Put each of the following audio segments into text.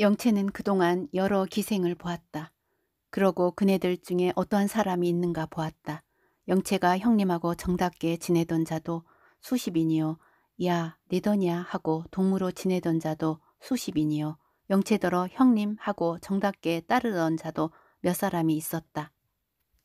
영채는 그동안 여러 기생을 보았다. 그러고 그네들 중에 어떠한 사람이 있는가 보았다. 영채가 형님하고 정답게 지내던 자도 수십이니요 야, 내더냐 하고 동무로 지내던 자도 수십이니요 영채더러 형님하고 정답게 따르던 자도 몇 사람이 있었다.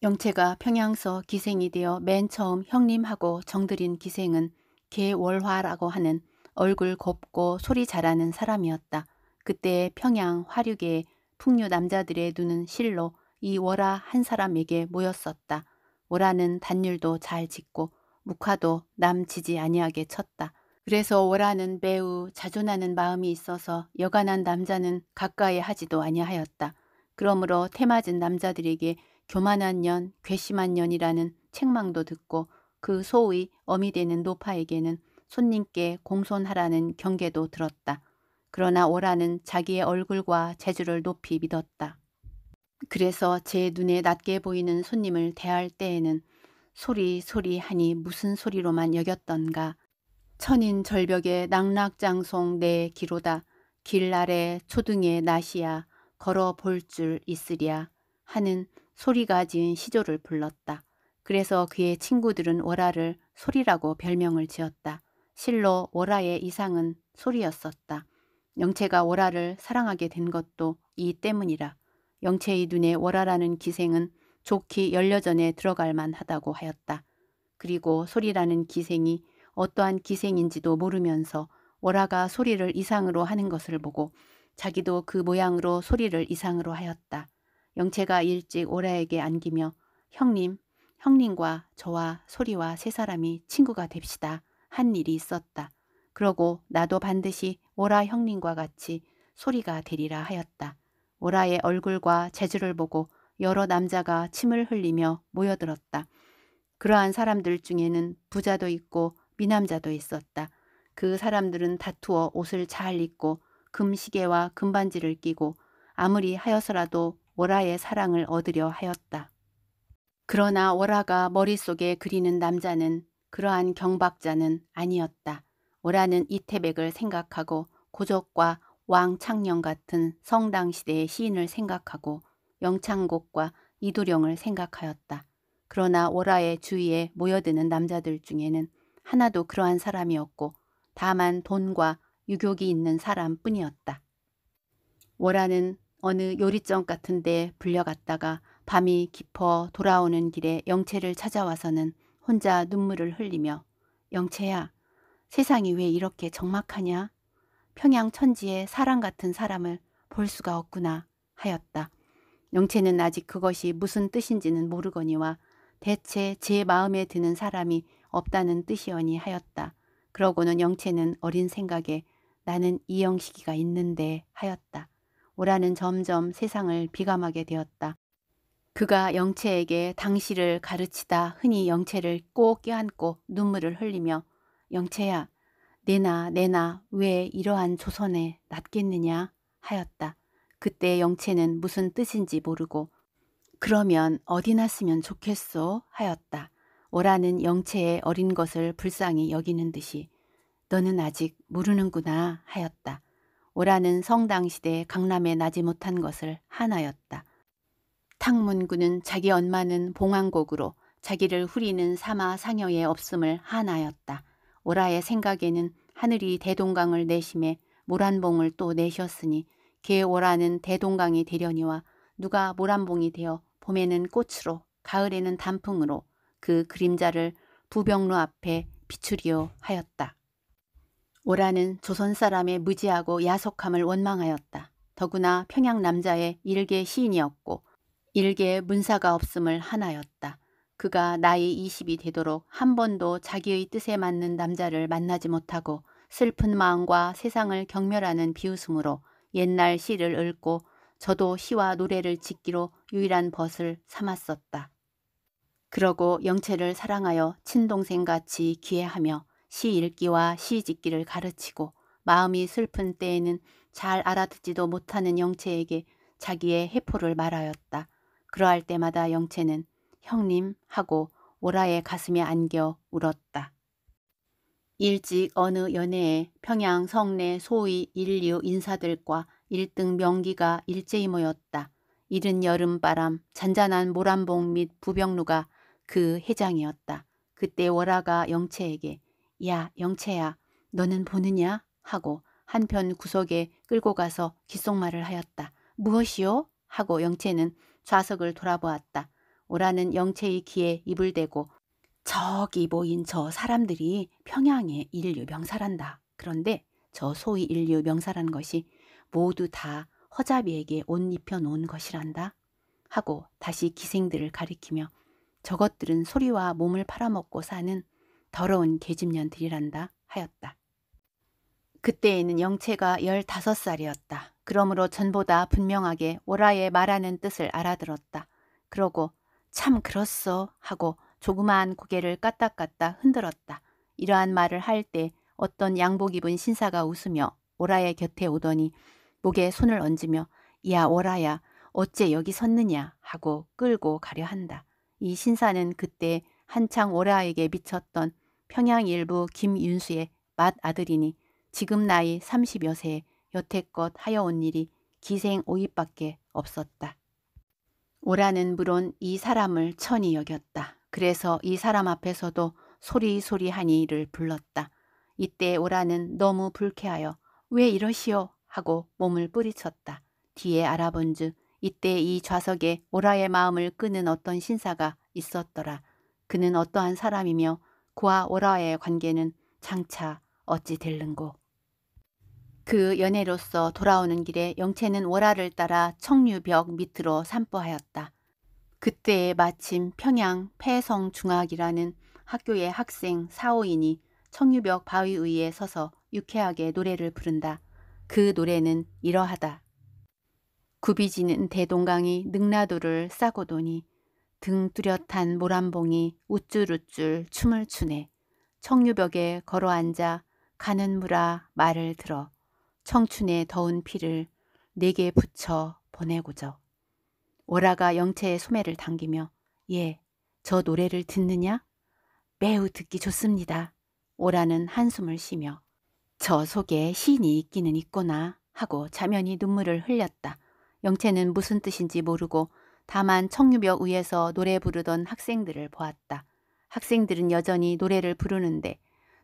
영채가 평양서 기생이 되어 맨 처음 형님하고 정들인 기생은 개월화라고 하는 얼굴 곱고 소리 잘하는 사람이었다. 그때 평양 화륙에 풍류 남자들의 눈은 실로 이 월화 한 사람에게 모였었다. 월화는 단율도 잘 짓고 묵화도 남 지지 아니하게 쳤다. 그래서 월화는 매우 자존하는 마음이 있어서 여간한 남자는 가까이 하지도 아니하였다. 그러므로 태맞은 남자들에게 교만한 년, 괘씸한 년이라는 책망도 듣고 그 소위 어미 되는 노파에게는 손님께 공손하라는 경계도 들었다. 그러나 오라는 자기의 얼굴과 재주를 높이 믿었다. 그래서 제 눈에 낮게 보이는 손님을 대할 때에는 소리 소리 하니 무슨 소리로만 여겼던가. 천인 절벽의 낙낙장송내 기로다. 길 아래 초등의 나시야 걸어 볼 줄 있으랴 하는 소리가 지은 시조를 불렀다. 그래서 그의 친구들은 오라를 소리라고 별명을 지었다. 실로 오라의 이상은 소리였었다. 영채가 월화를 사랑하게 된 것도 이 때문이라 영채의 눈에 월화라는 기생은 좋기 열려전에 들어갈 만하다고 하였다. 그리고 소리라는 기생이 어떠한 기생인지도 모르면서 월화가 소리를 이상으로 하는 것을 보고 자기도 그 모양으로 소리를 이상으로 하였다. 영채가 일찍 월화에게 안기며 형님, 형님과 저와 소리와 세 사람이 친구가 됩시다. 한 일이 있었다. 그러고 나도 반드시 오라 형님과 같이 소리가 되리라 하였다. 오라의 얼굴과 재주를 보고 여러 남자가 침을 흘리며 모여들었다. 그러한 사람들 중에는 부자도 있고 미남자도 있었다. 그 사람들은 다투어 옷을 잘 입고 금시계와 금반지를 끼고 아무리 하여서라도 오라의 사랑을 얻으려 하였다. 그러나 오라가 머릿속에 그리는 남자는 그러한 경박자는 아니었다. 오라는 이태백을 생각하고 고적과 왕창령 같은 성당 시대의 시인을 생각하고 영창곡과 이도령을 생각하였다. 그러나 오라의 주위에 모여드는 남자들 중에는 하나도 그러한 사람이었고 다만 돈과 유격이 있는 사람뿐이었다. 오라는 어느 요리점 같은데 불려갔다가 밤이 깊어 돌아오는 길에 영채를 찾아와서는 혼자 눈물을 흘리며 영채야 세상이 왜 이렇게 적막하냐? 평양 천지에 사람 같은 사람을 볼 수가 없구나 하였다. 영채는 아직 그것이 무슨 뜻인지는 모르거니와 대체 제 마음에 드는 사람이 없다는 뜻이오니 하였다. 그러고는 영채는 어린 생각에 나는 이영식이가 있는데 하였다. 오라는 점점 세상을 비감하게 되었다. 그가 영채에게 당시를 가르치다 흔히 영채를 꼭 껴안고 눈물을 흘리며 영채야 내나 내나 왜 이러한 조선에 낫겠느냐 하였다. 그때 영채는 무슨 뜻인지 모르고 그러면 어디 났으면 좋겠소 하였다. 오라는 영채의 어린 것을 불쌍히 여기는 듯이 너는 아직 모르는구나 하였다. 오라는 성당 시대 강남에 나지 못한 것을 하나였다. 탕문구는 자기 엄마는 봉안곡으로 자기를 후리는 사마 상여의 없음을 하나였다. 오라의 생각에는 하늘이 대동강을 내심해 모란봉을 또 내셨으니 개 오라는 대동강이 되려니와 누가 모란봉이 되어 봄에는 꽃으로 가을에는 단풍으로 그 그림자를 부병로 앞에 비추리오 하였다. 오라는 조선 사람의 무지하고 야속함을 원망하였다. 더구나 평양 남자의 일개 시인이었고 일개 문사가 없음을 하나였다. 그가 나이 20이 되도록 한 번도 자기의 뜻에 맞는 남자를 만나지 못하고 슬픈 마음과 세상을 경멸하는 비웃음으로 옛날 시를 읊고 저도 시와 노래를 짓기로 유일한 벗을 삼았었다. 그러고 영채를 사랑하여 친동생같이 귀해하며시 읽기와 시 짓기를 가르치고 마음이 슬픈 때에는 잘 알아듣지도 못하는 영채에게 자기의 해포를 말하였다. 그러할 때마다 영채는 형님 하고 오라의 가슴에 안겨 울었다. 일찍 어느 연애에 평양 성내 소위 인류 인사들과 일등 명기가 일제히 모였다. 이른 여름바람, 잔잔한 모란봉 및 부병루가 그 해장이었다. 그때 오라가 영채에게 야 영채야 너는 보느냐? 하고 한편 구석에 끌고 가서 귓속말을 하였다. 무엇이요? 하고 영채는 좌석을 돌아보았다. 오라는 영채의 귀에 입을 대고 저기 모인 저 사람들이 평양에 인류 명사란다. 그런데 저 소위 인류 명사란 것이 모두 다 허자비에게 옷 입혀 놓은 것이란다. 하고 다시 기생들을 가리키며 저것들은 소리와 몸을 팔아먹고 사는 더러운 계집년들이란다 하였다. 그때에는 영채가 15살이었다. 그러므로 전보다 분명하게 오라의 말하는 뜻을 알아들었다. 그러고 참 그렇소 하고 조그마한 고개를 까딱까딱 흔들었다. 이러한 말을 할 때 어떤 양복 입은 신사가 웃으며 오라의 곁에 오더니 목에 손을 얹으며 야 오라야 어째 여기 섰느냐 하고 끌고 가려 한다. 이 신사는 그때 한창 오라에게 미쳤던 평양일부 김윤수의 맏아들이니 지금 나이 30여 세 여태껏 하여온 일이 기생 오입밖에 없었다. 오라는 물론 이 사람을 천히 여겼다. 그래서 이 사람 앞에서도 소리소리하니 를 불렀다. 이때 오라는 너무 불쾌하여 왜 이러시오 하고 몸을 뿌리쳤다. 뒤에 알아본즉 이때 이 좌석에 오라의 마음을 끄는 어떤 신사가 있었더라. 그는 어떠한 사람이며 그와 오라의 관계는 장차 어찌 될는고. 그 연애로서 돌아오는 길에 영채는 월화를 따라 청류벽 밑으로 산보하였다. 그때에 마침 평양 폐성중학이라는 학교의 학생 사오인이 청류벽 바위 위에 서서 유쾌하게 노래를 부른다. 그 노래는 이러하다. 구비지는 대동강이 능라도를 싸고 도니 등 뚜렷한 모란봉이 우쭐우쭐 춤을 추네. 청류벽에 걸어앉아 가는 무라 말을 들어 청춘의 더운 피를 내게 붙여 보내고저 오라가 영채의 소매를 당기며 예, 저 노래를 듣느냐? 매우 듣기 좋습니다. 오라는 한숨을 쉬며 저 속에 신이 있기는 있구나 하고 자면이 눈물을 흘렸다. 영채는 무슨 뜻인지 모르고 다만 청유벽 위에서 노래 부르던 학생들을 보았다. 학생들은 여전히 노래를 부르는데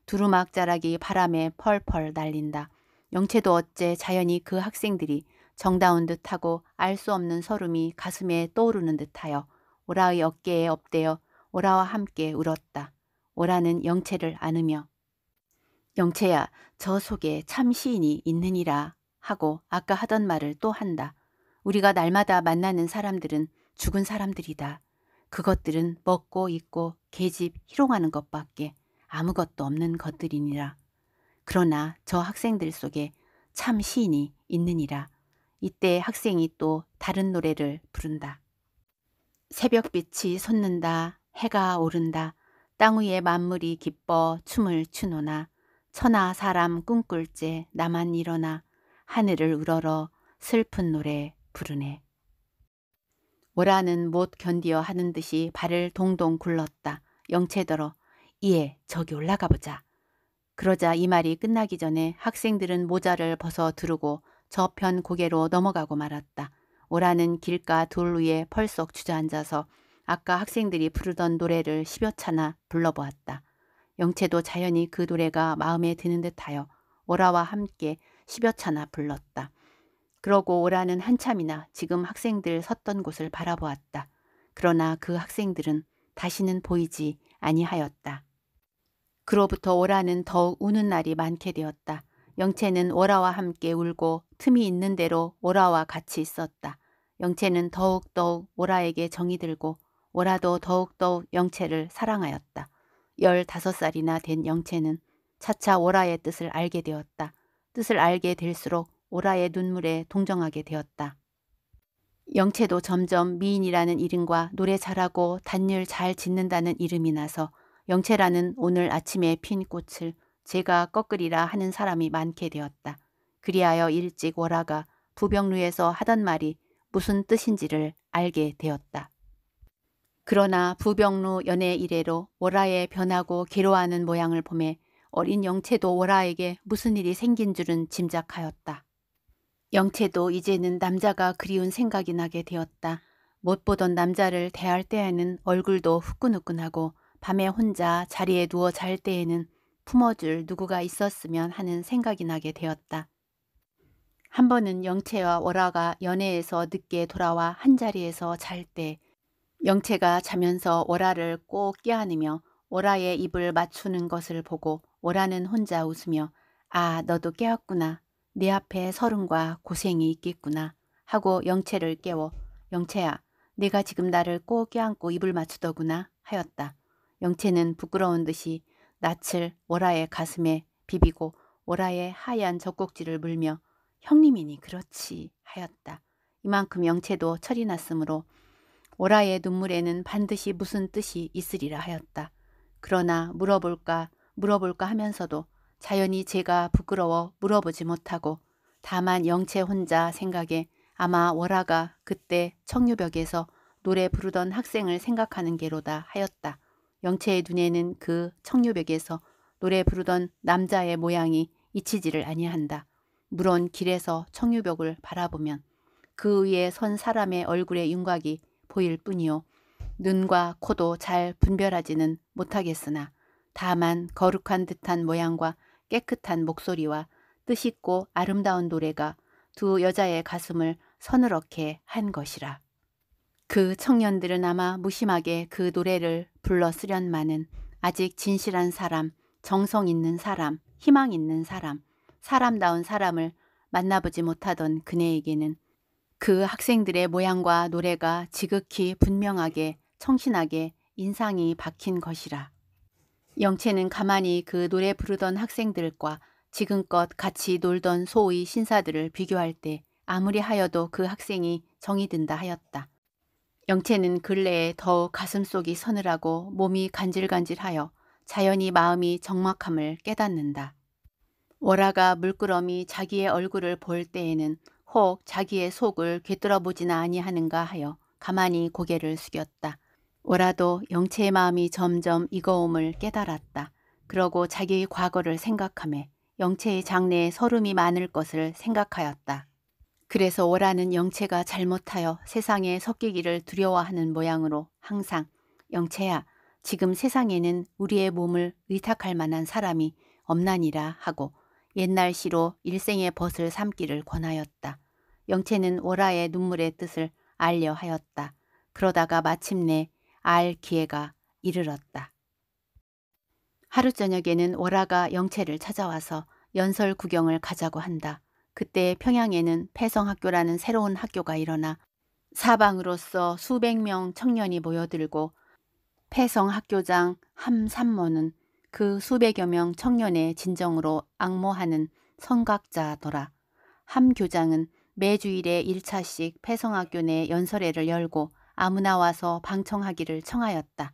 두루막자락이 바람에 펄펄 날린다. 영채도 어째 자연히 그 학생들이 정다운 듯하고 알 수 없는 서름이 가슴에 떠오르는 듯하여 오라의 어깨에 업대어 오라와 함께 울었다. 오라는 영채를 안으며 영채야 저 속에 참 시인이 있느니라 하고 아까 하던 말을 또 한다. 우리가 날마다 만나는 사람들은 죽은 사람들이다. 그것들은 먹고 입고 계집 희롱하는 것밖에 아무것도 없는 것들이니라. 그러나 저 학생들 속에 참 시인이 있느니라. 이때 학생이 또 다른 노래를 부른다. 새벽빛이 솟는다. 해가 오른다. 땅위에 만물이 기뻐 춤을 추노나. 천하 사람 꿈꿀째 나만 일어나. 하늘을 우러러 슬픈 노래 부르네. 오라는 못 견디어 하는 듯이 발을 동동 굴렀다. 영체더러 이에 저기 올라가 보자. 그러자 이 말이 끝나기 전에 학생들은 모자를 벗어 두르고 저편 고개로 넘어가고 말았다. 오라는 길가 돌 위에 펄썩 주저앉아서 아까 학생들이 부르던 노래를 십여 차나 불러보았다. 영채도 자연히 그 노래가 마음에 드는 듯하여 오라와 함께 십여 차나 불렀다. 그러고 오라는 한참이나 지금 학생들 섰던 곳을 바라보았다. 그러나 그 학생들은 다시는 보이지 아니하였다. 그로부터 오라는 더욱 우는 날이 많게 되었다. 영채는 오라와 함께 울고 틈이 있는 대로 오라와 같이 있었다. 영채는 더욱더욱 오라에게 정이 들고 오라도 더욱더욱 영채를 사랑하였다. 15살이나 된 영채는 차차 오라의 뜻을 알게 되었다. 뜻을 알게 될수록 오라의 눈물에 동정하게 되었다. 영채도 점점 미인이라는 이름과 노래 잘하고 단율 잘 짓는다는 이름이 나서 영채라는 오늘 아침에 핀 꽃을 제가 꺾으리라 하는 사람이 많게 되었다. 그리하여 일찍 월아가 부병루에서 하던 말이 무슨 뜻인지를 알게 되었다. 그러나 부병루 연애 이래로 월아에 변하고 괴로워하는 모양을 보매 어린 영채도 월아에게 무슨 일이 생긴 줄은 짐작하였다. 영채도 이제는 남자가 그리운 생각이 나게 되었다. 못 보던 남자를 대할 때에는 얼굴도 후끈후끈하고 밤에 혼자 자리에 누워 잘 때에는 품어줄 누구가 있었으면 하는 생각이 나게 되었다. 한 번은 영채와 월아가 연애에서 늦게 돌아와 한자리에서 잘 때 영채가 자면서 월아를 꼭 껴안으며 월아의 입을 맞추는 것을 보고 월아는 혼자 웃으며 아 너도 깨었구나. 네 앞에 서른과 고생이 있겠구나 하고 영채를 깨워 영채야 네가 지금 나를 꼭 껴안고 입을 맞추더구나 하였다. 영채는 부끄러운 듯이 낯을 월라의 가슴에 비비고 월라의 하얀 젖꼭지를 물며 형님이니 그렇지 하였다. 이만큼 영채도 철이 났으므로 월라의 눈물에는 반드시 무슨 뜻이 있으리라 하였다. 그러나 물어볼까 물어볼까 하면서도 자연히 제가 부끄러워 물어보지 못하고 다만 영채 혼자 생각에 아마 월아가 그때 청유벽에서 노래 부르던 학생을 생각하는 게로다 하였다. 영채의 눈에는 그 청류벽에서 노래 부르던 남자의 모양이 잊히지를 아니한다. 물론 길에서 청류벽을 바라보면 그 위에 선 사람의 얼굴의 윤곽이 보일 뿐이요. 눈과 코도 잘 분별하지는 못하겠으나 다만 거룩한 듯한 모양과 깨끗한 목소리와 뜻있고 아름다운 노래가 두 여자의 가슴을 서늘하게 한 것이라. 그 청년들은 아마 무심하게 그 노래를 불러쓰련만은 아직 진실한 사람, 정성 있는 사람, 희망 있는 사람, 사람다운 사람을 만나보지 못하던 그네에게는 그 학생들의 모양과 노래가 지극히 분명하게 청신하게 인상이 박힌 것이라. 영채는 가만히 그 노래 부르던 학생들과 지금껏 같이 놀던 소위 신사들을 비교할 때 아무리 하여도 그 학생이 정이 든다 하였다. 영채는 근래에 더 가슴속이 서늘하고 몸이 간질간질하여 자연히 마음이 적막함을 깨닫는다. 월화가 물끄러미 자기의 얼굴을 볼 때에는 혹 자기의 속을 꿰뚫어보지나 아니하는가 하여 가만히 고개를 숙였다. 월라도 영채의 마음이 점점 이거움을 깨달았다. 그러고 자기의 과거를 생각하며 영채의 장래에 서름이 많을 것을 생각하였다. 그래서 오라는 영체가 잘못하여 세상에 섞이기를 두려워하는 모양으로 항상 영체야 지금 세상에는 우리의 몸을 의탁할 만한 사람이 없나니라 하고 옛날 시로 일생의 벗을 삼기를 권하였다. 영체는 오라의 눈물의 뜻을 알려 하였다. 그러다가 마침내 알 기회가 이르렀다. 하루 저녁에는 오라가 영체를 찾아와서 연설 구경을 가자고 한다. 그때 평양에는 패성학교라는 새로운 학교가 일어나 사방으로서 수백 명 청년이 모여들고 패성학교장 함삼모는 그 수백여 명 청년의 진정으로 악모하는 선각자더라. 함 교장은 매주일에 1차씩 패성학교 내 연설회를 열고 아무나 와서 방청하기를 청하였다.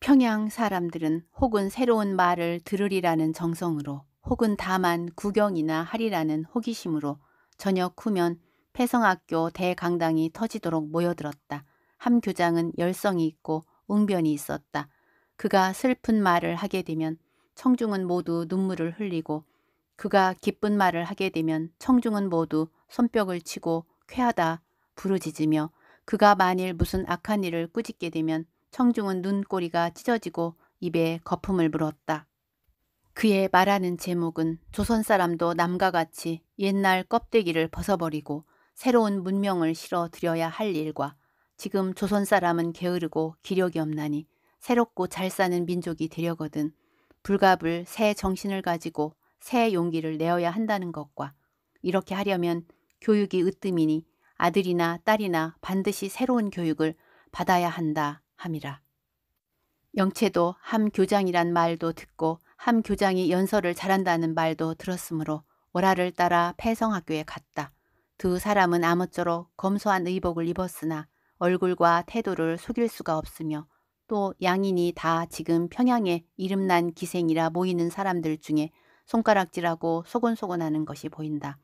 평양 사람들은 혹은 새로운 말을 들으리라는 정성으로 혹은 다만 구경이나 하리라는 호기심으로 저녁 후면 폐성학교 대강당이 터지도록 모여들었다. 함 교장은 열성이 있고 웅변이 있었다. 그가 슬픈 말을 하게 되면 청중은 모두 눈물을 흘리고 그가 기쁜 말을 하게 되면 청중은 모두 손뼉을 치고 쾌하다 부르짖으며 그가 만일 무슨 악한 일을 꾸짖게 되면 청중은 눈꼬리가 찢어지고 입에 거품을 물었다. 그의 말하는 제목은 조선 사람도 남과 같이 옛날 껍데기를 벗어버리고 새로운 문명을 실어드려야 할 일과 지금 조선 사람은 게으르고 기력이 없나니 새롭고 잘 사는 민족이 되려거든 불갑을 새 정신을 가지고 새 용기를 내어야 한다는 것과 이렇게 하려면 교육이 으뜸이니 아들이나 딸이나 반드시 새로운 교육을 받아야 한다 함이라. 영채도 함교장이란 말도 듣고 함 교장이 연설을 잘한다는 말도 들었으므로 오라를 따라 폐성학교에 갔다. 두 사람은 아무쪼록 검소한 의복을 입었으나 얼굴과 태도를 속일 수가 없으며 또 양인이 다 지금 평양에 이름난 기생이라 모이는 사람들 중에 손가락질하고 소곤소곤하는 것이 보인다.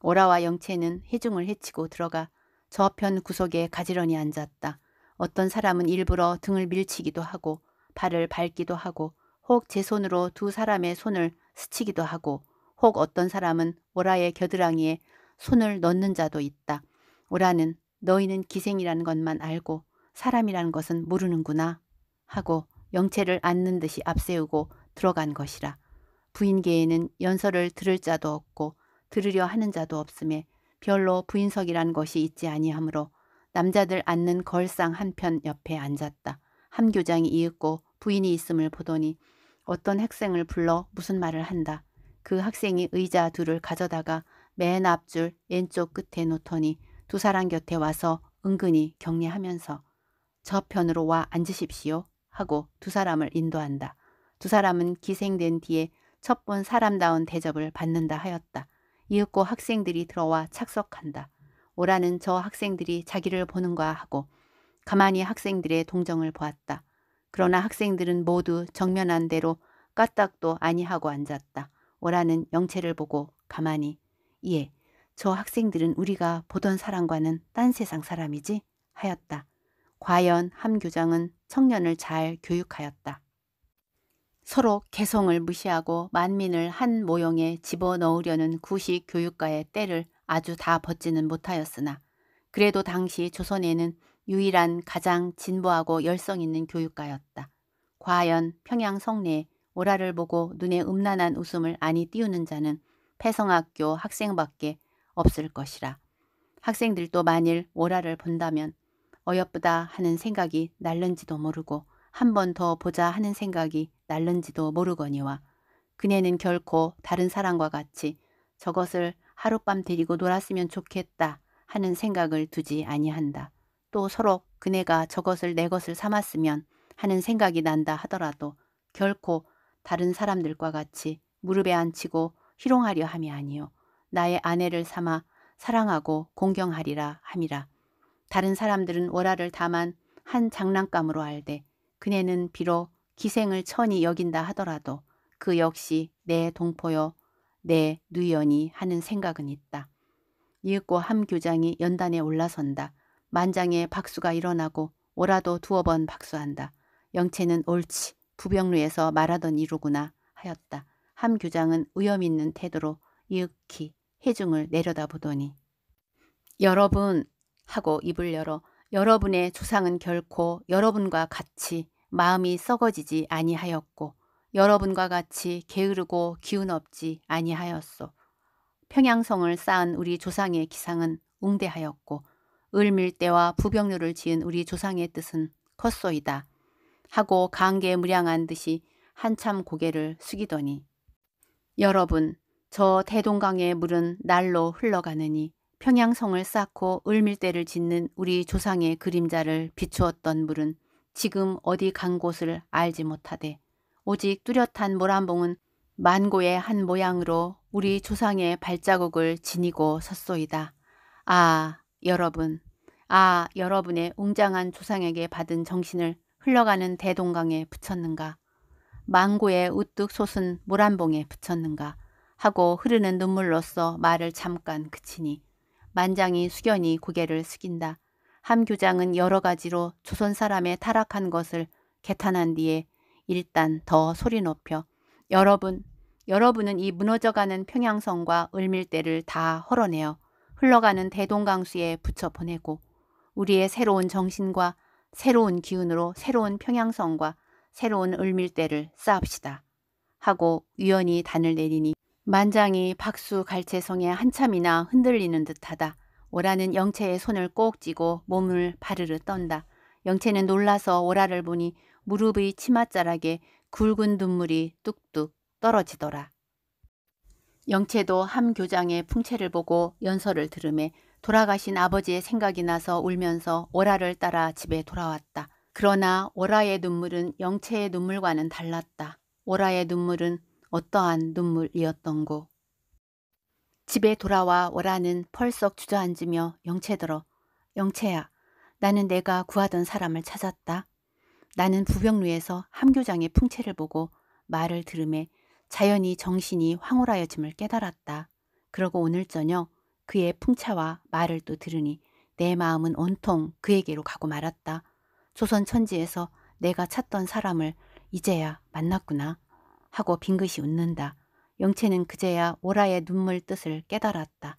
오라와 영채는 해중을 헤치고 들어가 저편 구석에 가지런히 앉았다. 어떤 사람은 일부러 등을 밀치기도 하고 발을 밟기도 하고 혹제 손으로 두 사람의 손을 스치기도 하고 혹 어떤 사람은 오라의 겨드랑이에 손을 넣는 자도 있다. 오라는 너희는 기생이라는 것만 알고 사람이라는 것은 모르는구나 하고 영체를 안는 듯이 앞세우고 들어간 것이라. 부인계에는 연설을 들을 자도 없고 들으려 하는 자도 없음에 별로 부인석이란 것이 있지 아니하므로 남자들 앉는 걸상 한편 옆에 앉았다. 함교장이 이윽고 부인이 있음을 보더니 어떤 학생을 불러 무슨 말을 한다. 그 학생이 의자 둘을 가져다가 맨 앞줄 왼쪽 끝에 놓더니 두 사람 곁에 와서 은근히 격려하면서 저편으로 와 앉으십시오 하고 두 사람을 인도한다. 두 사람은 기생된 뒤에 첫 번 사람다운 대접을 받는다 하였다. 이윽고 학생들이 들어와 착석한다. 오라는 저 학생들이 자기를 보는가 하고 가만히 학생들의 동정을 보았다. 그러나 학생들은 모두 정면한 대로 까딱도 아니하고 앉았다. 오라는 영체를 보고 가만히 예, 저 학생들은 우리가 보던 사람과는 딴 세상 사람이지 하였다. 과연 함 교장은 청년을 잘 교육하였다. 서로 개성을 무시하고 만민을 한 모형에 집어넣으려는 구식 교육가의 때를 아주 다 벗지는 못하였으나 그래도 당시 조선에는 유일한 가장 진보하고 열성 있는 교육가였다. 과연 평양 성내 오라를 보고 눈에 음란한 웃음을 아니 띄우는 자는 패성학교 학생밖에 없을 것이라. 학생들도 만일 오라를 본다면 어여쁘다 하는 생각이 날른지도 모르고 한 번 더 보자 하는 생각이 날른지도 모르거니와 그네는 결코 다른 사람과 같이 저것을 하룻밤 데리고 놀았으면 좋겠다 하는 생각을 두지 아니한다. 또 서로 그네가 저것을 내 것을 삼았으면 하는 생각이 난다 하더라도 결코 다른 사람들과 같이 무릎에 앉히고 희롱하려 함이 아니요 나의 아내를 삼아 사랑하고 공경하리라 함이라. 다른 사람들은 월화를 다만 한 장난감으로 알되 그네는 비록 기생을 천히 여긴다 하더라도 그 역시 내 동포여 내 누연이 하는 생각은 있다. 이윽고 함 교장이 연단에 올라선다. 만장의 박수가 일어나고 오라도 두어 번 박수한다. 영채는 옳지. 부병루에서 말하던 이루구나 하였다. 함 교장은 위험 있는 태도로 이윽히 해중을 내려다보더니 여러분 하고 입을 열어 여러분의 조상은 결코 여러분과 같이 마음이 썩어지지 아니하였고 여러분과 같이 게으르고 기운 없지 아니하였소. 평양성을 쌓은 우리 조상의 기상은 웅대하였고 을밀대와 부병류를 지은 우리 조상의 뜻은 컸소이다. 하고 강계무량한 듯이 한참 고개를 숙이더니 여러분 저 대동강의 물은 날로 흘러가느니 평양성을 쌓고 을밀대를 짓는 우리 조상의 그림자를 비추었던 물은 지금 어디 간 곳을 알지 못하되 오직 뚜렷한 모란봉은 만고의 한 모양으로 우리 조상의 발자국을 지니고 섰소이다. 아 여러분, 아, 여러분의 웅장한 조상에게 받은 정신을 흘러가는 대동강에 붙였는가, 망고에 우뚝 솟은 모란 봉에 붙였는가 하고 흐르는 눈물로써 말을 잠깐 그치니 만장이 숙연히 고개를 숙인다. 함 교장은 여러 가지로 조선 사람의 타락한 것을 개탄한 뒤에 일단 더 소리 높여 여러분, 여러분은 이 무너져가는 평양성과 을밀대를 다 헐어내어 흘러가는 대동강수에 붙여 보내고 우리의 새로운 정신과 새로운 기운으로 새로운 평양성과 새로운 을밀대를 쌓읍시다. 하고 유연히 단을 내리니 만장이 박수갈채성에 한참이나 흔들리는 듯하다. 오라는 영채의 손을 꼭 쥐고 몸을 바르르 떤다. 영채는 놀라서 오라를 보니 무릎의 치맛자락에 굵은 눈물이 뚝뚝 떨어지더라. 영채도 함 교장의 풍채를 보고 연설을 들음에 돌아가신 아버지의 생각이 나서 울면서 오라를 따라 집에 돌아왔다. 그러나 오라의 눈물은 영채의 눈물과는 달랐다. 오라의 눈물은 어떠한 눈물이었던고. 집에 돌아와 오라는 펄썩 주저앉으며 영채들어 영채야 나는 내가 구하던 사람을 찾았다. 나는 부병루에서 함교장의 풍채를 보고 말을 들으며 자연히 정신이 황홀하여짐을 깨달았다. 그러고 오늘 저녁 그의 풍차와 말을 또 들으니 내 마음은 온통 그에게로 가고 말았다. 조선 천지에서 내가 찾던 사람을 이제야 만났구나 하고 빙긋이 웃는다. 영채는 그제야 오라의 눈물 뜻을 깨달았다.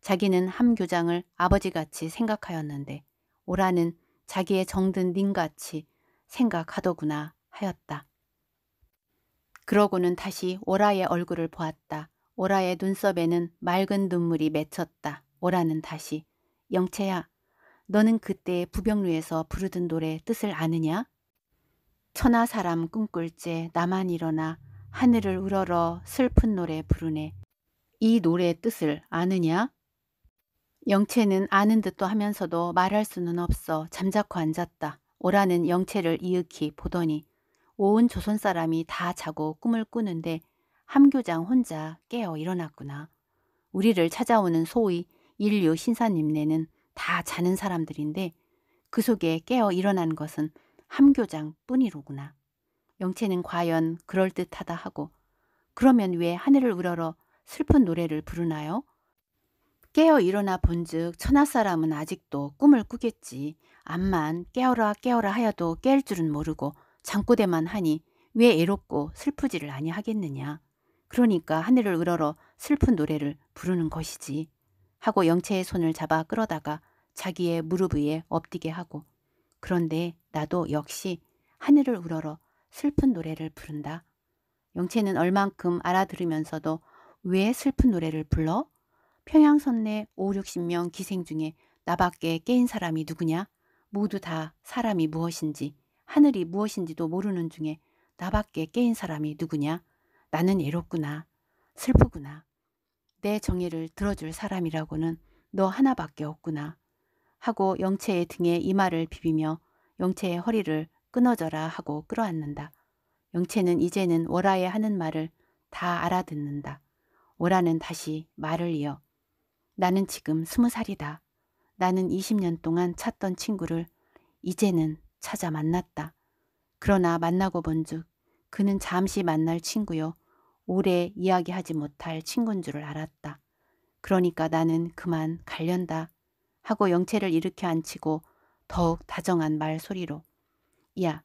자기는 함교장을 아버지같이 생각하였는데 오라는 자기의 정든 님같이 생각하더구나 하였다. 그러고는 다시 오라의 얼굴을 보았다. 오라의 눈썹에는 맑은 눈물이 맺혔다. 오라는 다시 영채야 너는 그때 부병루에서 부르던 노래 뜻을 아느냐? 천하 사람 꿈꿀째 나만 일어나 하늘을 우러러 슬픈 노래 부르네. 이 노래의 뜻을 아느냐? 영채는 아는 듯도 하면서도 말할 수는 없어 잠자코 앉았다. 오라는 영채를 이윽히 보더니 온 조선 사람이 다 자고 꿈을 꾸는데 함교장 혼자 깨어 일어났구나. 우리를 찾아오는 소위 인류 신사님네는 다 자는 사람들인데 그 속에 깨어 일어난 것은 함교장 뿐이로구나. 영채는 과연 그럴듯하다 하고 그러면 왜 하늘을 우러러 슬픈 노래를 부르나요? 깨어 일어나 본즉 천하 사람은 아직도 꿈을 꾸겠지. 암만 깨어라 깨어라 하여도 깰 줄은 모르고 장꼬대만 하니 왜 애롭고 슬프지를 아니하겠느냐. 그러니까 하늘을 우러러 슬픈 노래를 부르는 것이지. 하고 영채의 손을 잡아 끌어다가 자기의 무릎 위에 엎디게 하고 그런데 나도 역시 하늘을 우러러 슬픈 노래를 부른다. 영채는 얼만큼 알아들으면서도 왜 슬픈 노래를 불러? 평양선내 5, 60명 기생 중에 나밖에 깨인 사람이 누구냐? 모두 다 사람이 무엇인지 하늘이 무엇인지도 모르는 중에 나밖에 깨인 사람이 누구냐? 나는 외롭구나. 슬프구나. 내 정의를 들어줄 사람이라고는 너 하나밖에 없구나. 하고 영채의 등에 이마를 비비며 영채의 허리를 끊어져라 하고 끌어안는다. 영채는 이제는 월아의 하는 말을 다 알아듣는다. 월아는 다시 말을 이어 나는 지금 스무 살이다. 나는 20년 동안 찾던 친구를 이제는 찾아 만났다. 그러나 만나고 본즉 그는 잠시 만날 친구요 오래 이야기하지 못할 친구인 줄을 알았다. 그러니까 나는 그만 갈련다 하고 영채를 일으켜 앉히고 더욱 다정한 말소리로 야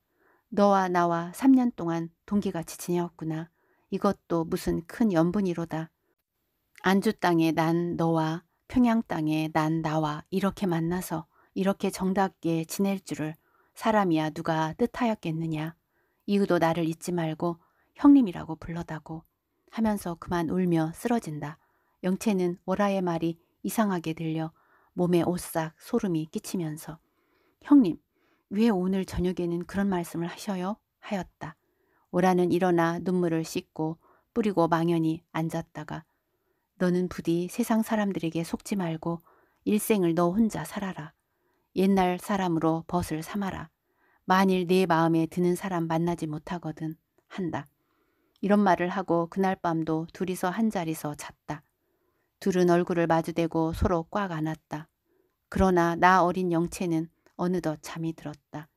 너와 나와 3년 동안 동기같이 지내었구나. 이것도 무슨 큰 연분이로다. 안주 땅에 난 너와 평양 땅에 난 나와 이렇게 만나서 이렇게 정답게 지낼 줄을 사람이야 누가 뜻하였겠느냐. 이후도 나를 잊지 말고 형님이라고 불러다고 하면서 그만 울며 쓰러진다. 영채는 오라의 말이 이상하게 들려 몸에 오싹 소름이 끼치면서 형님 왜 오늘 저녁에는 그런 말씀을 하셔요? 하였다. 오라는 일어나 눈물을 씻고 뿌리고 망연히 앉았다가 너는 부디 세상 사람들에게 속지 말고 일생을 너 혼자 살아라. 옛날 사람으로 벗을 삼아라. 만일 내 마음에 드는 사람 만나지 못하거든 한다. 이런 말을 하고 그날 밤도 둘이서 한 자리서 잤다. 둘은 얼굴을 마주대고 서로 꽉 안았다. 그러나 나 어린 영채는 어느덧 잠이 들었다.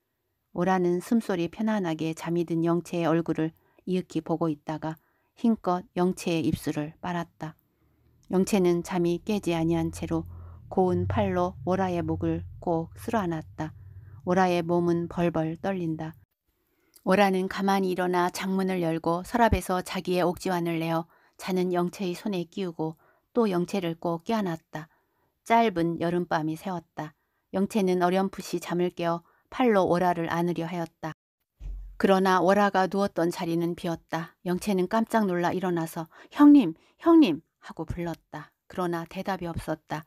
오라는 숨소리 편안하게 잠이 든 영채의 얼굴을 이윽히 보고 있다가 힘껏 영채의 입술을 빨았다. 영채는 잠이 깨지 아니한 채로 고운 팔로 오라의 목을 꼭 쓸어안았다. 오라의 몸은 벌벌 떨린다. 오라는 가만히 일어나 장문을 열고 서랍에서 자기의 옥지환을 내어 자는 영채의 손에 끼우고 또 영채를 꼭 껴안았다. 짧은 여름밤이 새웠다. 영채는 어렴풋이 잠을 깨어 팔로 오라를 안으려 하였다. 그러나 오라가 누웠던 자리는 비었다. 영채는 깜짝 놀라 일어나서 형님, 형님 하고 불렀다. 그러나 대답이 없었다.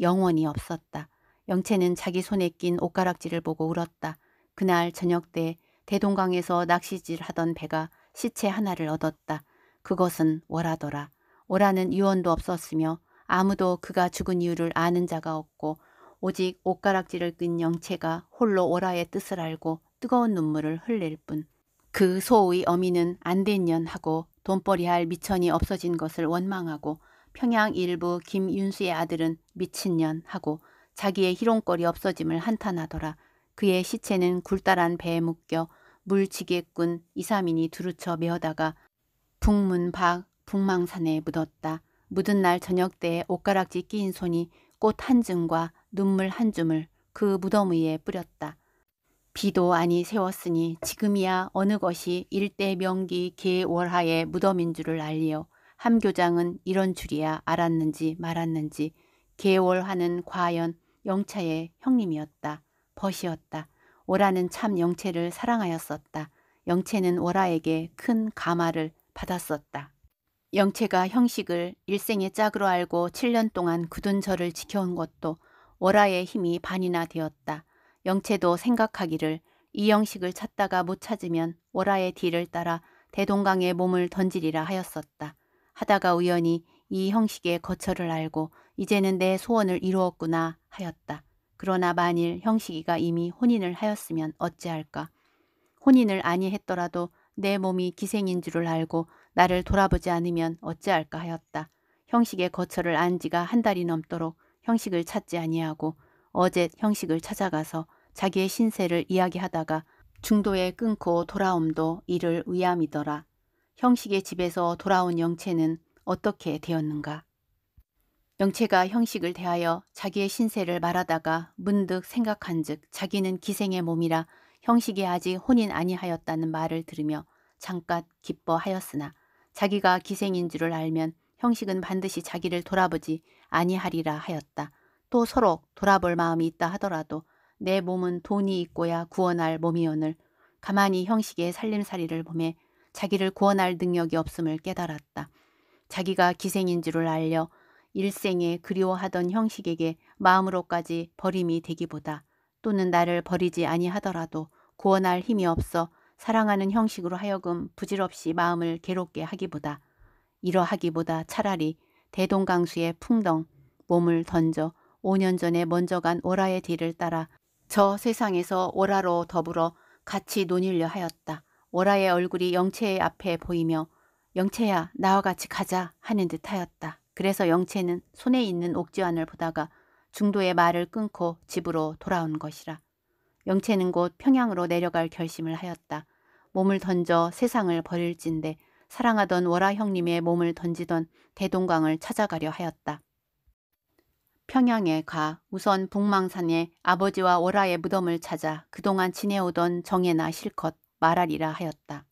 영원히 없었다. 영채는 자기 손에 낀 옷가락지를 보고 울었다. 그날 저녁 때 대동강에서 낚시질 하던 배가 시체 하나를 얻었다. 그것은 월하더라. 월하는 유언도 없었으며 아무도 그가 죽은 이유를 아는 자가 없고 오직 옷가락지를 끈 영채가 홀로 월하의 뜻을 알고 뜨거운 눈물을 흘릴 뿐. 그 소의 어미는 안된년 하고 돈벌이할 미천이 없어진 것을 원망하고 평양 일부 김윤수의 아들은 미친년 하고 자기의 희롱거리 없어짐을 한탄하더라. 그의 시체는 굴다란 배에 묶여 물지개꾼 이삼인이 두루쳐 메어다가 북문 박 북망산에 묻었다. 묻은 날 저녁 때에 옷가락지 끼인 손이 꽃 한 줌과 눈물 한 줌을 그 무덤 위에 뿌렸다. 비도 아니 세웠으니 지금이야 어느 것이 일대 명기 계월하의 무덤인 줄을 알리오. 함 교장은 이런 줄이야 알았는지 말았는지 개월하는 과연 영차의 형님이었다. 벗이었다. 오라는 참 영채를 사랑하였었다. 영채는 오라에게 큰 가마를 받았었다. 영채가 형식을 일생의 짝으로 알고 7년 동안 굳은 저를 지켜온 것도 오라의 힘이 반이나 되었다. 영채도 생각하기를 이 형식을 찾다가 못 찾으면 오라의 뒤를 따라 대동강에 몸을 던지리라 하였었다. 하다가 우연히 이 형식의 거처를 알고 이제는 내 소원을 이루었구나 하였다. 그러나 만일 형식이가 이미 혼인을 하였으면 어찌할까. 혼인을 아니했더라도 내 몸이 기생인 줄을 알고 나를 돌아보지 않으면 어찌할까 하였다. 형식의 거처를 안 지가 한 달이 넘도록 형식을 찾지 아니하고 어제 형식을 찾아가서 자기의 신세를 이야기하다가 중도에 끊고 돌아옴도 이를 위함이더라. 형식의 집에서 돌아온 영채는 어떻게 되었는가. 영채가 형식을 대하여 자기의 신세를 말하다가 문득 생각한 즉 자기는 기생의 몸이라 형식이 아직 혼인 아니하였다는 말을 들으며 잠깐 기뻐하였으나 자기가 기생인 줄을 알면 형식은 반드시 자기를 돌아보지 아니하리라 하였다. 또 서로 돌아볼 마음이 있다 하더라도 내 몸은 돈이 있고야 구원할 몸이오늘 가만히 형식의 살림살이를 보매 자기를 구원할 능력이 없음을 깨달았다. 자기가 기생인 줄을 알려 일생에 그리워하던 형식에게 마음으로까지 버림이 되기보다 또는 나를 버리지 아니하더라도 구원할 힘이 없어 사랑하는 형식으로 하여금 부질없이 마음을 괴롭게 하기보다 이러하기보다 차라리 대동강수의 풍덩 몸을 던져 5년 전에 먼저 간 오라의 뒤를 따라 저 세상에서 오라로 더불어 같이 논일려 하였다. 월아의 얼굴이 영채의 앞에 보이며 영채야 나와 같이 가자 하는 듯하였다. 그래서 영채는 손에 있는 옥지환을 보다가 중도의 말을 끊고 집으로 돌아온 것이라. 영채는 곧 평양으로 내려갈 결심을 하였다. 몸을 던져 세상을 버릴진데 사랑하던 월아 형님의 몸을 던지던 대동강을 찾아가려 하였다. 평양에 가 우선 북망산에 아버지와 월아의 무덤을 찾아 그동안 지내오던 정예나 실컷 말하리라 하였다.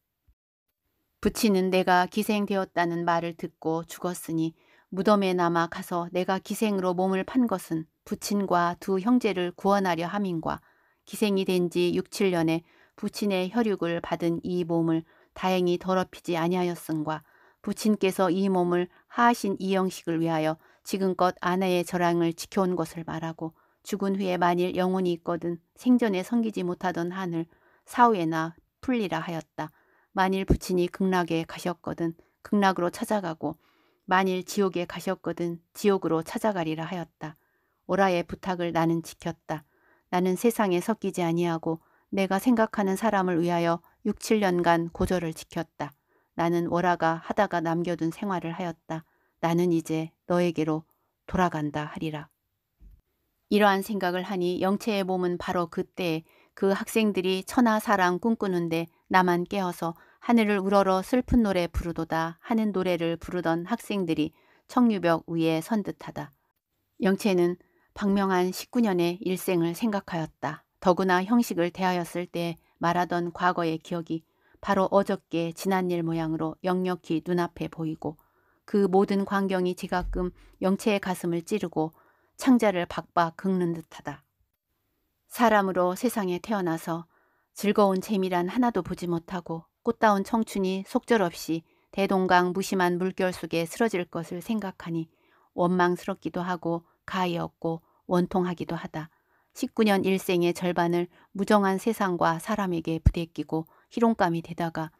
부친은 내가 기생되었다는 말을 듣고 죽었으니 무덤에 남아 가서 내가 기생으로 몸을 판 것은 부친과 두 형제를 구원하려 함인과 기생이 된 지 6, 7년에 부친의 혈육을 받은 이 몸을 다행히 더럽히지 아니하였음과 부친께서 이 몸을 하하신 이영식을 위하여 지금껏 아내의 저랑을 지켜온 것을 말하고 죽은 후에 만일 영혼이 있거든 생전에 섬기지 못하던 한을 사후에나 풀리라 하였다. 만일 부친이 극락에 가셨거든 극락으로 찾아가고 만일 지옥에 가셨거든 지옥으로 찾아가리라 하였다. 오라의 부탁을 나는 지켰다. 나는 세상에 섞이지 아니하고 내가 생각하는 사람을 위하여 6, 7년간 고절을 지켰다. 나는 오라가 하다가 남겨둔 생활을 하였다. 나는 이제 너에게로 돌아간다 하리라. 이러한 생각을 하니 영체의 몸은 바로 그때 에그 학생들이 천하 사랑 꿈꾸는데 나만 깨어서 하늘을 우러러 슬픈 노래 부르도다 하는 노래를 부르던 학생들이 청유벽 위에 선 듯하다. 영채는 박명한 19년의 일생을 생각하였다. 더구나 형식을 대하였을 때 말하던 과거의 기억이 바로 어저께 지난 일 모양으로 역력히 눈앞에 보이고 그 모든 광경이 지가끔 영채의 가슴을 찌르고 창자를 박박 긁는 듯하다. 사람으로 세상에 태어나서 즐거운 재미란 하나도 보지 못하고 꽃다운 청춘이 속절없이 대동강 무심한 물결 속에 쓰러질 것을 생각하니 원망스럽기도 하고 가히 없고 원통하기도 하다. 19년 일생의 절반을 무정한 세상과 사람에게 부대끼고 희롱감이 되다가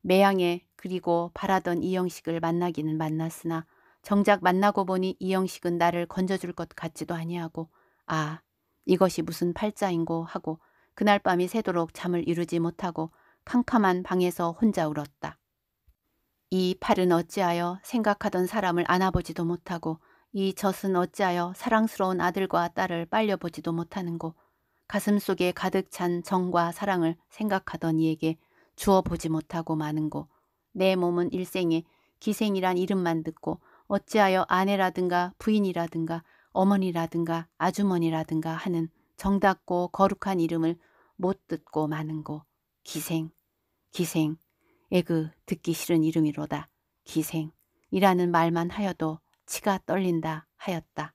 매양에 그리고 바라던 이영식을 만나기는 만났으나 정작 만나고 보니 이영식은 나를 건져줄 것 같지도 아니하고 아 이것이 무슨 팔자인고 하고 그날 밤이 새도록 잠을 이루지 못하고 캄캄한 방에서 혼자 울었다. 이 팔은 어찌하여 생각하던 사람을 안아보지도 못하고 이 젖은 어찌하여 사랑스러운 아들과 딸을 빨려보지도 못하는고 가슴 속에 가득 찬 정과 사랑을 생각하던 이에게 주어보지 못하고 마는고 내 몸은 일생에 기생이란 이름만 듣고 어찌하여 아내라든가 부인이라든가 어머니라든가 아주머니라든가 하는 정답고 거룩한 이름을 못 듣고 마는고 기생, 기생, 에그 듣기 싫은 이름이로다. 기생이라는 말만 하여도 치가 떨린다 하였다.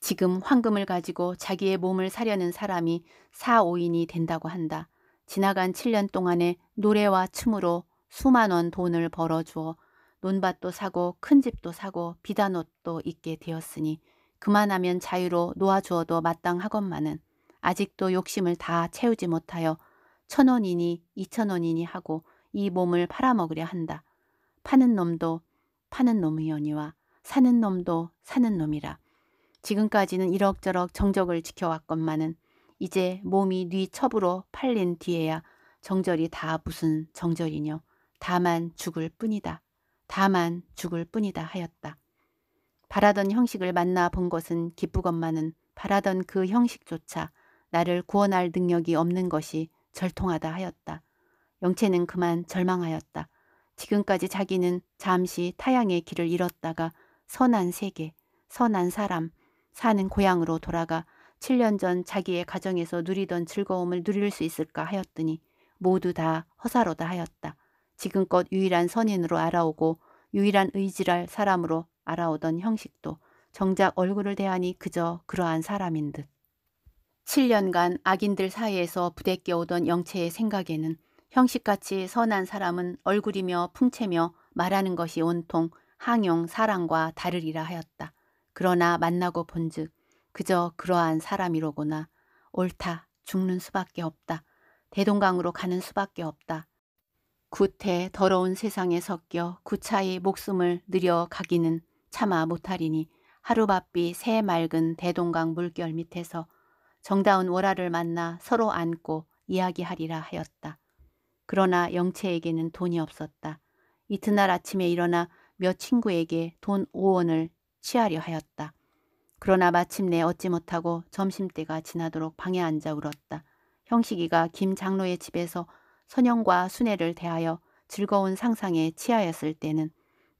지금 황금을 가지고 자기의 몸을 사려는 사람이 4, 5인이 된다고 한다. 지나간 7년 동안에 노래와 춤으로 수만 원 돈을 벌어주어 논밭도 사고 큰 집도 사고 비단 옷도 입게 되었으니 그만하면 자유로 놓아주어도 마땅하건만은 아직도 욕심을 다 채우지 못하여 천 원이니 이천 원이니 하고 이 몸을 팔아먹으려 한다. 파는 놈도 파는 놈이오니와 사는 놈도 사는 놈이라. 지금까지는 이럭저럭 정적을 지켜왔건만은 이제 몸이 뉘 첩으로 팔린 뒤에야 정절이 다 무슨 정절이뇨. 다만 죽을 뿐이다. 다만 죽을 뿐이다 하였다. 바라던 형식을 만나 본 것은 기쁘건만은 바라던 그 형식조차 나를 구원할 능력이 없는 것이 절통하다 하였다. 영채는 그만 절망하였다. 지금까지 자기는 잠시 타양의 길을 잃었다가 선한 세계, 선한 사람, 사는 고향으로 돌아가 7년 전 자기의 가정에서 누리던 즐거움을 누릴 수 있을까 하였더니 모두 다 허사로다 하였다. 지금껏 유일한 선인으로 알아오고 유일한 의지랄 사람으로 알아오던 형식도 정작 얼굴을 대하니 그저 그러한 사람인 듯. 7년간 악인들 사이에서 부대껴오던 영체의 생각에는 형식같이 선한 사람은 얼굴이며 풍채며 말하는 것이 온통 항용 사랑과 다르리라 하였다. 그러나 만나고 본즉 그저 그러한 사람이로구나. 옳다. 죽는 수밖에 없다. 대동강으로 가는 수밖에 없다. 구태 더러운 세상에 섞여 구차히 그 목숨을 느려 가기는 차마 못하리니 하루바삐 새 맑은 대동강 물결 밑에서 정다운 월화를 만나 서로 안고 이야기하리라 하였다. 그러나 영채에게는 돈이 없었다. 이튿날 아침에 일어나 몇 친구에게 돈 5원을 취하려 하였다. 그러나 마침내 얻지 못하고 점심때가 지나도록 방에 앉아 울었다. 형식이가 김 장로의 집에서 선영과 순애를 대하여 즐거운 상상에 치하였을 때는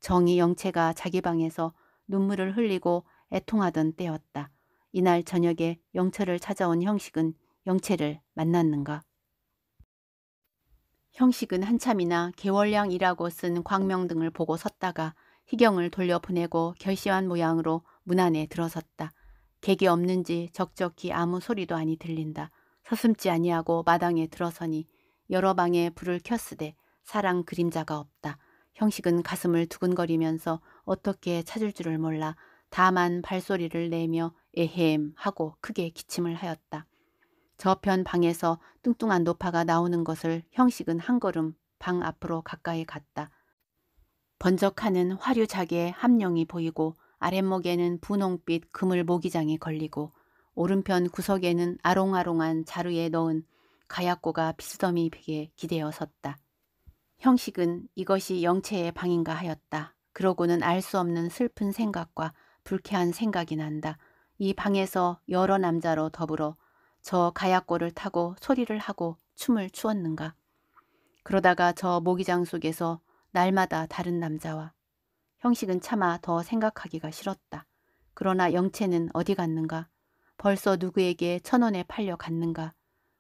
정이 영채가 자기 방에서 눈물을 흘리고 애통하던 때였다. 이날 저녁에 영철을 찾아온 형식은 영채를 만났는가. 형식은 한참이나 개월량이라고 쓴 광명등을 보고 섰다가 희경을 돌려보내고 결심한 모양으로 문 안에 들어섰다. 객이 없는지 적적히 아무 소리도 아니 들린다. 서슴지 아니하고 마당에 들어서니 여러 방에 불을 켰으되 사랑 그림자가 없다. 형식은 가슴을 두근거리면서 어떻게 찾을 줄을 몰라 다만 발소리를 내며 에헴 하고 크게 기침을 하였다. 저편 방에서 뚱뚱한 노파가 나오는 것을 형식은 한 걸음 방 앞으로 가까이 갔다. 번쩍하는 화류작의 함령이 보이고 아랫목에는 분홍빛 그물 모기장이 걸리고 오른편 구석에는 아롱아롱한 자루에 넣은 가약고가 비스더미 벽에 기대어 섰다. 형식은 이것이 영체의 방인가 하였다. 그러고는 알 수 없는 슬픈 생각과 불쾌한 생각이 난다. 이 방에서 여러 남자로 더불어 저 가약고를 타고 소리를 하고 춤을 추었는가. 그러다가 저 모기장 속에서 날마다 다른 남자와 형식은 차마 더 생각하기가 싫었다. 그러나 영체는 어디 갔는가? 벌써 누구에게 천 원에 팔려 갔는가?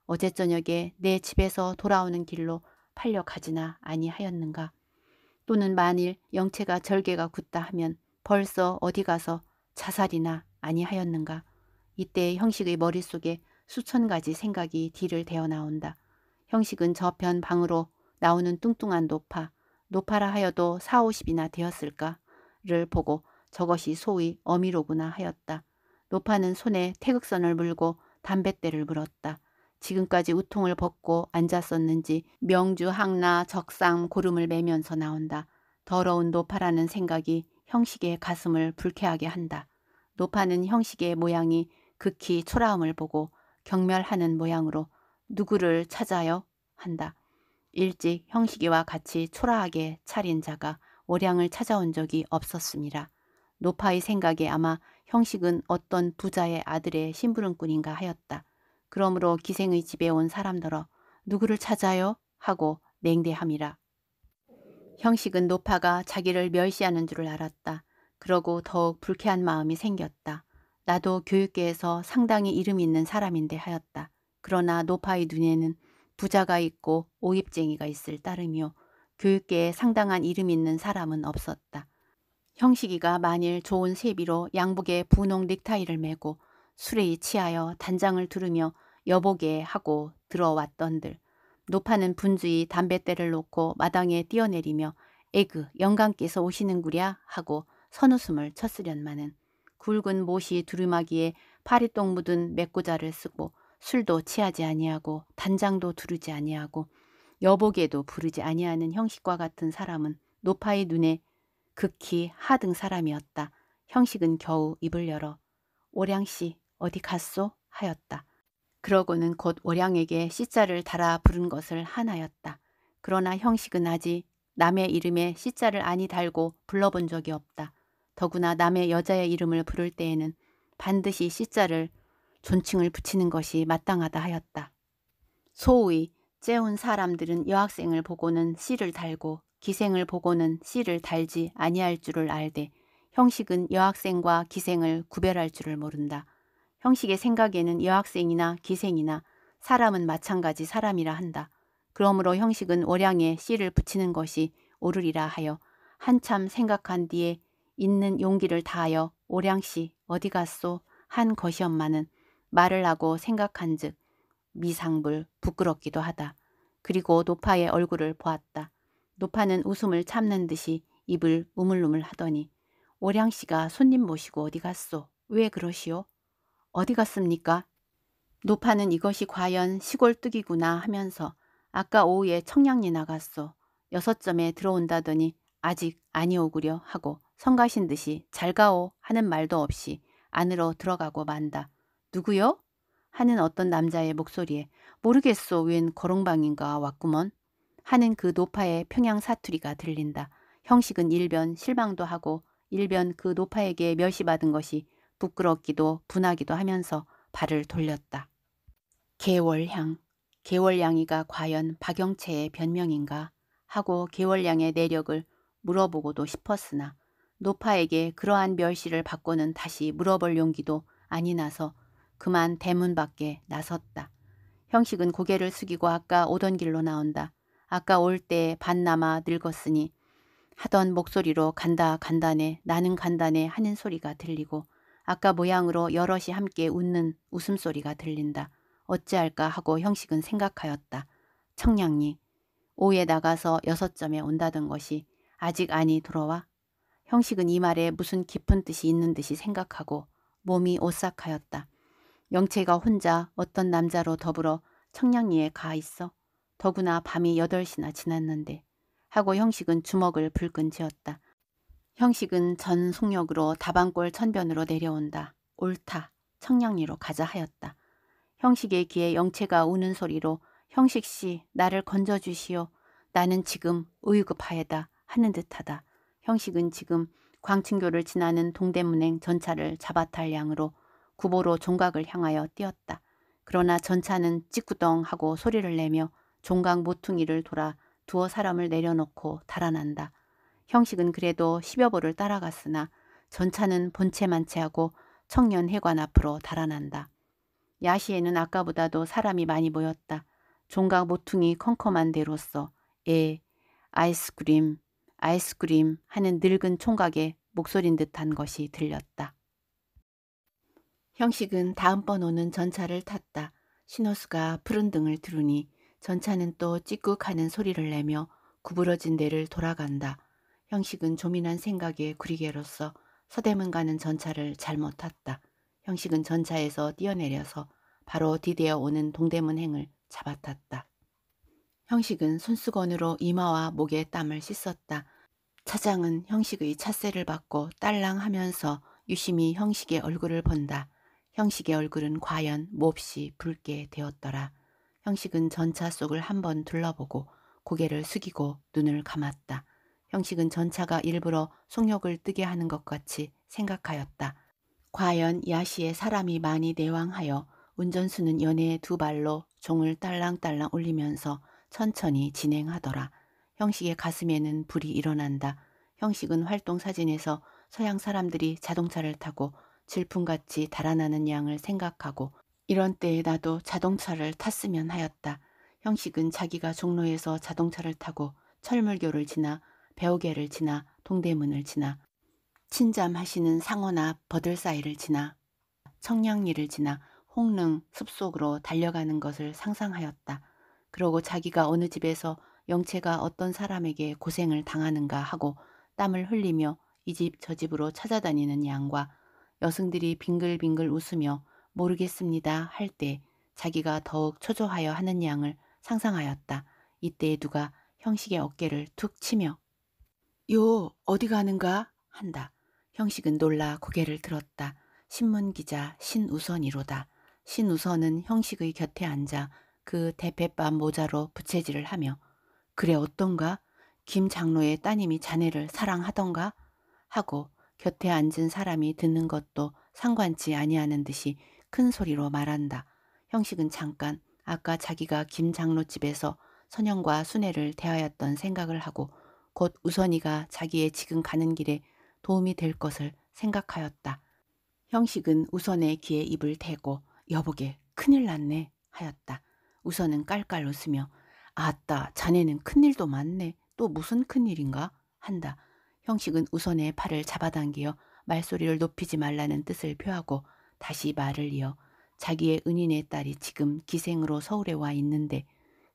어제 저녁에 내 집에서 돌아오는 길로 팔려가지나 아니하였는가. 또는 만일 영체가 절개가 굳다 하면 벌써 어디 가서 자살이나 아니하였는가. 이때 형식의 머릿속에 수천 가지 생각이 뒤를 대어 나온다. 형식은 저편 방으로 나오는 뚱뚱한 노파, 노파라 하여도 사오십이나 되었을까를 보고 저것이 소위 어미로구나 하였다. 노파는 손에 태극선을 물고 담뱃대를 물었다. 지금까지 우통을 벗고 앉았었는지 명주 항나 적상 고름을 매면서 나온다. 더러운 노파라는 생각이 형식의 가슴을 불쾌하게 한다. 노파는 형식의 모양이 극히 초라함을 보고 경멸하는 모양으로 누구를 찾아요? 한다. 일찍 형식이와 같이 초라하게 차린 자가 오량을 찾아온 적이 없었습니다. 노파의 생각에 아마 형식은 어떤 부자의 아들의 심부름꾼인가 하였다. 그러므로 기생의 집에 온사람들러 누구를 찾아요? 하고 냉대함이라. 형식은 노파가 자기를 멸시하는 줄을 알았다. 그러고 더욱 불쾌한 마음이 생겼다. 나도 교육계에서 상당히 이름 있는 사람인데 하였다. 그러나 노파의 눈에는 부자가 있고 오입쟁이가 있을 따름이요. 교육계에 상당한 이름 있는 사람은 없었다. 형식이가 만일 좋은 세비로 양복에 분홍 넥타이를 메고 술에 취하여 단장을 두르며 여보게 하고 들어왔던들 노파는 분주히 담뱃대를 놓고 마당에 뛰어내리며 에그 영감께서 오시는구랴 하고 선웃음을 쳤으련마는 굵은 못이 두루마기에 파리똥 묻은 맥고자를 쓰고 술도 취하지 아니하고 단장도 두르지 아니하고 여보게도 부르지 아니하는 형식과 같은 사람은 노파의 눈에 극히 하등 사람이었다. 형식은 겨우 입을 열어 오량씨 어디 갔소? 하였다. 그러고는 곧 월양에게 씨자를 달아 부른 것을 하나였다. 그러나 형식은 아직 남의 이름에 씨자를 아니 달고 불러본 적이 없다. 더구나 남의 여자의 이름을 부를 때에는 반드시 씨자를 존칭을 붙이는 것이 마땅하다 하였다. 소위 재운 사람들은 여학생을 보고는 씨를 달고 기생을 보고는 씨를 달지 아니할 줄을 알되 형식은 여학생과 기생을 구별할 줄을 모른다. 형식의 생각에는 여학생이나 기생이나 사람은 마찬가지 사람이라 한다. 그러므로 형식은 월양에 씨를 붙이는 것이 오르리라 하여 한참 생각한 뒤에 있는 용기를 다하여 오량씨 어디 갔소 한 것이엄마는 말을 하고 생각한즉 미상불 부끄럽기도 하다. 그리고 노파의 얼굴을 보았다. 노파는 웃음을 참는 듯이 입을 우물우물 하더니 오량씨가 손님 모시고 어디 갔소? 왜 그러시오? 어디 갔습니까? 노파는 이것이 과연 시골뜨기구나 하면서 아까 오후에 청량리 나갔소. 여섯 점에 들어온다더니 아직 아니오구려 하고 성가신 듯이 잘 가오 하는 말도 없이 안으로 들어가고 만다. 누구요? 하는 어떤 남자의 목소리에 모르겠소 웬 거롱방인가 왔구먼 하는 그 노파의 평양 사투리가 들린다. 형식은 일변 실망도 하고 일변 그 노파에게 멸시받은 것이 부끄럽기도 분하기도 하면서 발을 돌렸다. 개월향, 개월양이가 과연 박영채의 변명인가 하고 개월양의 내력을 물어보고도 싶었으나 노파에게 그러한 멸시를 받고는 다시 물어볼 용기도 아니 나서 그만 대문 밖에 나섰다. 형식은 고개를 숙이고 아까 오던 길로 나온다. 아까 올 때 반남아 늙었으니 하던 목소리로 간다 간다네 나는 간다네 하는 소리가 들리고 아까 모양으로 여럿이 함께 웃는 웃음소리가 들린다. 어찌할까 하고 형식은 생각하였다. 청량리 오에 후 나가서 여섯 점에 온다던 것이 아직 아니 돌아와? 형식은 이 말에 무슨 깊은 뜻이 있는 듯이 생각하고 몸이 오싹하였다. 영채가 혼자 어떤 남자로 더불어 청량리에 가 있어. 더구나 밤이 여덟 시나 지났는데. 하고 형식은 주먹을 불끈 쥐었다. 형식은 전 속력으로 다방골 천변으로 내려온다. 옳다. 청량리로 가자 하였다. 형식의 귀에 영채가 우는 소리로 형식씨 나를 건져주시오. 나는 지금 의급하에다 하는 듯하다. 형식은 지금 광춘교를 지나는 동대문행 전차를 잡아탈 양으로 구보로 종각을 향하여 뛰었다. 그러나 전차는 찌꾸덩하고 소리를 내며 종각 모퉁이를 돌아 두어 사람을 내려놓고 달아난다. 형식은 그래도 십여 보를 따라갔으나 전차는 본체 만채하고 청년 회관 앞으로 달아난다. 야시에는 아까보다도 사람이 많이 모였다. 종각 모퉁이 컴컴한 데로서에 아이스크림 아이스크림 하는 늙은 총각의 목소린 듯한 것이 들렸다. 형식은 다음번 오는 전차를 탔다. 신호수가 푸른 등을 들으니 전차는 또 찌꾹하는 소리를 내며 구부러진 데를 돌아간다. 형식은 조민한 생각에 구리개로서 서대문 가는 전차를 잘못 탔다. 형식은 전차에서 뛰어내려서 바로 디대어 오는 동대문행을 잡아탔다. 형식은 손수건으로 이마와 목에 땀을 씻었다. 차장은 형식의 차세를 받고 딸랑하면서 유심히 형식의 얼굴을 본다. 형식의 얼굴은 과연 몹시 붉게 되었더라. 형식은 전차 속을 한번 둘러보고 고개를 숙이고 눈을 감았다. 형식은 전차가 일부러 속력을 뜨게 하는 것 같이 생각하였다. 과연 야시에 사람이 많이 내왕하여 운전수는 연애의 두 발로 종을 딸랑딸랑 올리면서 천천히 진행하더라. 형식의 가슴에는 불이 일어난다. 형식은 활동 사진에서 서양 사람들이 자동차를 타고 질풍같이 달아나는 양을 생각하고 이런 때에 나도 자동차를 탔으면 하였다. 형식은 자기가 종로에서 자동차를 타고 철물교를 지나 배우계를 지나 동대문을 지나 친잠하시는 상어나 버들 사이를 지나 청량리를 지나 홍릉 숲속으로 달려가는 것을 상상하였다. 그러고 자기가 어느 집에서 영채가 어떤 사람에게 고생을 당하는가 하고 땀을 흘리며 이 집 저 집으로 찾아다니는 양과 여승들이 빙글빙글 웃으며 모르겠습니다 할 때 자기가 더욱 초조하여 하는 양을 상상하였다. 이때 누가 형식의 어깨를 툭 치며 요, 어디 가는가? 한다. 형식은 놀라 고개를 들었다. 신문기자 신우선이로다. 신우선은 형식의 곁에 앉아 그 대패밤 모자로 부채질을 하며 그래 어떤가? 김 장로의 따님이 자네를 사랑하던가? 하고 곁에 앉은 사람이 듣는 것도 상관치 아니하는 듯이 큰 소리로 말한다. 형식은 잠깐 아까 자기가 김 장로 집에서 선영과 순애를 대하였던 생각을 하고 곧 우선이가 자기의 지금 가는 길에 도움이 될 것을 생각하였다. 형식은 우선의 귀에 입을 대고 여보게 큰일 났네 하였다. 우선은 깔깔 웃으며 아따 자네는 큰일도 많네 또 무슨 큰일인가 한다. 형식은 우선의 팔을 잡아당기어 말소리를 높이지 말라는 뜻을 표하고 다시 말을 이어 자기의 은인의 딸이 지금 기생으로 서울에 와 있는데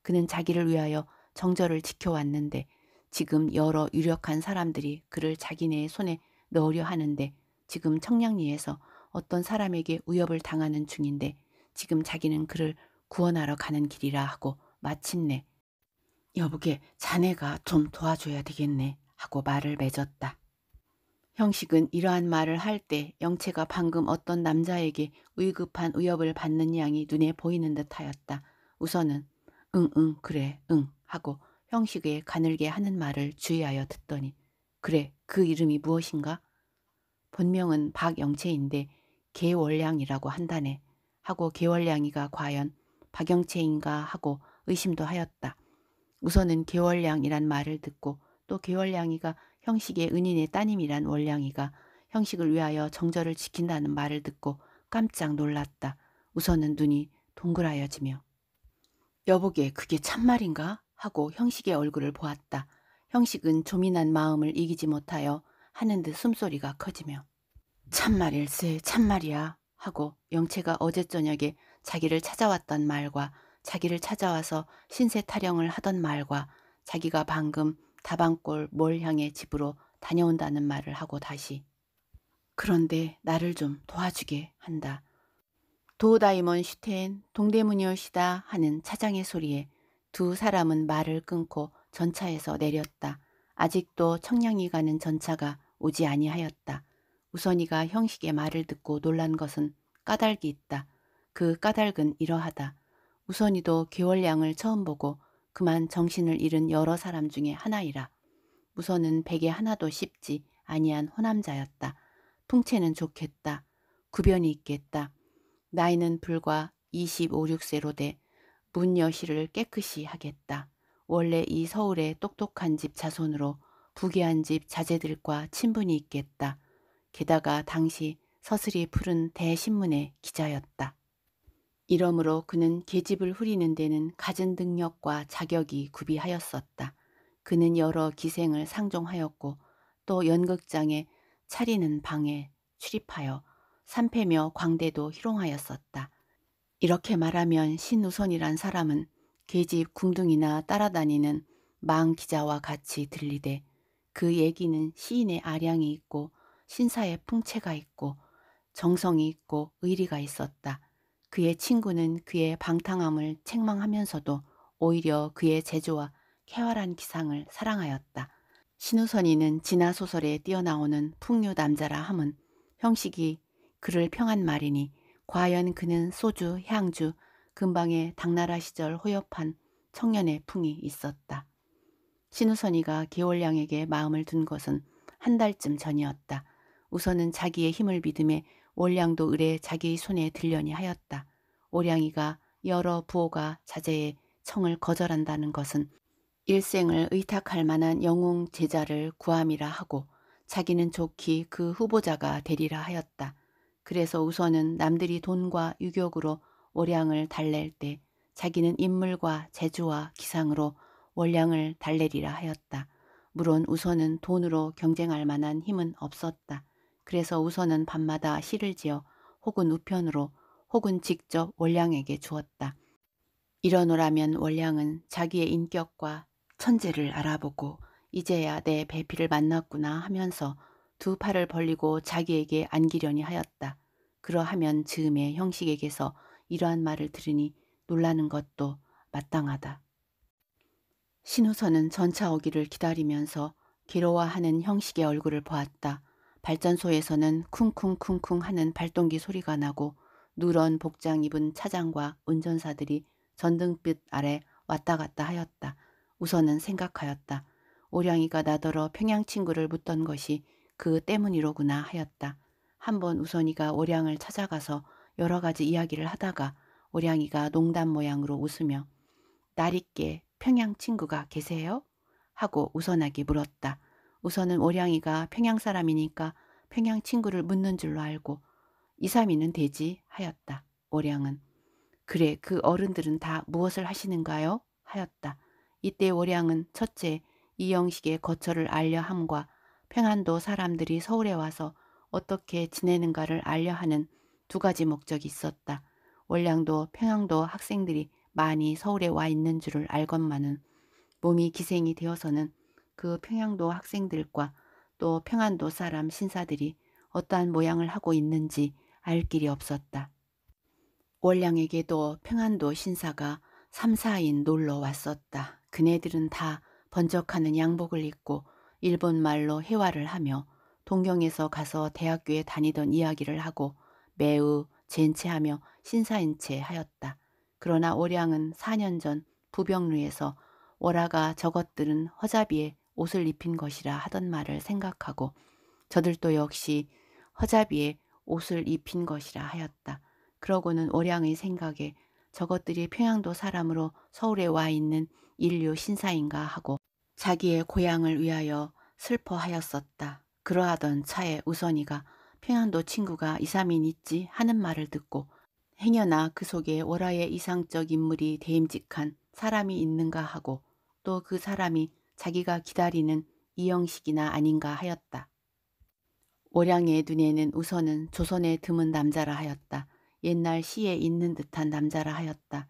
그는 자기를 위하여 정절을 지켜왔는데 지금 여러 유력한 사람들이 그를 자기네 의 손에 넣으려 하는데 지금 청량리에서 어떤 사람에게 위협을 당하는 중인데 지금 자기는 그를 구원하러 가는 길이라 하고 마침내 여보게 자네가 좀 도와줘야 되겠네 하고 말을 맺었다. 형식은 이러한 말을 할 때 영채가 방금 어떤 남자에게 위급한 위협을 받는 양이 눈에 보이는 듯하였다. 우선은 응 응, 그래 응 하고 형식에 가늘게 하는 말을 주의하여 듣더니 그래 그 이름이 무엇인가? 본명은 박영채인데 개월량이라고 한다네 하고 개월량이가 과연 박영채인가 하고 의심도 하였다. 우선은 개월량이란 말을 듣고 또 개월량이가 형식의 은인의 따님이란 월량이가 형식을 위하여 정절을 지킨다는 말을 듣고 깜짝 놀랐다. 우선은 눈이 동그라여지며 여보게 그게 참말인가? 하고 형식의 얼굴을 보았다. 형식은 조민한 마음을 이기지 못하여 하는 듯 숨소리가 커지며 참말일세 참말이야 하고 영채가 어제 저녁에 자기를 찾아왔던 말과 자기를 찾아와서 신세 타령을 하던 말과 자기가 방금 다방골 뭘 향해 집으로 다녀온다는 말을 하고 다시 그런데 나를 좀 도와주게 한다. 도다이먼 슈텐 동대문이올시다 하는 차장의 소리에 두 사람은 말을 끊고 전차에서 내렸다. 아직도 청량이 가는 전차가 오지 아니하였다. 우선이가 형식의 말을 듣고 놀란 것은 까닭이 있다. 그 까닭은 이러하다. 우선이도 개월량을 처음 보고 그만 정신을 잃은 여러 사람 중에 하나이라. 우선은 백개 하나도 쉽지 아니한 호남자였다. 풍채는 좋겠다. 구변이 있겠다. 나이는 불과 25, 6세로 돼문 여실을 깨끗이 하겠다. 원래 이 서울의 똑똑한 집 자손으로 부귀한 집 자제들과 친분이 있겠다. 게다가 당시 서슬이 푸른 대신문의 기자였다. 이러므로 그는 계집을 후리는 데는 갖은 능력과 자격이 구비하였었다. 그는 여러 기생을 상종하였고 또 연극장에 차리는 방에 출입하여 삼패며 광대도 희롱하였었다. 이렇게 말하면 신우선이란 사람은 계집 궁둥이나 따라다니는 망 기자와 같이 들리되 그 얘기는 시인의 아량이 있고 신사의 풍채가 있고 정성이 있고 의리가 있었다. 그의 친구는 그의 방탕함을 책망하면서도 오히려 그의 재주와 쾌활한 기상을 사랑하였다. 신우선이는 진화 소설에 뛰어나오는 풍류 남자라 함은 형식이 그를 평한 말이니 과연 그는 소주, 향주, 근방의 당나라 시절 호협한 청년의 풍이 있었다. 신우선이가 개월량에게 마음을 둔 것은 한 달쯤 전이었다. 우선은 자기의 힘을 믿음에 월량도 을에 자기의 손에 들려니 하였다. 오량이가 여러 부호가 자제에 청을 거절한다는 것은 일생을 의탁할 만한 영웅 제자를 구함이라 하고 자기는 좋기 그 후보자가 되리라 하였다. 그래서 우선은 남들이 돈과 유격으로 월량을 달랠 때 자기는 인물과 재주와 기상으로 월량을 달래리라 하였다. 물론 우선은 돈으로 경쟁할 만한 힘은 없었다. 그래서 우선은 밤마다 시를 지어 혹은 우편으로 혹은 직접 월량에게 주었다. 이러노라면 월량은 자기의 인격과 천재를 알아보고 이제야 내 배필을 만났구나 하면서 두 팔을 벌리고 자기에게 안기려니 하였다. 그러하면 즈음에 형식에게서 이러한 말을 들으니 놀라는 것도 마땅하다. 신우선은 전차 오기를 기다리면서 괴로워하는 형식의 얼굴을 보았다. 발전소에서는 쿵쿵쿵쿵 하는 발동기 소리가 나고 누런 복장 입은 차장과 운전사들이 전등빛 아래 왔다 갔다 하였다. 우선은 생각하였다. 오량이가 나더러 평양 친구를 묻던 것이 그 때문이로구나 하였다. 한번 우선이가 오량을 찾아가서 여러 가지 이야기를 하다가 오량이가 농담 모양으로 웃으며 나리께 평양 친구가 계세요? 하고 우선에게 물었다. 우선은 오량이가 평양 사람이니까 평양 친구를 묻는 줄로 알고 이삼이는 되지 하였다. 오량은 그래 그 어른들은 다 무엇을 하시는가요? 하였다. 이때 오량은 첫째 이형식의 거처를 알려 함과 평안도 사람들이 서울에 와서 어떻게 지내는가를 알려 하는 두 가지 목적이 있었다. 월량도 평양도 학생들이 많이 서울에 와 있는 줄을 알것만은 몸이 기생이 되어서는 그 평양도 학생들과 또 평안도 사람 신사들이 어떠한 모양을 하고 있는지 알 길이 없었다. 월량에게도 평안도 신사가 3, 4인 놀러 왔었다. 그네들은 다 번쩍하는 양복을 입고 일본말로 회화를 하며 동경에서 가서 대학교에 다니던 이야기를 하고 매우 젠체하며 신사인채하였다 그러나 오량은 4년 전 부병루에서 오라가 저것들은 허자비에 옷을 입힌 것이라 하던 말을 생각하고 저들도 역시 허자비에 옷을 입힌 것이라 하였다. 그러고는 오량의 생각에 저것들이 평양도 사람으로 서울에 와 있는 인류 신사인가 하고 자기의 고향을 위하여 슬퍼하였었다. 그러하던 차에 우선이가 평양도 친구가 2, 3인 있지 하는 말을 듣고 행여나 그 속에 월화의 이상적 인물이 대임직한 사람이 있는가 하고 또 그 사람이 자기가 기다리는 이영식이나 아닌가 하였다. 월양의 눈에는 우선은 조선에 드문 남자라 하였다. 옛날 시에 있는 듯한 남자라 하였다.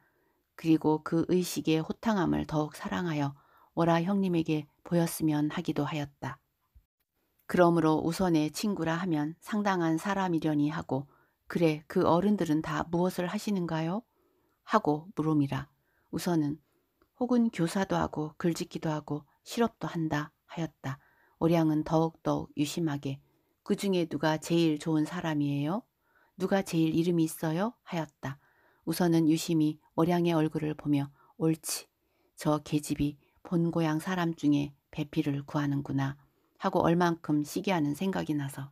그리고 그 의식의 호탕함을 더욱 사랑하여 월라 형님에게 보였으면 하기도 하였다. 그러므로 우선의 친구라 하면 상당한 사람이려니 하고 그래 그 어른들은 다 무엇을 하시는가요? 하고 물음이라 우선은 혹은 교사도 하고 글짓기도 하고 실업도 한다 하였다. 오량은 더욱더 유심하게 그 중에 누가 제일 좋은 사람이에요? 누가 제일 이름이 있어요? 하였다. 우선은 유심히 오량의 얼굴을 보며 옳지. 저 계집이 본고향 사람 중에 배필을 구하는구나 하고 얼만큼 시기하는 생각이 나서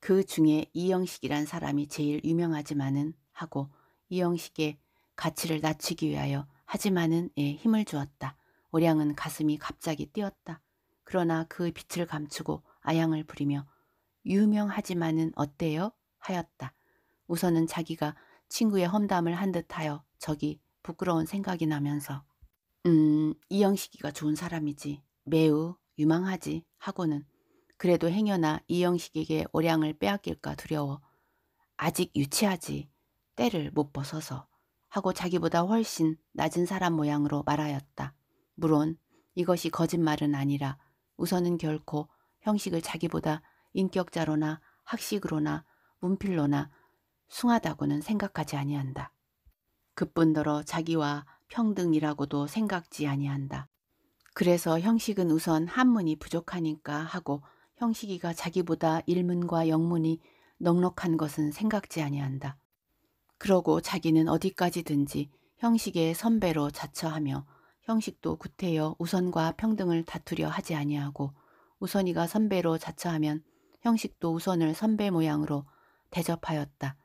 그 중에 이영식이란 사람이 제일 유명하지만은 하고 이영식의 가치를 낮추기 위하여 하지만은에 예, 힘을 주었다. 오량은 가슴이 갑자기 뛰었다. 그러나 그 빛을 감추고 아양을 부리며 유명하지만은 어때요? 하였다. 우선은 자기가 친구의 험담을 한 듯하여 저기 부끄러운 생각이 나면서 음, 이영식이가 좋은 사람이지. 매우 유망하지. 하고는 그래도 행여나 이영식에게 오량을 빼앗길까 두려워. 아직 유치하지. 때를 못 벗어서. 하고 자기보다 훨씬 낮은 사람 모양으로 말하였다. 물론 이것이 거짓말은 아니라 우선은 결코 형식을 자기보다 인격자로나 학식으로나 문필로나 숭하다고는 생각하지 아니한다. 그뿐더러 자기와 평등이라고도 생각지 아니한다. 그래서 형식은 우선 한문이 부족하니까 하고 형식이가 자기보다 일문과 영문이 넉넉한 것은 생각지 아니한다. 그러고 자기는 어디까지든지 형식의 선배로 자처하며 형식도 구태여 우선과 평등을 다투려 하지 아니하고 우선이가 선배로 자처하면 형식도 우선을 선배 모양으로 대접하였다.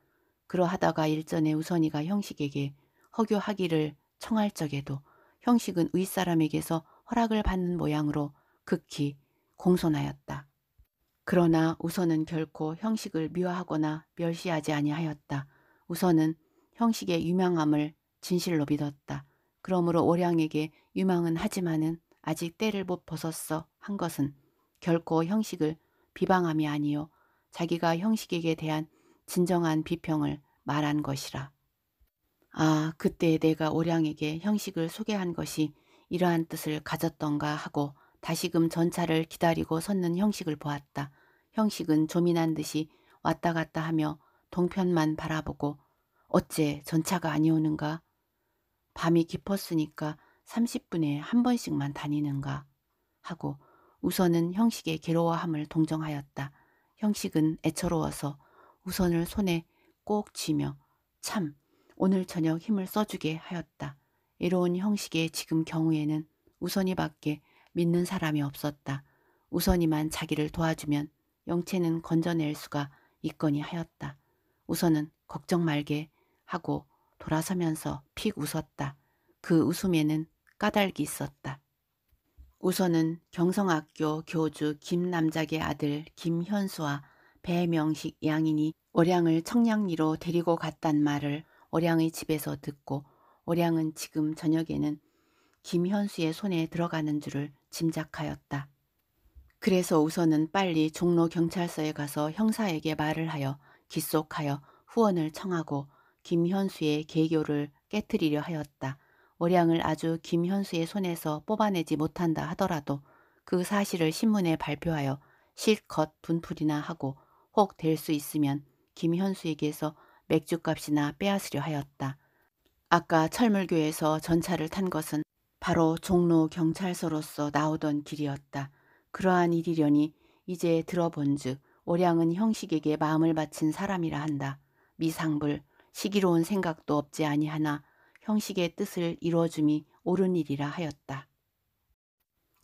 그러하다가 일전에 우선이가 형식에게 허교하기를 청할 적에도 형식은 윗사람에게서 허락을 받는 모양으로 극히 공손하였다. 그러나 우선은 결코 형식을 미워하거나 멸시하지 아니하였다. 우선은 형식의 유명함을 진실로 믿었다. 그러므로 오량에게 유망은 하지만은 아직 때를 못 벗었어 한 것은 결코 형식을 비방함이 아니요 자기가 형식에게 대한 진정한 비평을 말한 것이라. 아, 그때 내가 오량에게 형식을 소개한 것이 이러한 뜻을 가졌던가 하고 다시금 전차를 기다리고 섰는 형식을 보았다. 형식은 조민한 듯이 왔다 갔다 하며 동편만 바라보고 어째 전차가 아니오는가? 밤이 깊었으니까 30분에 한 번씩만 다니는가? 하고 우선은 형식의 괴로워함을 동정하였다. 형식은 애처로워서 우선을 손에 꼭 쥐며 참 오늘 저녁 힘을 써주게 하였다. 이로운 형식의 지금 경우에는 우선이 밖에 믿는 사람이 없었다. 우선이만 자기를 도와주면 영채는 건져낼 수가 있거니 하였다. 우선은 걱정 말게 하고 돌아서면서 픽 웃었다. 그 웃음에는 까닭이 있었다. 우선은 경성학교 교주 김남작의 아들 김현수와 배명식 양인이 월량을 청량리로 데리고 갔단 말을 어량의 집에서 듣고 어량은 지금 저녁에는 김현수의 손에 들어가는 줄을 짐작하였다. 그래서 우선은 빨리 종로 경찰서에 가서 형사에게 말을 하여 기속하여 후원을 청하고 김현수의 계교를 깨뜨리려 하였다. 어량을 아주 김현수의 손에서 뽑아내지 못한다 하더라도 그 사실을 신문에 발표하여 실컷 분풀이나 하고 혹 될 수 있으면 김현수에게서 맥주값이나 빼앗으려 하였다. 아까 철물교에서 전차를 탄 것은 바로 종로 경찰서로서 나오던 길이었다. 그러한 일이려니 이제 들어본즉 오량은 형식에게 마음을 바친 사람이라 한다. 미상불 시기로운 생각도 없지 아니하나 형식의 뜻을 이루어줌이 옳은 일이라 하였다.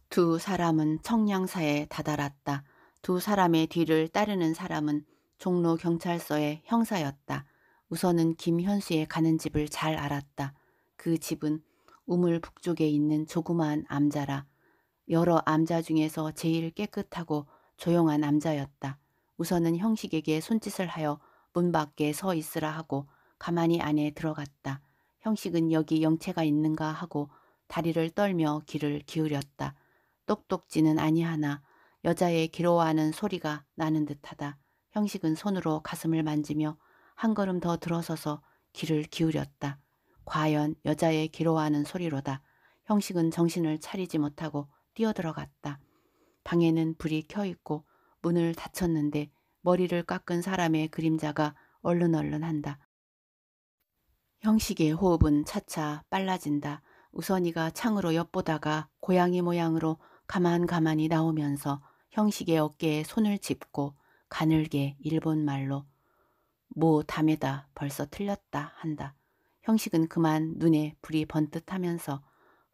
두 사람은 청량사에 다다랐다. 두 사람의 뒤를 따르는 사람은 종로 경찰서의 형사였다. 우선은 김현수의 가는 집을 잘 알았다. 그 집은 우물 북쪽에 있는 조그마한 암자라 여러 암자 중에서 제일 깨끗하고 조용한 암자였다. 우선은 형식에게 손짓을 하여 문 밖에 서 있으라 하고 가만히 안에 들어갔다. 형식은 여기 영체가 있는가 하고 다리를 떨며 귀를 기울였다. 똑똑지는 아니하나 여자의 괴로워하는 소리가 나는 듯하다. 형식은 손으로 가슴을 만지며 한 걸음 더 들어서서 귀를 기울였다. 과연 여자의 기로하는 소리로다. 형식은 정신을 차리지 못하고 뛰어들어갔다. 방에는 불이 켜있고 문을 닫혔는데 머리를 깎은 사람의 그림자가 얼른얼른 한다. 형식의 호흡은 차차 빨라진다. 우선이가 창으로 엿보다가 고양이 모양으로 가만가만히 나오면서 형식의 어깨에 손을 짚고 가늘게 일본말로 뭐 담에다 벌써 틀렸다 한다. 형식은 그만 눈에 불이 번듯하면서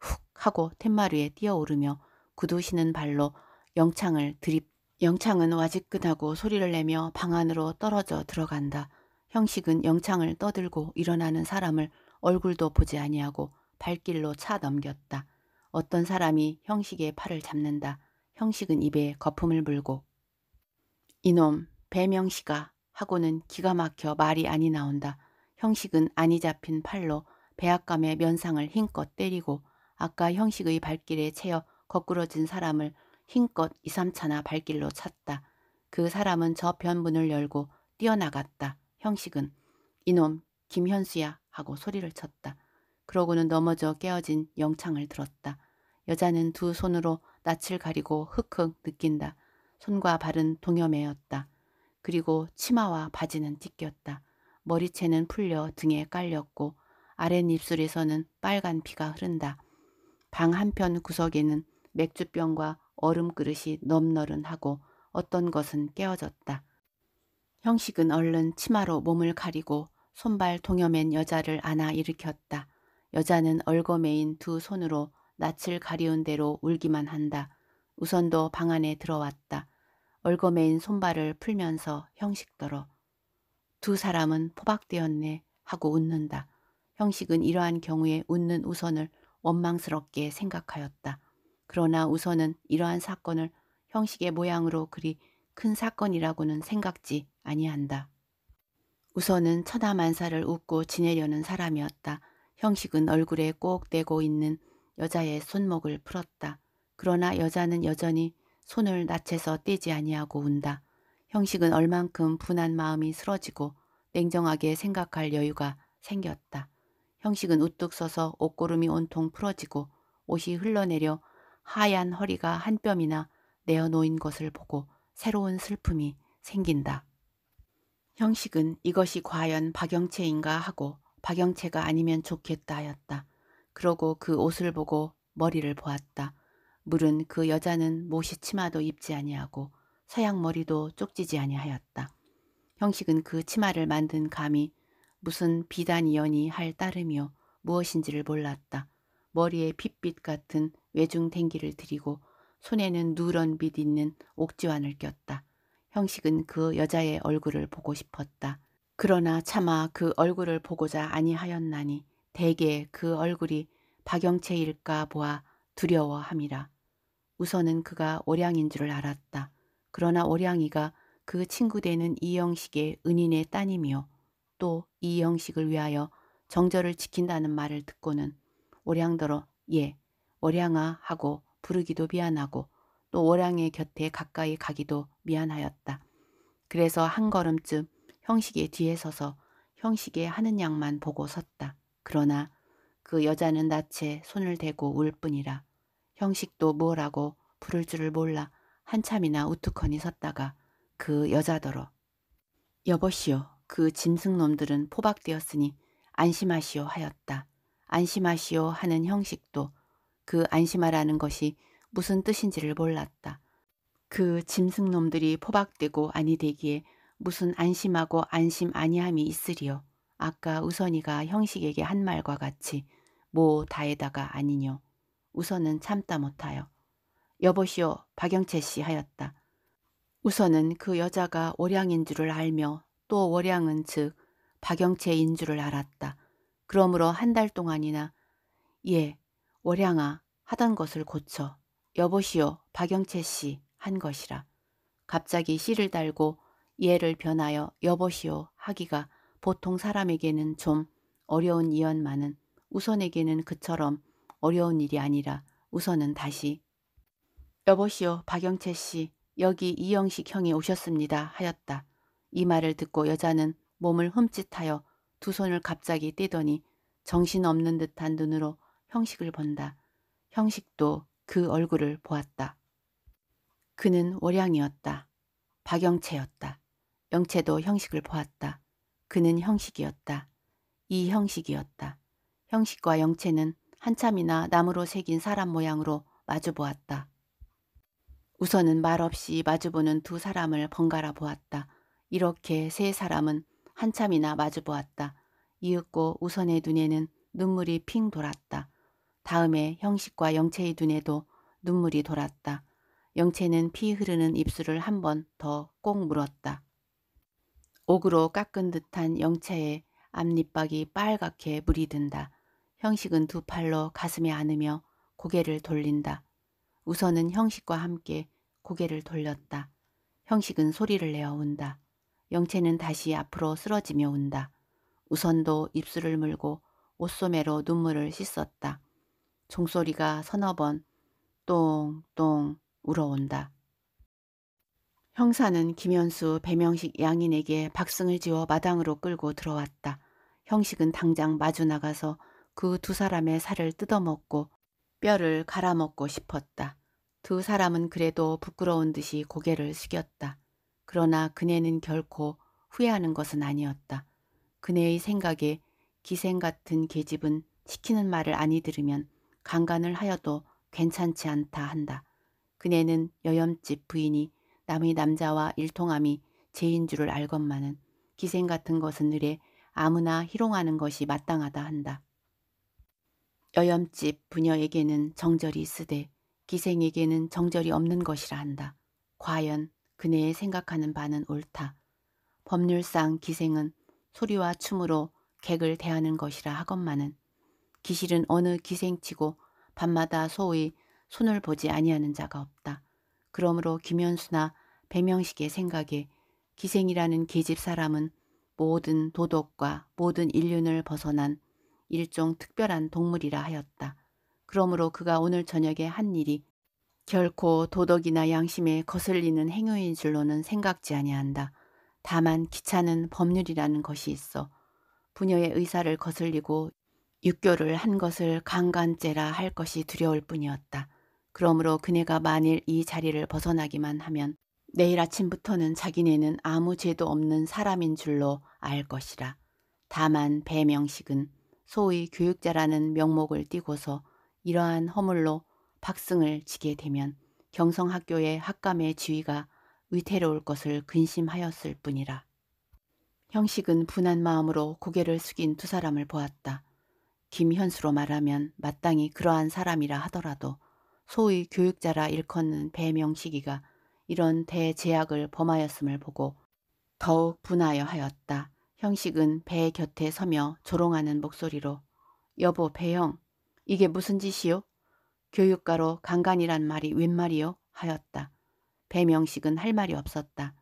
훅 하고 텐마루에 뛰어오르며 구두신은 발로 영창을 드립 영창은 와지끈하고 소리를 내며 방 안으로 떨어져 들어간다. 형식은 영창을 떠들고 일어나는 사람을 얼굴도 보지 아니하고 발길로 차 넘겼다. 어떤 사람이 형식의 팔을 잡는다. 형식은 입에 거품을 물고 이놈 배명씨가 하고는 기가 막혀 말이 아니 나온다. 형식은 아니 잡힌 팔로 배악감의 면상을 힘껏 때리고 아까 형식의 발길에 채어 거꾸러진 사람을 힘껏 이삼차나 발길로 찼다. 그 사람은 저 변문을 열고 뛰어나갔다. 형식은 이놈 김현수야 하고 소리를 쳤다. 그러고는 넘어져 깨어진 영창을 들었다. 여자는 두 손으로 낯을 가리고 흑흑 느낀다. 손과 발은 동여매였다. 그리고 치마와 바지는 찢겼다. 머리채는 풀려 등에 깔렸고 아랫입술에서는 빨간 피가 흐른다. 방 한편 구석에는 맥주병과 얼음 그릇이 넘너른하고 어떤 것은 깨어졌다. 형식은 얼른 치마로 몸을 가리고 손발 동여맨 여자를 안아 일으켰다. 여자는 얼거매인 두 손으로 낯을 가리운 대로 울기만 한다. 우선도 방 안에 들어왔다. 얼거매인 손발을 풀면서 형식더러 두 사람은 포박되었네 하고 웃는다. 형식은 이러한 경우에 웃는 우선을 원망스럽게 생각하였다. 그러나 우선은 이러한 사건을 형식의 모양으로 그리 큰 사건이라고는 생각지 아니한다. 우선은 천하만사를 웃고 지내려는 사람이었다. 형식은 얼굴에 꼭 대고 있는 여자의 손목을 풀었다. 그러나 여자는 여전히 손을 낯에서 떼지 아니하고 운다. 형식은 얼만큼 분한 마음이 쓰러지고 냉정하게 생각할 여유가 생겼다. 형식은 우뚝 서서 옷고름이 온통 풀어지고 옷이 흘러내려 하얀 허리가 한 뼘이나 내어놓인 것을 보고 새로운 슬픔이 생긴다. 형식은 이것이 과연 박영채인가 하고 박영채가 아니면 좋겠다 하였다. 그러고 그 옷을 보고 머리를 보았다. 물은 그 여자는 모시 치마도 입지 아니하고 서양 머리도 쪽지지 아니하였다. 형식은 그 치마를 만든 감이 무슨 비단이연이 할 따름이요 무엇인지를 몰랐다. 머리에 핏빛 같은 외중댕기를 들이고 손에는 누런 빛 있는 옥지환을 꼈다. 형식은 그 여자의 얼굴을 보고 싶었다. 그러나 차마 그 얼굴을 보고자 아니하였나니 대개 그 얼굴이 박영채일까 보아 두려워함이라. 우선은 그가 오량인 줄을 알았다. 그러나 오량이가 그 친구 되는 이영식의 은인의 따님이요. 또 이영식을 위하여 정절을 지킨다는 말을 듣고는 오량더러 예, 오량아 하고 부르기도 미안하고 또 오량의 곁에 가까이 가기도 미안하였다. 그래서 한 걸음쯤 형식의 뒤에 서서 형식의 하는 양만 보고 섰다. 그러나 그 여자는 낯에 손을 대고 울 뿐이라 형식도 뭐라고 부를 줄을 몰라 한참이나 우투커니 섰다가 그 여자더러 여보시오 그 짐승놈들은 포박되었으니 안심하시오 하였다. 안심하시오 하는 형식도 그 안심하라는 것이 무슨 뜻인지를 몰랐다. 그 짐승놈들이 포박되고 아니 되기에 무슨 안심하고 안심 아니함이 있으리요. 아까 우선이가 형식에게 한 말과 같이 뭐 다에다가 아니뇨. 우선은 참다 못하여. 여보시오 박영채 씨 하였다. 우선은 그 여자가 월양인 줄을 알며 또 월양은 즉 박영채인 줄을 알았다. 그러므로 한 달 동안이나 예 월양아 하던 것을 고쳐 여보시오 박영채 씨 한 것이라. 갑자기 씨를 달고 예를 변하여 여보시오 하기가 보통 사람에게는 좀 어려운 이연만은 우선에게는 그처럼 어려운 일이 아니라 우선은 다시 여보시오 박영채 씨 여기 이영식 형이 오셨습니다 하였다. 이 말을 듣고 여자는 몸을 흠칫하여 두 손을 갑자기 떼더니 정신없는 듯한 눈으로 형식을 본다. 형식도 그 얼굴을 보았다. 그는 월양이었다. 박영채였다. 영채도 형식을 보았다. 그는 형식이었다. 이 형식이었다. 형식과 영체는 한참이나 나무로 새긴 사람 모양으로 마주보았다. 우선은 말없이 마주보는 두 사람을 번갈아 보았다. 이렇게 세 사람은 한참이나 마주보았다. 이윽고 우선의 눈에는 눈물이 핑 돌았다. 다음에 형식과 영체의 눈에도 눈물이 돌았다. 영체는피 흐르는 입술을 한 번 더 꼭 물었다. 옥으로 깎은 듯한 영체의 앞니박이 빨갛게 물이 든다. 형식은 두 팔로 가슴에 안으며 고개를 돌린다. 우선은 형식과 함께 고개를 돌렸다. 형식은 소리를 내어 운다. 영채는 다시 앞으로 쓰러지며 운다. 우선도 입술을 물고 옷소매로 눈물을 씻었다. 종소리가 서너 번 똥똥 울어온다. 형사는 김현수, 배명식 양인에게 박승을 지워 마당으로 끌고 들어왔다. 형식은 당장 마주 나가서 그두 사람의 살을 뜯어먹고 뼈를 갈아먹고 싶었다. 두 사람은 그래도 부끄러운 듯이 고개를 숙였다. 그러나 그네는 결코 후회하는 것은 아니었다. 그네의 생각에 기생 같은 계집은 시키는 말을 아니 들으면 강간을 하여도 괜찮지 않다 한다. 그네는 여염집 부인이 남의 남자와 일통함이 죄인 줄을 알것만은 기생 같은 것은 늘에 아무나 희롱하는 것이 마땅하다 한다. 여염집 부녀에게는 정절이 있으되 기생에게는 정절이 없는 것이라 한다. 과연 그네의 생각하는 바는 옳다. 법률상 기생은 소리와 춤으로 객을 대하는 것이라 하건만은 기실은 어느 기생치고 밤마다 소의 손을 보지 아니하는 자가 없다. 그러므로 김현수나 배명식의 생각에 기생이라는 계집 사람은 모든 도덕과 모든 인륜을 벗어난 일종 특별한 동물이라 하였다. 그러므로 그가 오늘 저녁에 한 일이 결코 도덕이나 양심에 거슬리는 행위인 줄로는 생각지 아니한다. 다만 기차는 법률이라는 것이 있어 부녀의 의사를 거슬리고 육교를 한 것을 강간죄라 할 것이 두려울 뿐이었다. 그러므로 그네가 만일 이 자리를 벗어나기만 하면 내일 아침부터는 자기네는 아무 죄도 없는 사람인 줄로 알 것이라. 다만 배명식은 소위 교육자라는 명목을 띠고서 이러한 허물로 박승을 지게 되면 경성학교의 학감의 지위가 위태로울 것을 근심하였을 뿐이라. 형식은 분한 마음으로 고개를 숙인 두 사람을 보았다. 김현수로 말하면 마땅히 그러한 사람이라 하더라도 소위 교육자라 일컫는 배명시기가 이런 대제약을 범하였음을 보고 더욱 분하여 하였다. 형식은 배 곁에 서며 조롱하는 목소리로 여보 배형 이게 무슨 짓이요? 교육가로 강간이란 말이 웬말이요? 하였다. 배명식은 할 말이 없었다.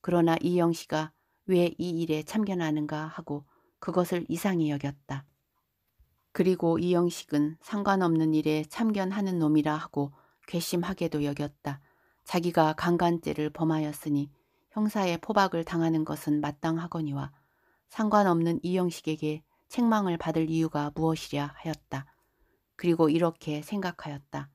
그러나 이영씨가 왜이 일에 참견하는가 하고 그것을 이상히 여겼다. 그리고 이영식은 상관없는 일에 참견하는 놈이라 하고 괘씸하게도 여겼다. 자기가 강간죄를 범하였으니 형사의 포박을 당하는 것은 마땅하거니와 상관없는 이영식에게 책망을 받을 이유가 무엇이랴 하였다. 그리고 이렇게 생각하였다.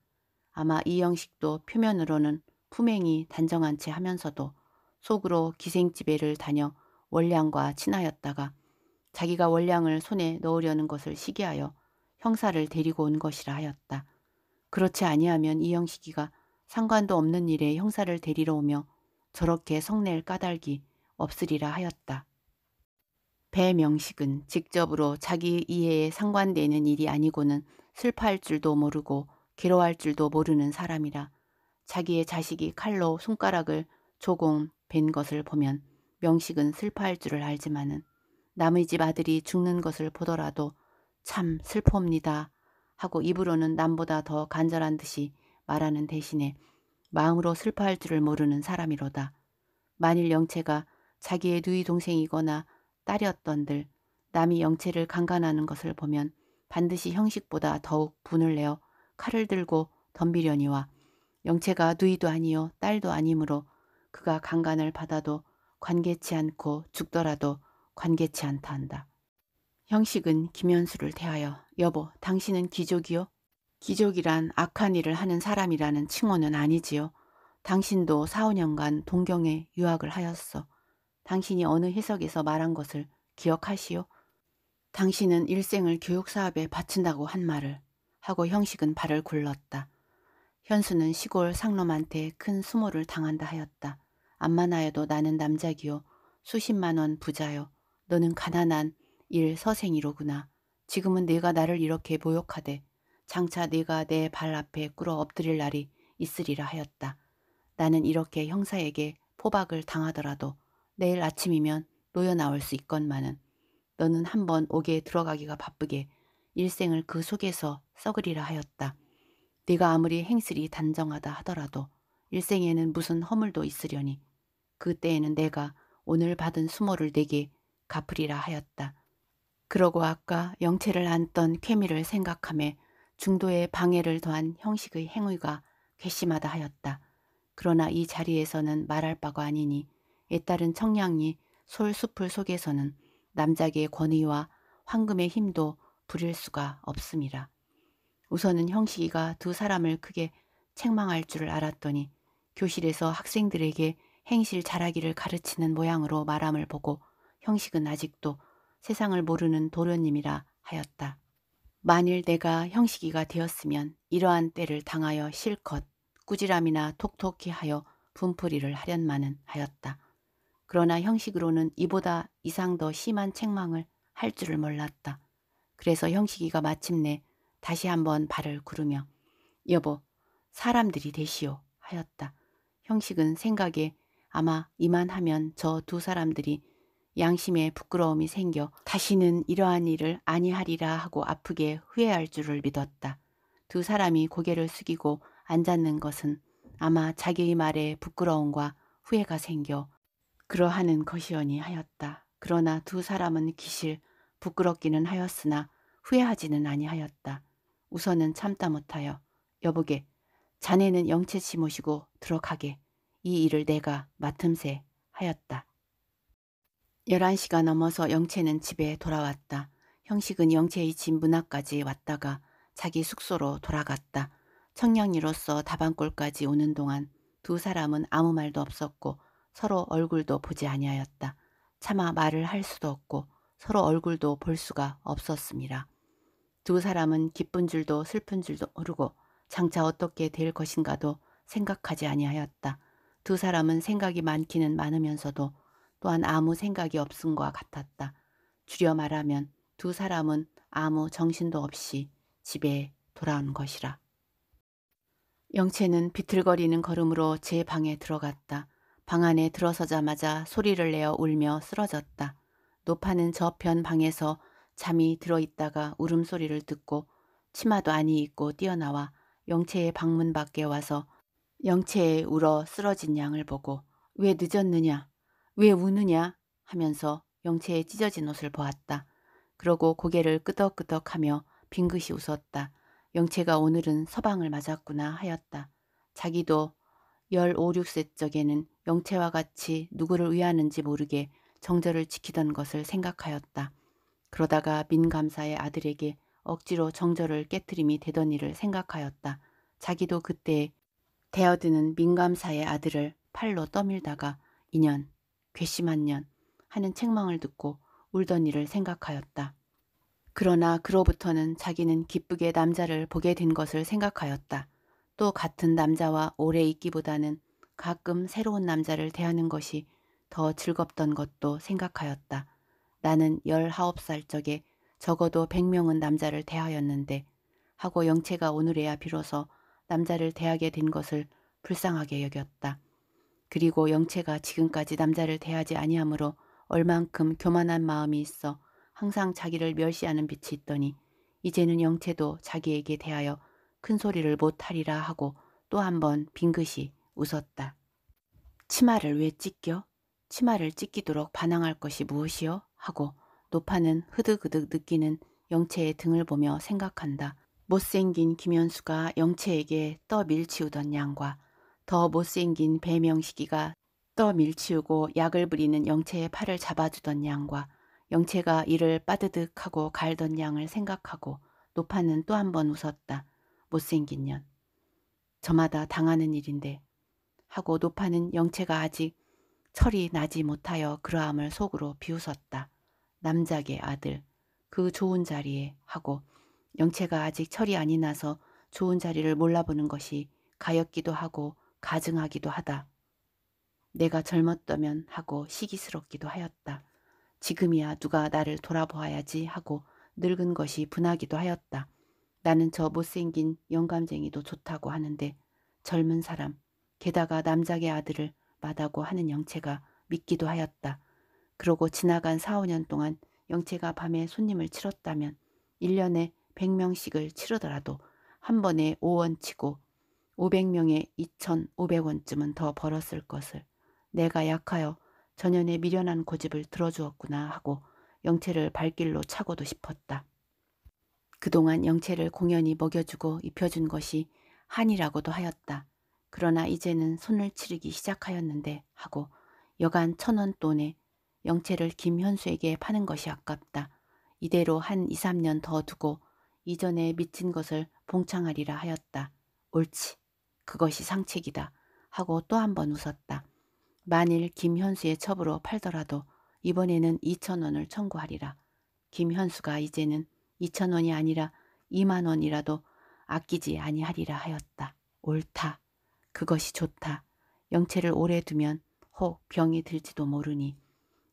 아마 이영식도 표면으로는 품행이 단정한 채 하면서도 속으로 기생집에를 다녀 원량과 친하였다가 자기가 원량을 손에 넣으려는 것을 시기하여 형사를 데리고 온 것이라 하였다. 그렇지 아니하면 이영식이가 상관도 없는 일에 형사를 데리러 오며 저렇게 성낼 까닭이 없으리라 하였다. 배명식은 직접으로 자기 이해에 상관되는 일이 아니고는 슬퍼할 줄도 모르고 괴로워할 줄도 모르는 사람이라 자기의 자식이 칼로 손가락을 조공뵌 것을 보면 명식은 슬퍼할 줄을 알지만은 남의 집 아들이 죽는 것을 보더라도 참 슬픕니다 하고 입으로는 남보다 더 간절한 듯이 말하는 대신에 마음으로 슬퍼할 줄을 모르는 사람이로다. 만일 영채가 자기의 누이 동생이거나 딸이었던들 남이 영체를 강간하는 것을 보면 반드시 형식보다 더욱 분을 내어 칼을 들고 덤비려니와 영체가 누이도 아니요 딸도 아니므로 그가 강간을 받아도 관계치 않고 죽더라도 관계치 않다 한다. 형식은 김현수를 대하여 여보 당신은 기족이요? 기족이란 악한 일을 하는 사람이라는 칭호는 아니지요. 당신도 4, 5년간 동경에 유학을 하였어. 당신이 어느 해석에서 말한 것을 기억하시오. 당신은 일생을 교육사업에 바친다고 한 말을 하고 형식은 발을 굴렀다. 현수는 시골 상놈한테 큰 수모를 당한다 하였다. 암만하여도 나는 남자기요. 수십만 원 부자요. 너는 가난한 일 서생이로구나. 지금은 네가 나를 이렇게 모욕하되 장차 네가 내 발 앞에 꿇어 엎드릴 날이 있으리라 하였다. 나는 이렇게 형사에게 포박을 당하더라도 내일 아침이면 놓여 나올 수 있건만은 너는 한번 옥에 들어가기가 바쁘게 일생을 그 속에서 썩으리라 하였다. 네가 아무리 행실이 단정하다 하더라도 일생에는 무슨 허물도 있으려니 그때에는 내가 오늘 받은 수모를 내게 갚으리라 하였다. 그러고 아까 영체를 안던 쾌미를 생각함에 중도에 방해를 더한 형식의 행위가 괘씸하다 하였다. 그러나 이 자리에서는 말할 바가 아니니 에 따른 청량리솔숲풀 속에서는 남자기의 권위와 황금의 힘도 부릴 수가 없습니다. 우선은 형식이가 두 사람을 크게 책망할 줄 알았더니 교실에서 학생들에게 행실 잘하기를 가르치는 모양으로 말함을 보고 형식은 아직도 세상을 모르는 도련님이라 하였다. 만일 내가 형식이가 되었으면 이러한 때를 당하여 실컷 꾸지람이나 톡톡히 하여 분풀이를 하련마는 하였다. 그러나 형식으로는 이보다 이상 더 심한 책망을 할 줄을 몰랐다. 그래서 형식이가 마침내 다시 한번 발을 구르며 여보 사람들이 되시오 하였다. 형식은 생각에 아마 이만하면 저 두 사람들이 양심에 부끄러움이 생겨 다시는 이러한 일을 아니하리라 하고 아프게 후회할 줄을 믿었다. 두 사람이 고개를 숙이고 앉았는 것은 아마 자기의 말에 부끄러움과 후회가 생겨 그러하는 것이오니 하였다. 그러나 두 사람은 기실 부끄럽기는 하였으나 후회하지는 아니하였다. 우선은 참다 못하여 여보게 자네는 영채치 모시고 들어가게 이 일을 내가 맡음새 하였다. 11시가 넘어서 영채는 집에 돌아왔다. 형식은 영채의 집문화까지 왔다가 자기 숙소로 돌아갔다. 청량리로서 다방골까지 오는 동안 두 사람은 아무 말도 없었고 서로 얼굴도 보지 아니하였다. 차마 말을 할 수도 없고 서로 얼굴도 볼 수가 없었습니다. 두 사람은 기쁜 줄도 슬픈 줄도 모르고 장차 어떻게 될 것인가도 생각하지 아니하였다. 두 사람은 생각이 많기는 많으면서도 또한 아무 생각이 없은것 같았다. 줄여 말하면 두 사람은 아무 정신도 없이 집에 돌아온 것이라. 영채는 비틀거리는 걸음으로 제 방에 들어갔다. 방 안에 들어서자마자 소리를 내어 울며 쓰러졌다. 노파는 저편 방에서 잠이 들어있다가 울음소리를 듣고 치마도 아니 입고 뛰어나와 영채의 방문 밖에 와서 영채의 울어 쓰러진 양을 보고 왜 늦었느냐 왜 우느냐 하면서 영채의 찢어진 옷을 보았다. 그러고 고개를 끄덕끄덕하며 빙긋이 웃었다. 영채가 오늘은 서방을 맞았구나 하였다. 자기도 열오 6세 적에는 영채와 같이 누구를 위하는지 모르게 정절을 지키던 것을 생각하였다. 그러다가 민감사의 아들에게 억지로 정절을 깨뜨림이 되던 일을 생각하였다. 자기도 그때 대어드는 민감사의 아들을 팔로 떠밀다가 2년 괘씸한 년 하는 책망을 듣고 울던 일을 생각하였다. 그러나 그로부터는 자기는 기쁘게 남자를 보게 된 것을 생각하였다. 또 같은 남자와 오래 있기보다는 가끔 새로운 남자를 대하는 것이 더 즐겁던 것도 생각하였다. 나는 19살 적에 적어도 100명은 남자를 대하였는데 하고 영채가 오늘에야 비로소 남자를 대하게 된 것을 불쌍하게 여겼다. 그리고 영채가 지금까지 남자를 대하지 아니하므로 얼만큼 교만한 마음이 있어 항상 자기를 멸시하는 빛이 있더니 이제는 영채도 자기에게 대하여 큰 소리를 못하리라 하고 또 한 번 빙긋이 웃었다. 치마를 왜 찢겨? 치마를 찢기도록 반항할 것이 무엇이요? 하고 노파는 흐득흐득 느끼는 영채의 등을 보며 생각한다. 못생긴 김현수가 영채에게 떠 밀치우던 양과 더 못생긴 배명식이가 떠 밀치우고 약을 부리는 영채의 팔을 잡아주던 양과 영채가 이를 빠드득 하고 갈던 양을 생각하고 노파는 또 한 번 웃었다. 못생긴 년. 저마다 당하는 일인데 하고 노파는 영채가 아직 철이 나지 못하여 그러함을 속으로 비웃었다. 남작의 아들 그 좋은 자리에 하고 영채가 아직 철이 아니 나서 좋은 자리를 몰라보는 것이 가엾기도 하고 가증하기도 하다. 내가 젊었다면 하고 시기스럽기도 하였다. 지금이야 누가 나를 돌아보아야지 하고 늙은 것이 분하기도 하였다. 나는 저 못생긴 영감쟁이도 좋다고 하는데 젊은 사람, 게다가 남작의 아들을 마다고 하는 영채가 믿기도 하였다. 그러고 지나간 4, 5년 동안 영채가 밤에 손님을 치렀다면 1년에 100명씩을 치르더라도 한 번에 5원 치고 500명에 2,500원쯤은 더 벌었을 것을 내가 약하여 전연의 미련한 고집을 들어주었구나 하고 영채를 발길로 차고도 싶었다. 그동안 영채를 공연히 먹여주고 입혀준 것이 한이라고도 하였다. 그러나 이제는 손을 치르기 시작하였는데 하고 여간 천원 돈에 영채를 김현수에게 파는 것이 아깝다. 이대로 한 2, 3년 더 두고 이전에 미친 것을 봉창하리라 하였다. 옳지. 그것이 상책이다. 하고 또 한 번 웃었다. 만일 김현수의 첩으로 팔더라도 이번에는 2천원을 청구하리라. 김현수가 이제는 2천 원이 아니라 2만 원이라도 아끼지 아니하리라 하였다. 옳다. 그것이 좋다. 영체를 오래 두면 혹 병이 들지도 모르니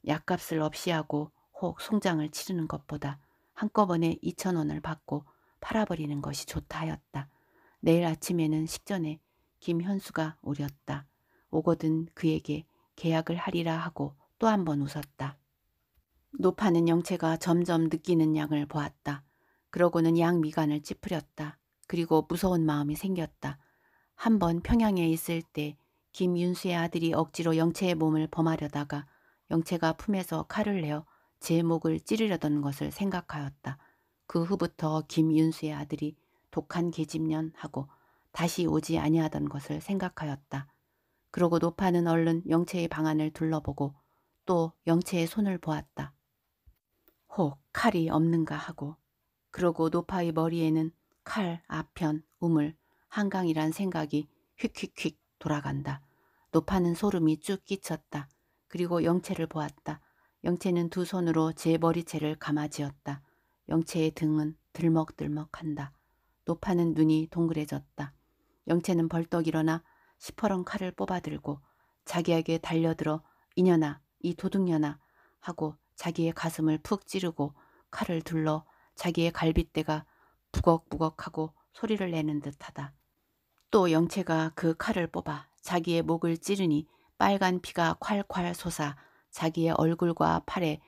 약값을 없이 하고 혹 송장을 치르는 것보다 한꺼번에 2천 원을 받고 팔아버리는 것이 좋다 하였다. 내일 아침에는 식전에 김현수가 오렸다. 오거든 그에게 계약을 하리라 하고 또 한 번 웃었다. 노파는 영채가 점점 느끼는 양을 보았다. 그러고는 양 미간을 찌푸렸다. 그리고 무서운 마음이 생겼다. 한번 평양에 있을 때 김윤수의 아들이 억지로 영채의 몸을 범하려다가 영채가 품에서 칼을 내어 제 목을 찌르려던 것을 생각하였다. 그 후부터 김윤수의 아들이 독한 계집년 하고 다시 오지 아니하던 것을 생각하였다. 그러고 노파는 얼른 영채의 방안을 둘러보고 또 영채의 손을 보았다. 혹 칼이 없는가 하고 그러고 노파의 머리에는 칼, 아편, 우물, 한강이란 생각이 휙휙휙 돌아간다. 노파는 소름이 쭉 끼쳤다. 그리고 영채를 보았다. 영채는 두 손으로 제 머리채를 감아지었다. 영채의 등은 들먹들먹한다. 노파는 눈이 동그래졌다. 영채는 벌떡 일어나 시퍼런 칼을 뽑아들고 자기에게 달려들어 이년아 이 도둑년아 하고 자기의 가슴을 푹 찌르고 칼을 둘러 자기의 갈빗대가 부걱부걱하고 소리를 내는 듯하다. 또 영채가 그 칼을 뽑아 자기의 목을 찌르니 빨간 피가 콸콸 솟아 자기의 얼굴과 팔에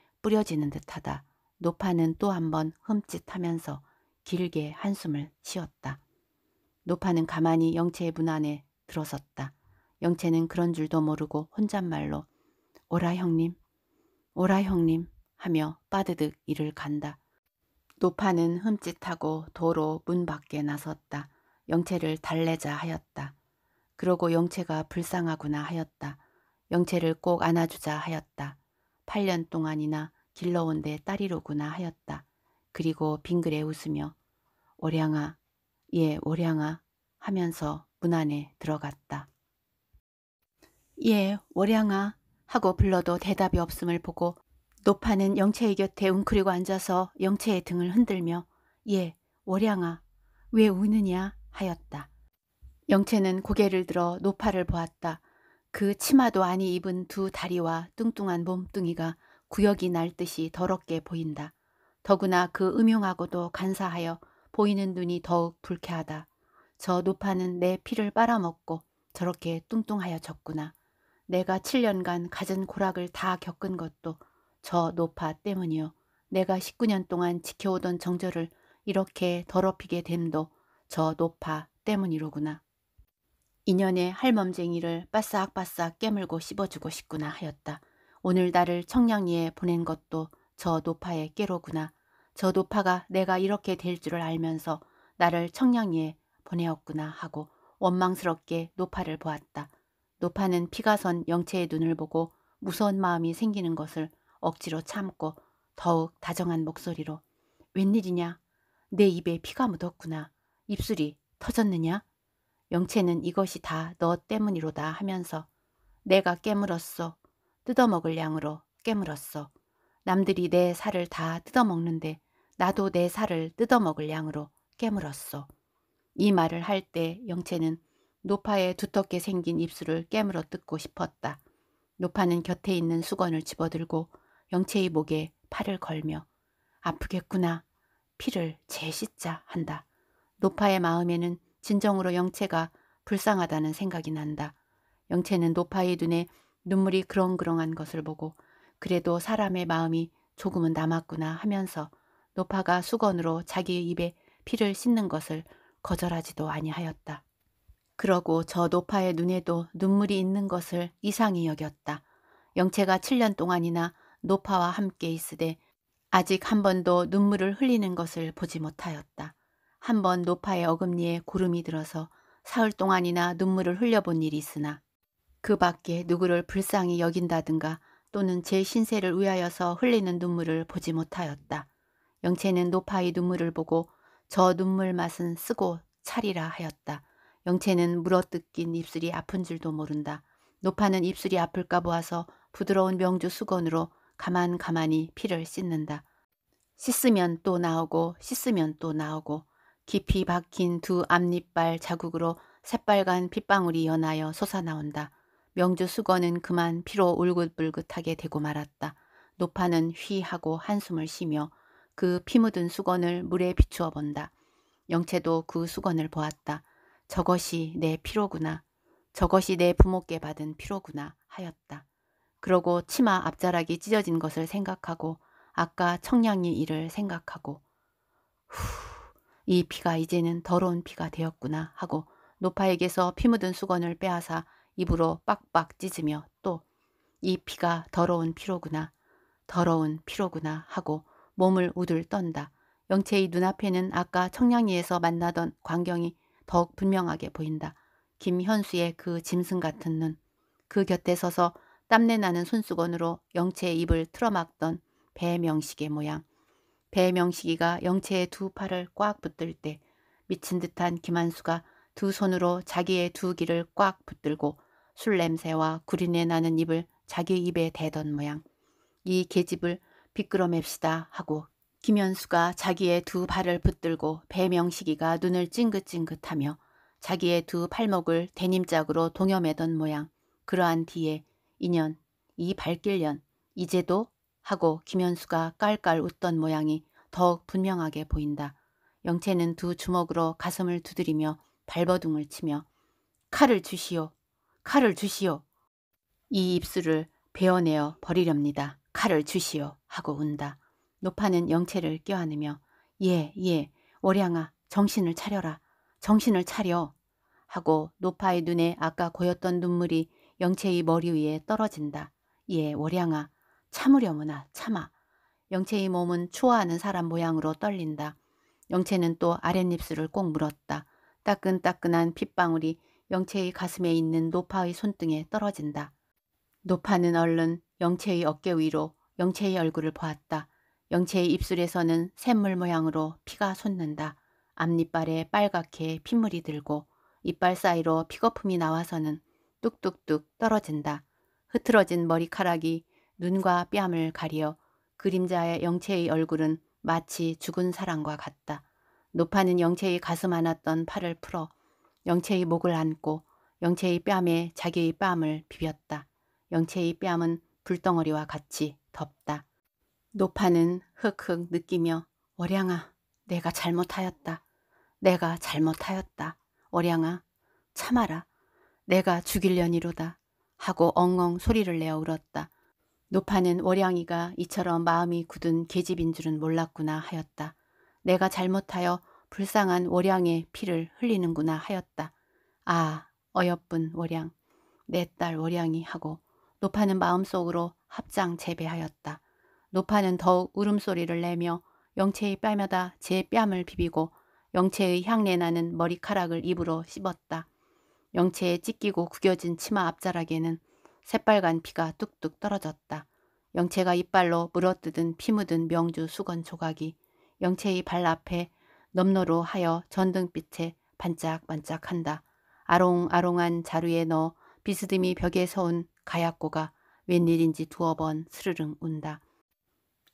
뿌려지는 듯하다. 노파는 또 한 번 흠칫하면서 길게 한숨을 쉬었다. 노파는 가만히 영채의 문 안에 들어섰다. 영채는 그런 줄도 모르고 혼잣말로 오라 형님 오라 형님 하며 빠드득 이를 간다. 노파는 흠칫하고 도로 문 밖에 나섰다. 영채를 달래자 하였다. 그러고 영채가 불쌍하구나 하였다. 영채를 꼭 안아주자 하였다. 8년 동안이나 길러온 데 딸이로구나 하였다. 그리고 빙그레 웃으며 오량아 예 오량아 하면서 문 안에 들어갔다. 예 오량아 하고 불러도 대답이 없음을 보고 노파는 영채의 곁에 웅크리고 앉아서 영채의 등을 흔들며 예, 월양아, 왜 우느냐 하였다. 영채는 고개를 들어 노파를 보았다. 그 치마도 아니 입은 두 다리와 뚱뚱한 몸뚱이가 구역이 날 듯이 더럽게 보인다. 더구나 그 음흉하고도 간사하여 보이는 눈이 더욱 불쾌하다. 저 노파는 내 피를 빨아먹고 저렇게 뚱뚱하여 졌구나. 내가 7년간 가진 고락을 다 겪은 것도 저 노파 때문이요. 내가 19년 동안 지켜오던 정절을 이렇게 더럽히게 됨도 저 노파 때문이로구나. 인연의 할멈쟁이를 빠싹빠싹 깨물고 씹어주고 싶구나 하였다. 오늘 나를 청량리에 보낸 것도 저 노파의 깨로구나. 저 노파가 내가 이렇게 될 줄을 알면서 나를 청량리에 보내었구나 하고 원망스럽게 노파를 보았다. 노파는 피가 선영채의 눈을 보고 무서운 마음이 생기는 것을 억지로 참고 더욱 다정한 목소리로 웬일이냐? 내 입에 피가 묻었구나. 입술이 터졌느냐? 영채는 이것이 다 너 때문이로다 하면서 내가 깨물었어. 뜯어먹을 양으로 깨물었어. 남들이 내 살을 다 뜯어먹는데 나도 내 살을 뜯어먹을 양으로 깨물었어. 이 말을 할 때 영채는 노파의 두텁게 생긴 입술을 깨물어 뜯고 싶었다. 노파는 곁에 있는 수건을 집어들고 영채의 목에 팔을 걸며 아프겠구나. 피를 재씻자 한다. 노파의 마음에는 진정으로 영채가 불쌍하다는 생각이 난다. 영채는 노파의 눈에 눈물이 그렁그렁한 것을 보고 그래도 사람의 마음이 조금은 남았구나 하면서 노파가 수건으로 자기의 입에 피를 씻는 것을 거절하지도 아니하였다. 그러고 저 노파의 눈에도 눈물이 있는 것을 이상히 여겼다. 영채가 7년 동안이나 노파와 함께 있으되 아직 한 번도 눈물을 흘리는 것을 보지 못하였다. 한 번 노파의 어금니에 구름이 들어서 사흘 동안이나 눈물을 흘려본 일이 있으나 그 밖에 누구를 불쌍히 여긴다든가 또는 제 신세를 위하여서 흘리는 눈물을 보지 못하였다. 영채는 노파의 눈물을 보고 저 눈물 맛은 쓰고 차리라 하였다. 영채는 물어뜯긴 입술이 아픈 줄도 모른다. 노파는 입술이 아플까 보아서 부드러운 명주 수건으로 가만 가만히 피를 씻는다. 씻으면 또 나오고 씻으면 또 나오고 깊이 박힌 두 앞니빨 자국으로 새빨간 핏방울이 연하여 솟아나온다. 명주 수건은 그만 피로 울긋불긋하게 되고 말았다. 노파는 휘하고 한숨을 쉬며 그 피 묻은 수건을 물에 비추어 본다. 영채도 그 수건을 보았다. 저것이 내 피로구나. 저것이 내 부모께 받은 피로구나 하였다. 그러고 치마 앞자락이 찢어진 것을 생각하고 아까 청량이 일을 생각하고 후, 이 피가 이제는 더러운 피가 되었구나 하고 노파에게서 피 묻은 수건을 빼앗아 입으로 빡빡 찢으며 또 이 피가 더러운 피로구나 더러운 피로구나 하고 몸을 우둘 떤다. 영채의 눈앞에는 아까 청량리에서 만나던 광경이 더욱 분명하게 보인다. 김현수의 그 짐승 같은 눈. 그 곁에 서서 땀내 나는 손수건으로 영채의 입을 틀어막던 배명식의 모양. 배명식이가 영채의 두 팔을 꽉 붙들 때 미친 듯한 김한수가 두 손으로 자기의 두 귀를 꽉 붙들고 술 냄새와 구린내 나는 입을 자기 입에 대던 모양. 이 계집을 비끄러맵시다 하고 김현수가 자기의 두 발을 붙들고 배명식이가 눈을 찡긋찡긋하며 자기의 두 팔목을 대님짝으로 동여매던 모양. 그러한 뒤에 인연, 이 발길년, 이제도 하고 김현수가 깔깔 웃던 모양이 더욱 분명하게 보인다. 영채는 두 주먹으로 가슴을 두드리며 발버둥을 치며 칼을 주시오. 칼을 주시오. 이 입술을 베어내어 버리렵니다. 칼을 주시오. 하고 운다. 노파는 영채를 껴안으며 예, 예, 월양아 정신을 차려라. 정신을 차려. 하고 노파의 눈에 아까 고였던 눈물이 영채의 머리 위에 떨어진다. 예, 월양아 참으려무나 참아. 영채의 몸은 추워하는 사람 모양으로 떨린다. 영채는 또 아랫입술을 꼭 물었다. 따끈따끈한 핏방울이 영채의 가슴에 있는 노파의 손등에 떨어진다. 노파는 얼른 영채의 어깨 위로 영채의 얼굴을 보았다. 영채의 입술에서는 샘물 모양으로 피가 솟는다. 앞니빨에 빨갛게 핏물이 들고 이빨 사이로 피거품이 나와서는 뚝뚝뚝 떨어진다. 흐트러진 머리카락이 눈과 뺨을 가려 그림자의 영채의 얼굴은 마치 죽은 사람과 같다. 노파는 영채의 가슴 안았던 팔을 풀어 영채의 목을 안고 영채의 뺨에 자기의 뺨을 비볐다. 영채의 뺨은 불덩어리와 같이 덥다. 노파는 흑흑 느끼며 월양아 내가 잘못하였다. 내가 잘못하였다. 월양아 참아라. 내가 죽일려니로다. 하고 엉엉 소리를 내어 울었다. 노파는 월양이가 이처럼 마음이 굳은 계집인 줄은 몰랐구나 하였다. 내가 잘못하여 불쌍한 월양의 피를 흘리는구나 하였다. 아 어여쁜 월양 내 딸 월양이 하고 노파는 마음속으로 합장 재배하였다. 노파는 더욱 울음소리를 내며 영채의 뺨에다 제 뺨을 비비고 영채의 향내 나는 머리카락을 입으로 씹었다. 영채의 찢기고 구겨진 치마 앞자락에는 새빨간 피가 뚝뚝 떨어졌다. 영채가 이빨로 물어뜯은 피 묻은 명주 수건 조각이 영채의 발 앞에 넘노로 하여 전등빛에 반짝반짝한다. 아롱아롱한 자루에 넣어 비스듬히 벽에 서온 가야꼬가 웬일인지 두어 번 스르릉 운다.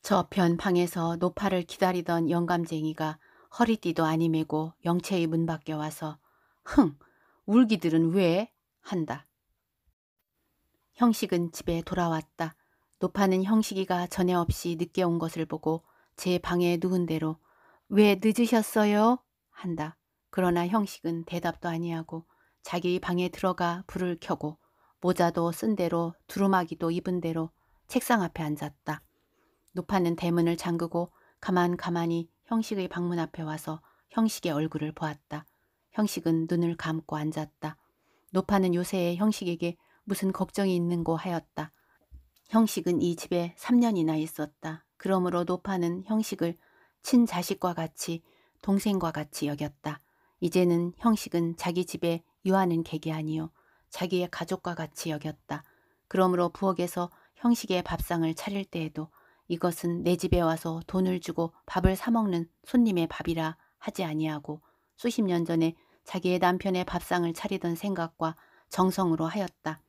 저편 방에서 노파를 기다리던 영감쟁이가 허리띠도 아니매고 영채의 문 밖에 와서 흥! 울기들은 왜? 한다. 형식은 집에 돌아왔다. 노파는 형식이가 전에 없이 늦게 온 것을 보고 제 방에 누운 대로 왜 늦으셨어요? 한다. 그러나 형식은 대답도 아니하고 자기 방에 들어가 불을 켜고 모자도 쓴 대로 두루마기도 입은 대로 책상 앞에 앉았다. 노파는 대문을 잠그고 가만 가만히 형식의 방문 앞에 와서 형식의 얼굴을 보았다. 형식은 눈을 감고 앉았다. 노파는 요새 의 형식에게 무슨 걱정이 있는고 하였다. 형식은 이 집에 3년이나 있었다. 그러므로 노파는 형식을 친자식과 같이 동생과 같이 여겼다. 이제는 형식은 자기 집에 유하는 객이 아니요 자기의 가족과 같이 여겼다. 그러므로 부엌에서 형식의 밥상을 차릴 때에도 이것은 내 집에 와서 돈을 주고 밥을 사먹는 손님의 밥이라 하지 아니하고 수십 년 전에 자기의 남편의 밥상을 차리던 생각과 정성으로 하였다.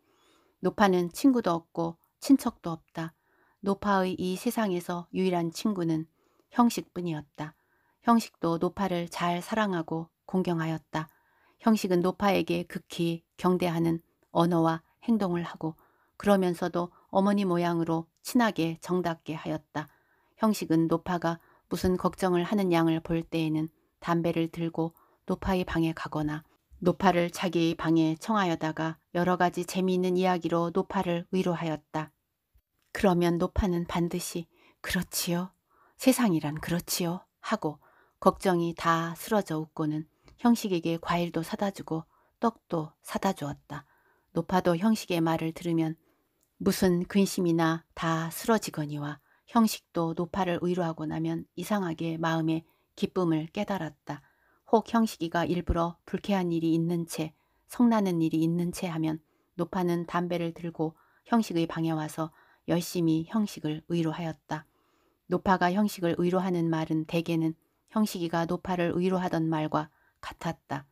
노파는 친구도 없고 친척도 없다. 노파의 이 세상에서 유일한 친구는 형식뿐이었다. 형식도 노파를 잘 사랑하고 공경하였다. 형식은 노파에게 극히 경대하는 언어와 행동을 하고 그러면서도 어머니 모양으로 친하게 정답게 하였다. 형식은 노파가 무슨 걱정을 하는 양을 볼 때에는 담배를 들고 노파의 방에 가거나 노파를 자기의 방에 청하여다가 여러 가지 재미있는 이야기로 노파를 위로하였다. 그러면 노파는 반드시 그렇지요. 세상이란 그렇지요. 하고 걱정이 다 쓰러져 웃고는 형식에게 과일도 사다 주고 떡도 사다 주었다. 노파도 형식의 말을 들으면 무슨 근심이나 다 쓰러지거니와 형식도 노파를 의로하고 나면 이상하게 마음에 기쁨을 깨달았다. 혹 형식이가 일부러 불쾌한 일이 있는 채 성나는 일이 있는 채 하면 노파는 담배를 들고 형식의 방에 와서 열심히 형식을 의로하였다. 노파가 형식을 의로하는 말은 대개는 형식이가 노파를 의로하던 말과 같았다.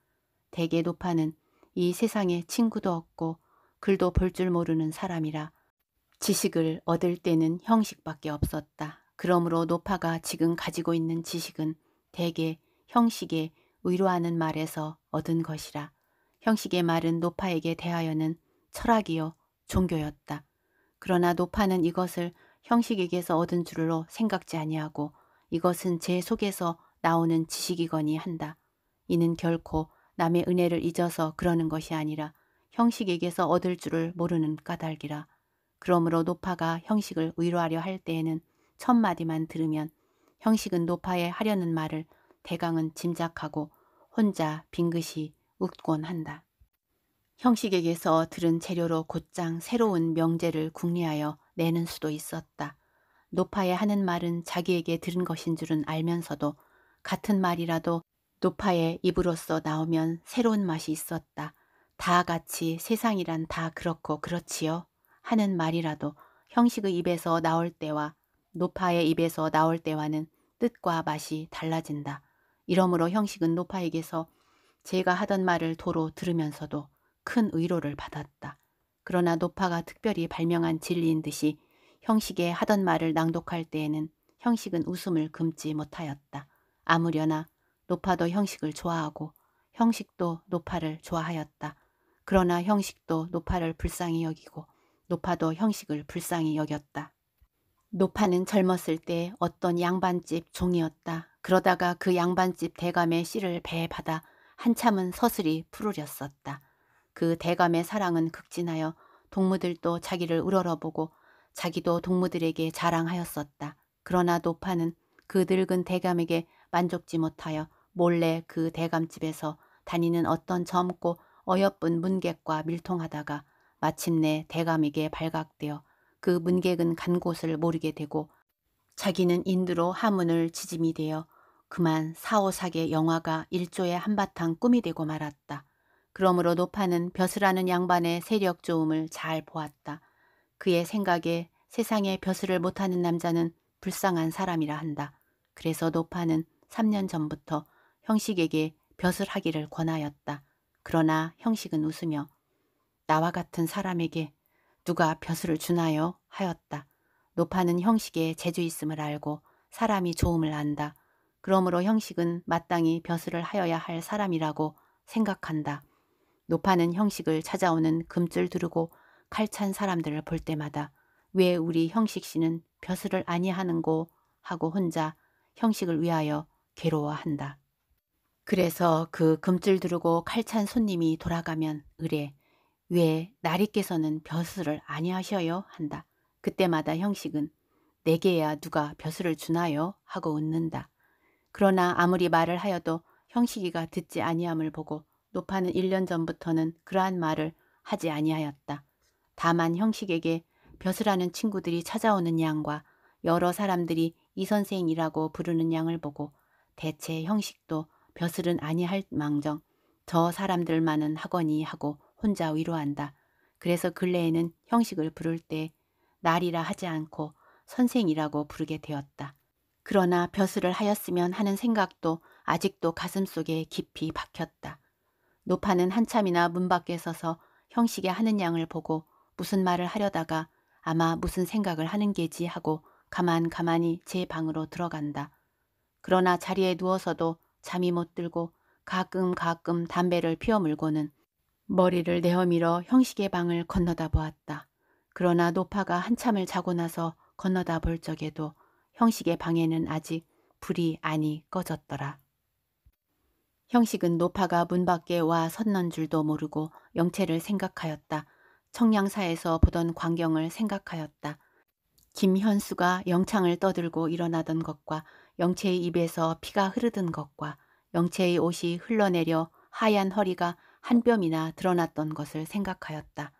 대개 노파는 이 세상에 친구도 없고 글도 볼 줄 모르는 사람이라 지식을 얻을 때는 형식밖에 없었다. 그러므로 노파가 지금 가지고 있는 지식은 대개 형식에 의로하는 말에서 얻은 것이라. 형식의 말은 노파에게 대하여는 철학이요 종교였다. 그러나 노파는 이것을 형식에게서 얻은 줄로 생각지 아니하고 이것은 제 속에서 나오는 지식이거니 한다. 이는 결코 남의 은혜를 잊어서 그러는 것이 아니라 형식에게서 얻을 줄을 모르는 까닭이라. 그러므로 노파가 형식을 위로하려 할 때에는 첫 마디만 들으면 형식은 노파에 하려는 말을 대강은 짐작하고 혼자 빙긋이 웃곤 한다. 형식에게서 들은 재료로 곧장 새로운 명제를 궁리하여 내는 수도 있었다. 노파에 하는 말은 자기에게 들은 것인 줄은 알면서도 같은 말이라도 노파의 입으로서 나오면 새로운 맛이 있었다. 다 같이 세상이란 다 그렇고 그렇지요. 하는 말이라도 형식의 입에서 나올 때와 노파의 입에서 나올 때와는 뜻과 맛이 달라진다. 이러므로 형식은 노파에게서 제가 하던 말을 도로 들으면서도 큰 의로를 받았다. 그러나 노파가 특별히 발명한 진리인 듯이 형식의 하던 말을 낭독할 때에는 형식은 웃음을 금지 못하였다. 아무려나 노파도 형식을 좋아하고 형식도 노파를 좋아하였다. 그러나 형식도 노파를 불쌍히 여기고 노파도 형식을 불쌍히 여겼다. 노파는 젊었을 때 어떤 양반집 종이었다. 그러다가 그 양반집 대감의 씨를 배받아 에 한참은 서슬이 푸르렸었다. 그 대감의 사랑은 극진하여 동무들도 자기를 우러러보고 자기도 동무들에게 자랑하였었다. 그러나 노파는 그 늙은 대감에게 만족지 못하여 몰래 그 대감집에서 다니는 어떤 젊고 어여쁜 문객과 밀통하다가 마침내 대감에게 발각되어 그 문객은 간 곳을 모르게 되고 자기는 인두로 하문을 지짐이 되어 그만 사오삭의 영화가 일조의 한바탕 꿈이 되고 말았다. 그러므로 노파는 벼슬하는 양반의 세력 조음을 잘 보았다. 그의 생각에 세상에 벼슬을 못하는 남자는 불쌍한 사람이라 한다. 그래서 노파는 3년 전부터 형식에게 벼슬하기를 권하였다. 그러나 형식은 웃으며 나와 같은 사람에게 누가 벼슬을 주나요? 하였다. 노파는 형식의 재주 있음을 알고 사람이 좋음을 안다. 그러므로 형식은 마땅히 벼슬을 하여야 할 사람이라고 생각한다. 노파는 형식을 찾아오는 금줄 두르고 칼찬 사람들을 볼 때마다 왜 우리 형식 씨는 벼슬을 아니하는고 하고 혼자 형식을 위하여 괴로워한다. 그래서 그 금줄 두르고 칼찬 손님이 돌아가면 의뢰 왜 나리께서는 벼슬을 아니하셔요? 한다. 그때마다 형식은 내게야 누가 벼슬을 주나요? 하고 웃는다. 그러나 아무리 말을 하여도 형식이가 듣지 아니함을 보고 노파는 1년 전부터는 그러한 말을 하지 아니하였다. 다만 형식에게 벼슬하는 친구들이 찾아오는 양과 여러 사람들이 이 선생이라고 부르는 양을 보고 대체 형식도 벼슬은 아니할 망정 저 사람들만은 하거니 하고 혼자 위로한다. 그래서 근래에는 형식을 부를 때 날이라 하지 않고 선생이라고 부르게 되었다. 그러나 벼슬을 하였으면 하는 생각도 아직도 가슴속에 깊이 박혔다. 노파는 한참이나 문 밖에 서서 형식의 하는 양을 보고 무슨 말을 하려다가 아마 무슨 생각을 하는 게지 하고 가만 가만히 제 방으로 들어간다. 그러나 자리에 누워서도 잠이 못 들고 가끔 가끔 담배를 피워 물고는 머리를 내어밀어 형식의 방을 건너다 보았다. 그러나 노파가 한참을 자고 나서 건너다 볼 적에도 형식의 방에는 아직 불이 안이 꺼졌더라. 형식은 노파가 문 밖에 와 섰는 줄도 모르고 영채를 생각하였다. 청량사에서 보던 광경을 생각하였다. 김현수가 영창을 떠들고 일어나던 것과 영채의 입에서 피가 흐르던 것과 영채의 옷이 흘러내려 하얀 허리가 한 뼘이나 드러났던 것을 생각하였다.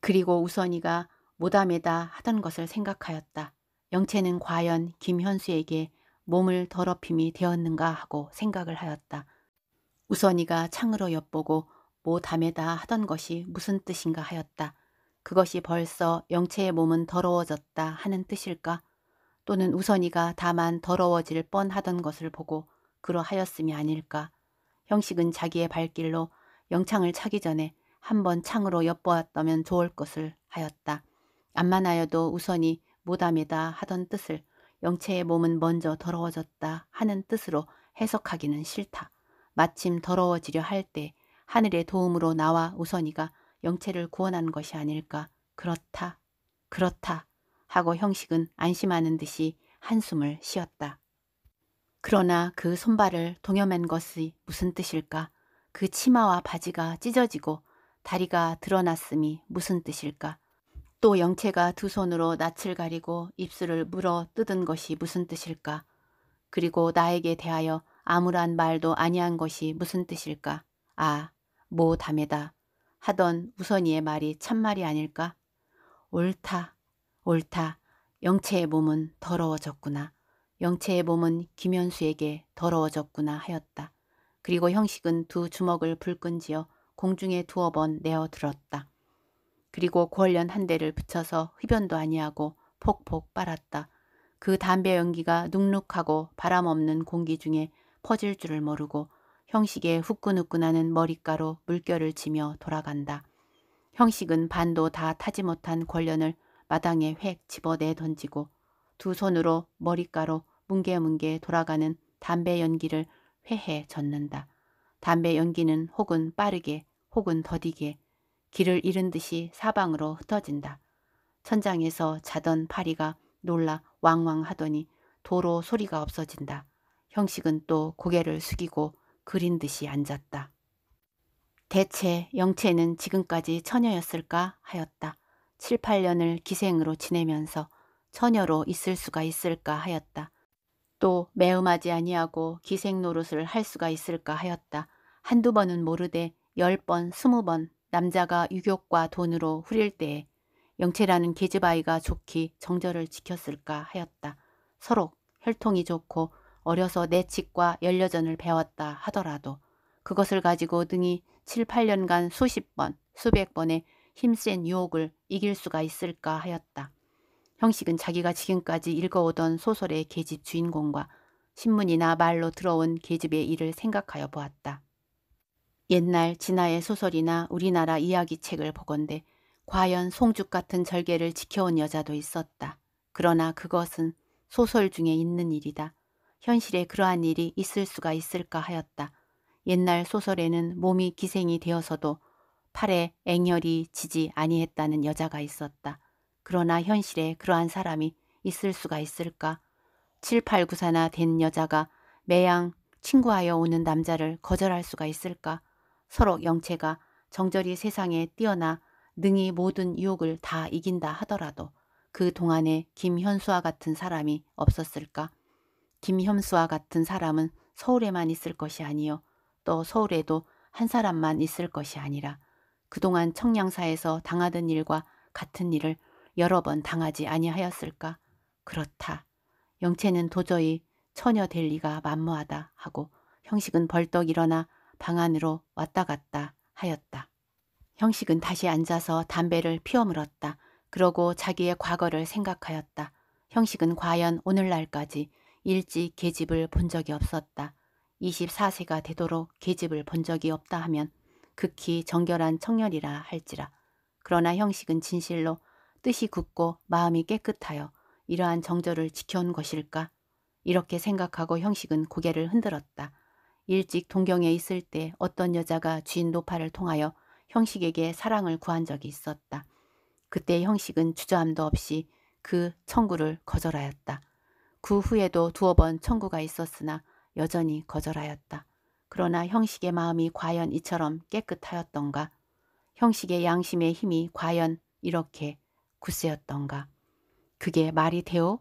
그리고 우선이가 모담에다 하던 것을 생각하였다. 영채는 과연 김현수에게 몸을 더럽힘이 되었는가 하고 생각을 하였다. 우선이가 창으로 엿보고 모담에다 하던 것이 무슨 뜻인가 하였다. 그것이 벌써 영채의 몸은 더러워졌다 하는 뜻일까? 또는 우선이가 다만 더러워질 뻔하던 것을 보고 그러하였음이 아닐까? 형식은 자기의 발길로 영창을 차기 전에 한번 창으로 엿보았다면 좋을 것을 하였다. 암만하여도 우선이 못담이다 하던 뜻을 영채의 몸은 먼저 더러워졌다 하는 뜻으로 해석하기는 싫다. 마침 더러워지려 할 때 하늘의 도움으로 나와 우선이가 영채를 구원한 것이 아닐까. 그렇다. 그렇다. 하고 형식은 안심하는 듯이 한숨을 쉬었다. 그러나 그 손발을 동여맨 것이 무슨 뜻일까? 그 치마와 바지가 찢어지고 다리가 드러났음이 무슨 뜻일까? 또 영채가 두 손으로 낯을 가리고 입술을 물어 뜯은 것이 무슨 뜻일까? 그리고 나에게 대하여 아무런 말도 아니한 것이 무슨 뜻일까? 아, 뭐 담에다 하던 우선이의 말이 참말이 아닐까? 옳다, 옳다. 영채의 몸은 더러워졌구나. 영채의 몸은 김현수에게 더러워졌구나 하였다. 그리고 형식은 두 주먹을 불끈지어 공중에 두어 번 내어 들었다. 그리고 구월련 한 대를 붙여서 흡연도 아니하고 폭폭 빨았다. 그 담배 연기가 눅눅하고 바람 없는 공기 중에 퍼질 줄을 모르고 형식의 후끈후끈하는 머리가로 물결을 치며 돌아간다. 형식은 반도 다 타지 못한 권련을 마당에 획 집어내 던지고 두 손으로 머리가로 뭉게뭉게 돌아가는 담배 연기를 회해 젓는다. 담배 연기는 혹은 빠르게 혹은 더디게 길을 잃은 듯이 사방으로 흩어진다. 천장에서 자던 파리가 놀라 왕왕 하더니 도로 소리가 없어진다. 형식은 또 고개를 숙이고 그린 듯이 앉았다. 대체 영채는 지금까지 처녀였을까 하였다. 7, 8년을 기생으로 지내면서 처녀로 있을 수가 있을까 하였다. 또 매음하지 아니하고 기생 노릇을 할 수가 있을까 하였다. 한두 번은 모르되 열 번, 스무 번 남자가 유격과 돈으로 후릴 때에 영채라는 계집아이가 좋기 정절을 지켰을까 하였다. 서로 혈통이 좋고 어려서 내칙과 연려전을 배웠다 하더라도 그것을 가지고 등이 7, 8년간 수십 번, 수백 번의 힘센 유혹을 이길 수가 있을까 하였다. 형식은 자기가 지금까지 읽어오던 소설의 계집 주인공과 신문이나 말로 들어온 계집의 일을 생각하여 보았다. 옛날 진화의 소설이나 우리나라 이야기책을 보건대 과연 송죽 같은 절개를 지켜온 여자도 있었다. 그러나 그것은 소설 중에 있는 일이다. 현실에 그러한 일이 있을 수가 있을까 하였다. 옛날 소설에는 몸이 기생이 되어서도 팔에 앵혈이 지지 아니했다는 여자가 있었다. 그러나 현실에 그러한 사람이 있을 수가 있을까? 7894나 된 여자가 매양 친구하여 오는 남자를 거절할 수가 있을까? 서로 영체가 정절이 세상에 뛰어나 능히 모든 유혹을 다 이긴다 하더라도 그 동안에 김현수와 같은 사람이 없었을까? 김현수와 같은 사람은 서울에만 있을 것이 아니요. 또 서울에도 한 사람만 있을 것이 아니라 그동안 청량사에서 당하던 일과 같은 일을 여러 번 당하지 아니하였을까? 그렇다. 영채는 도저히 처녀 될 리가 만무하다 하고 형식은 벌떡 일어나 방 안으로 왔다 갔다 하였다. 형식은 다시 앉아서 담배를 피워 물었다. 그러고 자기의 과거를 생각하였다. 형식은 과연 오늘날까지 일찍 계집을 본 적이 없었다. 24세가 되도록 계집을 본 적이 없다 하면 극히 정결한 청년이라 할지라. 그러나 형식은 진실로 뜻이 굳고 마음이 깨끗하여 이러한 정절을 지켜온 것일까? 이렇게 생각하고 형식은 고개를 흔들었다. 일찍 동경에 있을 때 어떤 여자가 주인 노파를 통하여 형식에게 사랑을 구한 적이 있었다. 그때 형식은 주저함도 없이 그 청구를 거절하였다. 그 후에도 두어 번 청구가 있었으나 여전히 거절하였다. 그러나 형식의 마음이 과연 이처럼 깨끗하였던가? 형식의 양심의 힘이 과연 이렇게 구세였던가 그게 말이 되어?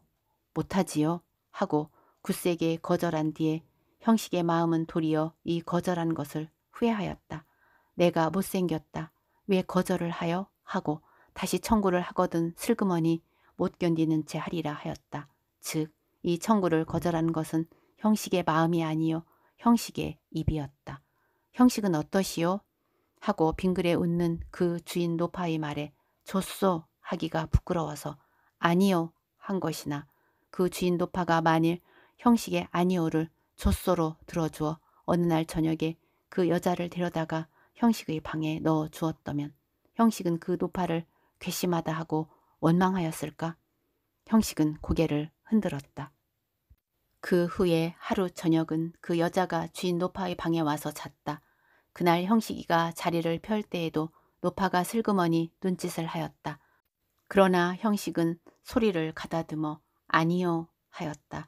못하지요. 하고 구세에게 거절한 뒤에 형식의 마음은 도리어 이 거절한 것을 후회하였다. 내가 못생겼다. 왜 거절을 하여? 하고 다시 청구를 하거든 슬그머니 못 견디는 채 하리라 하였다. 즉, 이 청구를 거절한 것은 형식의 마음이 아니요 형식의 입이었다. 형식은 어떠시오? 하고 빙그레 웃는 그 주인 노파의 말에 줬소 하기가 부끄러워서 아니요 한 것이나 그 주인 노파가 만일 형식의 아니오를 조소로 들어주어 어느 날 저녁에 그 여자를 데려다가 형식의 방에 넣어 주었다면 형식은 그 노파를 괘씸하다 하고 원망하였을까? 형식은 고개를 흔들었다. 그 후에 하루 저녁은 그 여자가 주인 노파의 방에 와서 잤다. 그날 형식이가 자리를 펼 때에도 노파가 슬그머니 눈짓을 하였다. 그러나 형식은 소리를 가다듬어 아니요 하였다.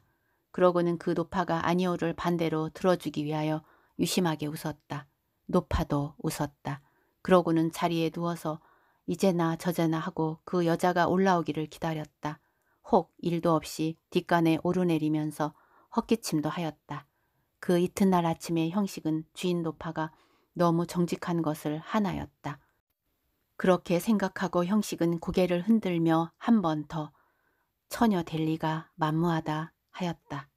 그러고는 그 노파가 아니오를 반대로 들어주기 위하여 유심하게 웃었다. 노파도 웃었다. 그러고는 자리에 누워서 이제나 저제나 하고 그 여자가 올라오기를 기다렸다. 혹 일도 없이 뒷간에 오르내리면서 헛기침도 하였다. 그 이튿날 아침에 형식은 주인 노파가 너무 정직한 것을 하나였다. 그렇게 생각하고 형식은 고개를 흔들며 한 번 더 처녀 델리가 만무하다 하였다.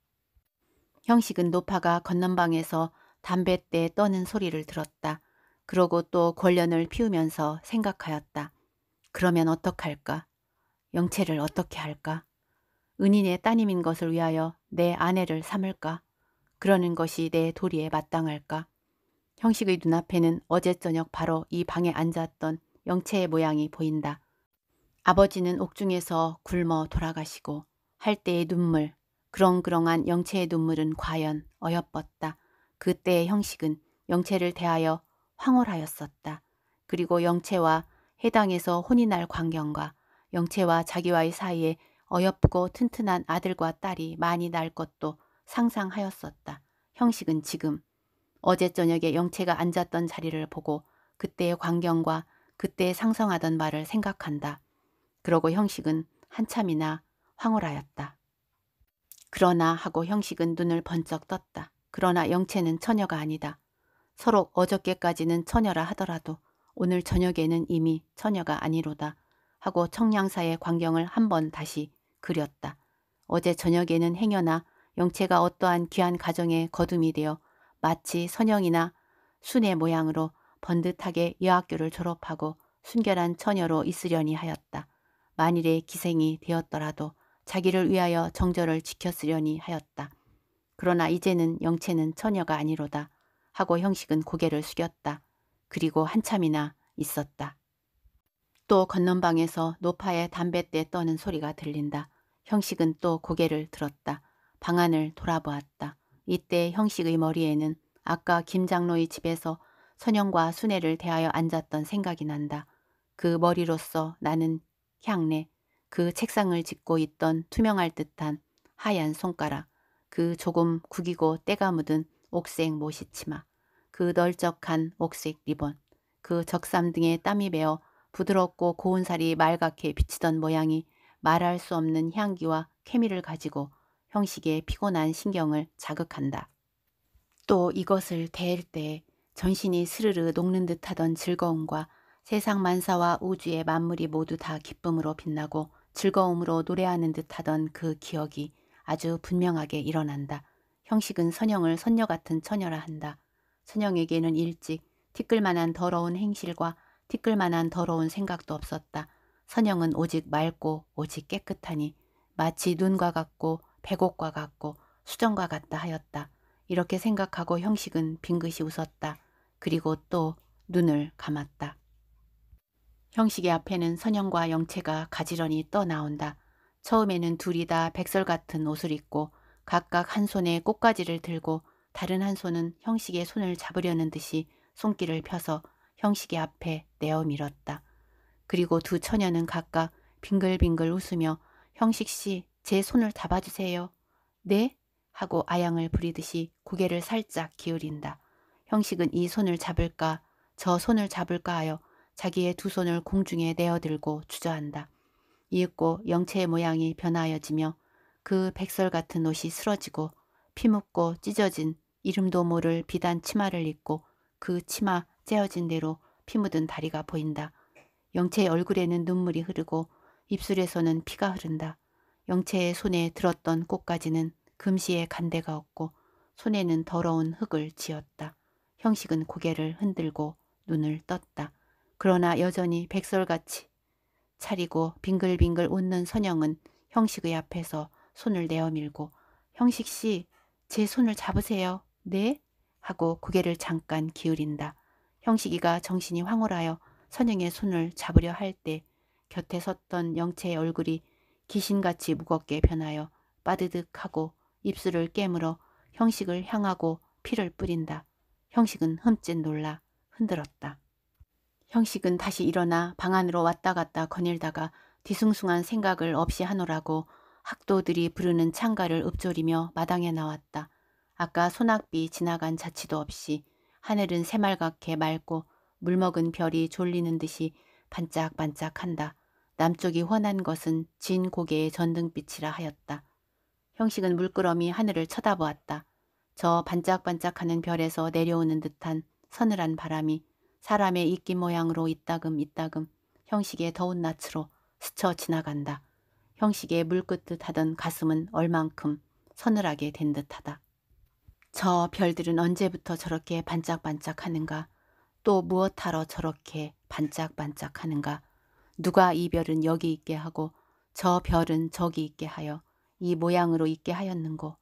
형식은 노파가 건넌방에서 담뱃대 떠는 소리를 들었다. 그러고 또 권련을 피우면서 생각하였다. 그러면 어떡할까? 영채를 어떻게 할까? 은인의 따님인 것을 위하여 내 아내를 삼을까? 그러는 것이 내 도리에 마땅할까? 형식의 눈앞에는 어제 저녁 바로 이 방에 앉았던 영체의 모양이 보인다. 아버지는 옥중에서 굶어 돌아가시고 할 때의 눈물, 그렁그렁한 영체의 눈물은 과연 어여뻤다. 그때의 형식은 영체를 대하여 황홀하였었다. 그리고 영체와 해당에서 혼이 날 광경과 영체와 자기와의 사이에 어여쁘고 튼튼한 아들과 딸이 많이 날 것도 상상하였었다. 형식은 지금 어제 저녁에 영체가 앉았던 자리를 보고 그때의 광경과 그때 상성하던 말을 생각한다. 그러고 형식은 한참이나 황홀하였다. 그러나 하고 형식은 눈을 번쩍 떴다. 그러나 영채는 처녀가 아니다. 서로 어저께까지는 처녀라 하더라도 오늘 저녁에는 이미 처녀가 아니로다 하고 청량사의 광경을 한 번 다시 그렸다. 어제 저녁에는 행여나 영채가 어떠한 귀한 가정에 거둠이 되어 마치 선영이나 순의 모양으로 번듯하게 여학교를 졸업하고 순결한 처녀로 있으려니 하였다. 만일의 기생이 되었더라도 자기를 위하여 정절을 지켰으려니 하였다. 그러나 이제는 영체는 처녀가 아니로다 하고 형식은 고개를 숙였다. 그리고 한참이나 있었다. 또 건넌방에서 노파의 담뱃대 떠는 소리가 들린다. 형식은 또 고개를 들었다. 방안을 돌아보았다. 이때 형식의 머리에는 아까 김장로의 집에서 선영과 순애를 대하여 앉았던 생각이 난다. 그 머리로서 나는 향내, 그 책상을 짓고 있던 투명할 듯한 하얀 손가락, 그 조금 구기고 때가 묻은 옥색 모시치마, 그 널쩍한 옥색 리본, 그 적삼등에 땀이 배어 부드럽고 고운 살이 말갛게 비치던 모양이 말할 수 없는 향기와 케미를 가지고 형식의 피곤한 신경을 자극한다. 또 이것을 대일 때 전신이 스르르 녹는 듯하던 즐거움과 세상 만사와 우주의 만물이 모두 다 기쁨으로 빛나고 즐거움으로 노래하는 듯하던 그 기억이 아주 분명하게 일어난다. 형식은 선영을 선녀 같은 처녀라 한다. 선영에게는 일찍 티끌만한 더러운 행실과 티끌만한 더러운 생각도 없었다. 선영은 오직 맑고 오직 깨끗하니 마치 눈과 같고 백옥과 같고 수정과 같다 하였다. 이렇게 생각하고 형식은 빙긋이 웃었다. 그리고 또 눈을 감았다. 형식의 앞에는 선영과 영채가 가지런히 떠나온다. 처음에는 둘이 다 백설 같은 옷을 입고 각각 한 손에 꽃가지를 들고 다른 한 손은 형식의 손을 잡으려는 듯이 손길을 펴서 형식의 앞에 내어밀었다. 그리고 두 처녀는 각각 빙글빙글 웃으며 형식씨 제 손을 잡아주세요. 네? 하고 아양을 부리듯이 고개를 살짝 기울인다. 형식은 이 손을 잡을까 저 손을 잡을까 하여 자기의 두 손을 공중에 내어들고 주저한다. 이윽고 영체의 모양이 변하여지며 그 백설 같은 옷이 쓰러지고 피묻고 찢어진 이름도 모를 비단 치마를 입고 그 치마 째어진 대로 피묻은 다리가 보인다. 영체의 얼굴에는 눈물이 흐르고 입술에서는 피가 흐른다. 영체의 손에 들었던 꽃까지는 금시에 간대가 없고 손에는 더러운 흙을 지었다. 형식은 고개를 흔들고 눈을 떴다. 그러나 여전히 백설같이 차리고 빙글빙글 웃는 선영은 형식의 앞에서 손을 내어밀고 형식 씨, 제 손을 잡으세요. 네? 하고 고개를 잠깐 기울인다. 형식이가 정신이 황홀하여 선영의 손을 잡으려 할 때 곁에 섰던 영채의 얼굴이 귀신같이 무겁게 변하여 빠드득하고 입술을 깨물어 형식을 향하고 피를 뿌린다. 형식은 흠칫 놀라 흔들었다. 형식은 다시 일어나 방 안으로 왔다 갔다 거닐다가 뒤숭숭한 생각을 없이 하노라고 학도들이 부르는 창가를 읊조리며 마당에 나왔다. 아까 소낙비 지나간 자취도 없이 하늘은 새말갛게 맑고 물먹은 별이 졸리는 듯이 반짝반짝한다. 남쪽이 환한 것은 진 고개의 전등빛이라 하였다. 형식은 물끄러미 하늘을 쳐다보았다. 저 반짝반짝하는 별에서 내려오는 듯한 서늘한 바람이 사람의 입기 모양으로 이따금 이따금 형식의 더운 낯으로 스쳐 지나간다. 형식의 물끄듯 하던 가슴은 얼만큼 서늘하게 된 듯하다. 저 별들은 언제부터 저렇게 반짝반짝하는가? 또 무엇하러 저렇게 반짝반짝하는가? 누가 이 별은 여기 있게 하고 저 별은 저기 있게 하여 이 모양으로 있게 하였는고?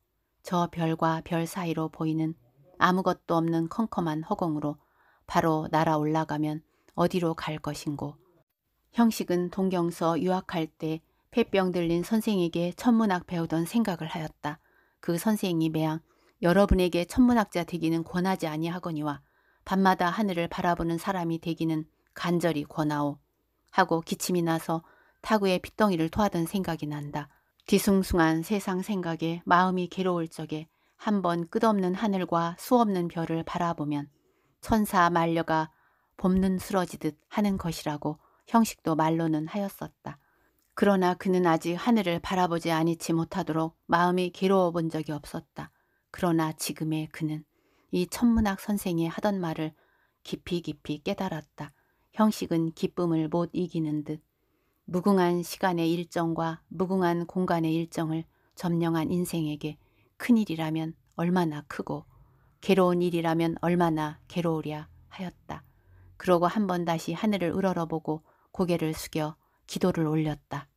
저 별과 별 사이로 보이는 아무것도 없는 컴컴한 허공으로 바로 날아 올라가면 어디로 갈 것인고. 형식은 동경서 유학할 때 폐병 들린 선생에게 천문학 배우던 생각을 하였다. 그 선생이 매양 여러분에게 천문학자 되기는 권하지 아니하거니와 밤마다 하늘을 바라보는 사람이 되기는 간절히 권하오. 하고 기침이 나서 타구에 핏덩이를 토하던 생각이 난다. 뒤숭숭한 세상 생각에 마음이 괴로울 적에 한 번 끝없는 하늘과 수없는 별을 바라보면 천사 말려가 봄눈 쓰러지듯 하는 것이라고 형식도 말로는 하였었다. 그러나 그는 아직 하늘을 바라보지 아니치 못하도록 마음이 괴로워 본 적이 없었다. 그러나 지금의 그는 이 천문학 선생이 하던 말을 깊이 깊이 깨달았다. 형식은 기쁨을 못 이기는 듯 무궁한 시간의 일정과 무궁한 공간의 일정을 점령한 인생에게 큰일이라면 얼마나 크고 괴로운 일이라면 얼마나 괴로우랴 하였다. 그러고 한 번 다시 하늘을 우러러보고 고개를 숙여 기도를 올렸다.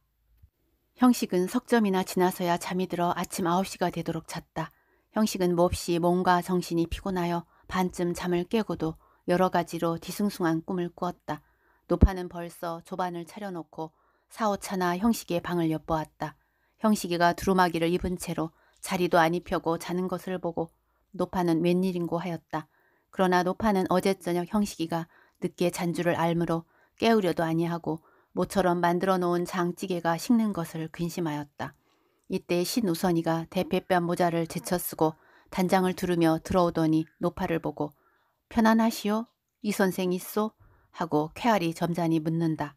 형식은 석점이나 지나서야 잠이 들어 아침 9시가 되도록 잤다. 형식은 몹시 몸과 정신이 피곤하여 반쯤 잠을 깨고도 여러 가지로 뒤숭숭한 꿈을 꾸었다. 노파는 벌써 조반을 차려놓고 사오차나 형식의 방을 엿보았다. 형식이가 두루마기를 입은 채로 자리도 안 입혀고 자는 것을 보고 노파는 웬일인고 하였다. 그러나 노파는 어제 저녁 형식이가 늦게 잔주를 알므로 깨우려도 아니하고 모처럼 만들어 놓은 장찌개가 식는 것을 근심하였다. 이때 신우선이가 대패뼈 모자를 제쳐 쓰고 단장을 두르며 들어오더니 노파를 보고 편안하시오? 이 선생 있소? 하고 쾌활히 점잖이 묻는다.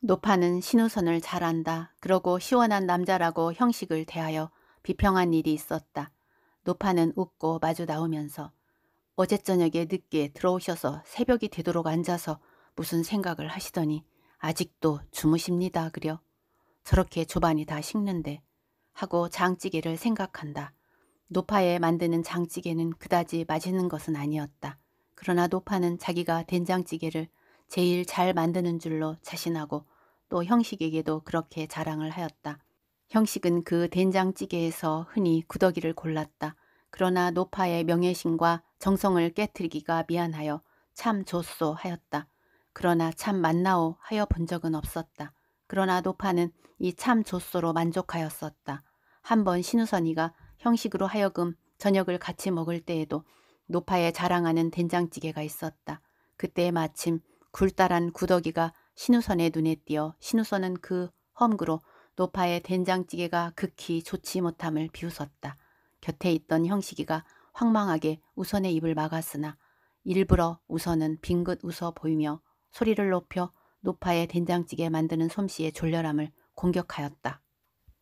노파는 신우선을 잘한다. 그러고 시원한 남자라고 형식을 대하여 비평한 일이 있었다. 노파는 웃고 마주 나오면서 어제 저녁에 늦게 들어오셔서 새벽이 되도록 앉아서 무슨 생각을 하시더니 아직도 주무십니다. 그려 저렇게 조반이 다 식는데 하고 장찌개를 생각한다. 노파에 만드는 장찌개는 그다지 맛있는 것은 아니었다. 그러나 노파는 자기가 된장찌개를 제일 잘 만드는 줄로 자신하고 또 형식에게도 그렇게 자랑을 하였다. 형식은 그 된장찌개에서 흔히 구더기를 골랐다. 그러나 노파의 명예심과 정성을 깨뜨리기가 미안하여 참 좋소 하였다. 그러나 참 만나오 하여 본 적은 없었다. 그러나 노파는 이 참 좋소로 만족하였었다. 한번 신우선이가 형식으로 하여금 저녁을 같이 먹을 때에도 노파에 자랑하는 된장찌개가 있었다. 그때 마침 굴다란 구더기가 신우선의 눈에 띄어 신우선은 그 험구로 노파의 된장찌개가 극히 좋지 못함을 비웃었다. 곁에 있던 형식이가 황망하게 우선의 입을 막았으나 일부러 우선은 빙긋 웃어 보이며 소리를 높여 노파의 된장찌개 만드는 솜씨의 졸렬함을 공격하였다.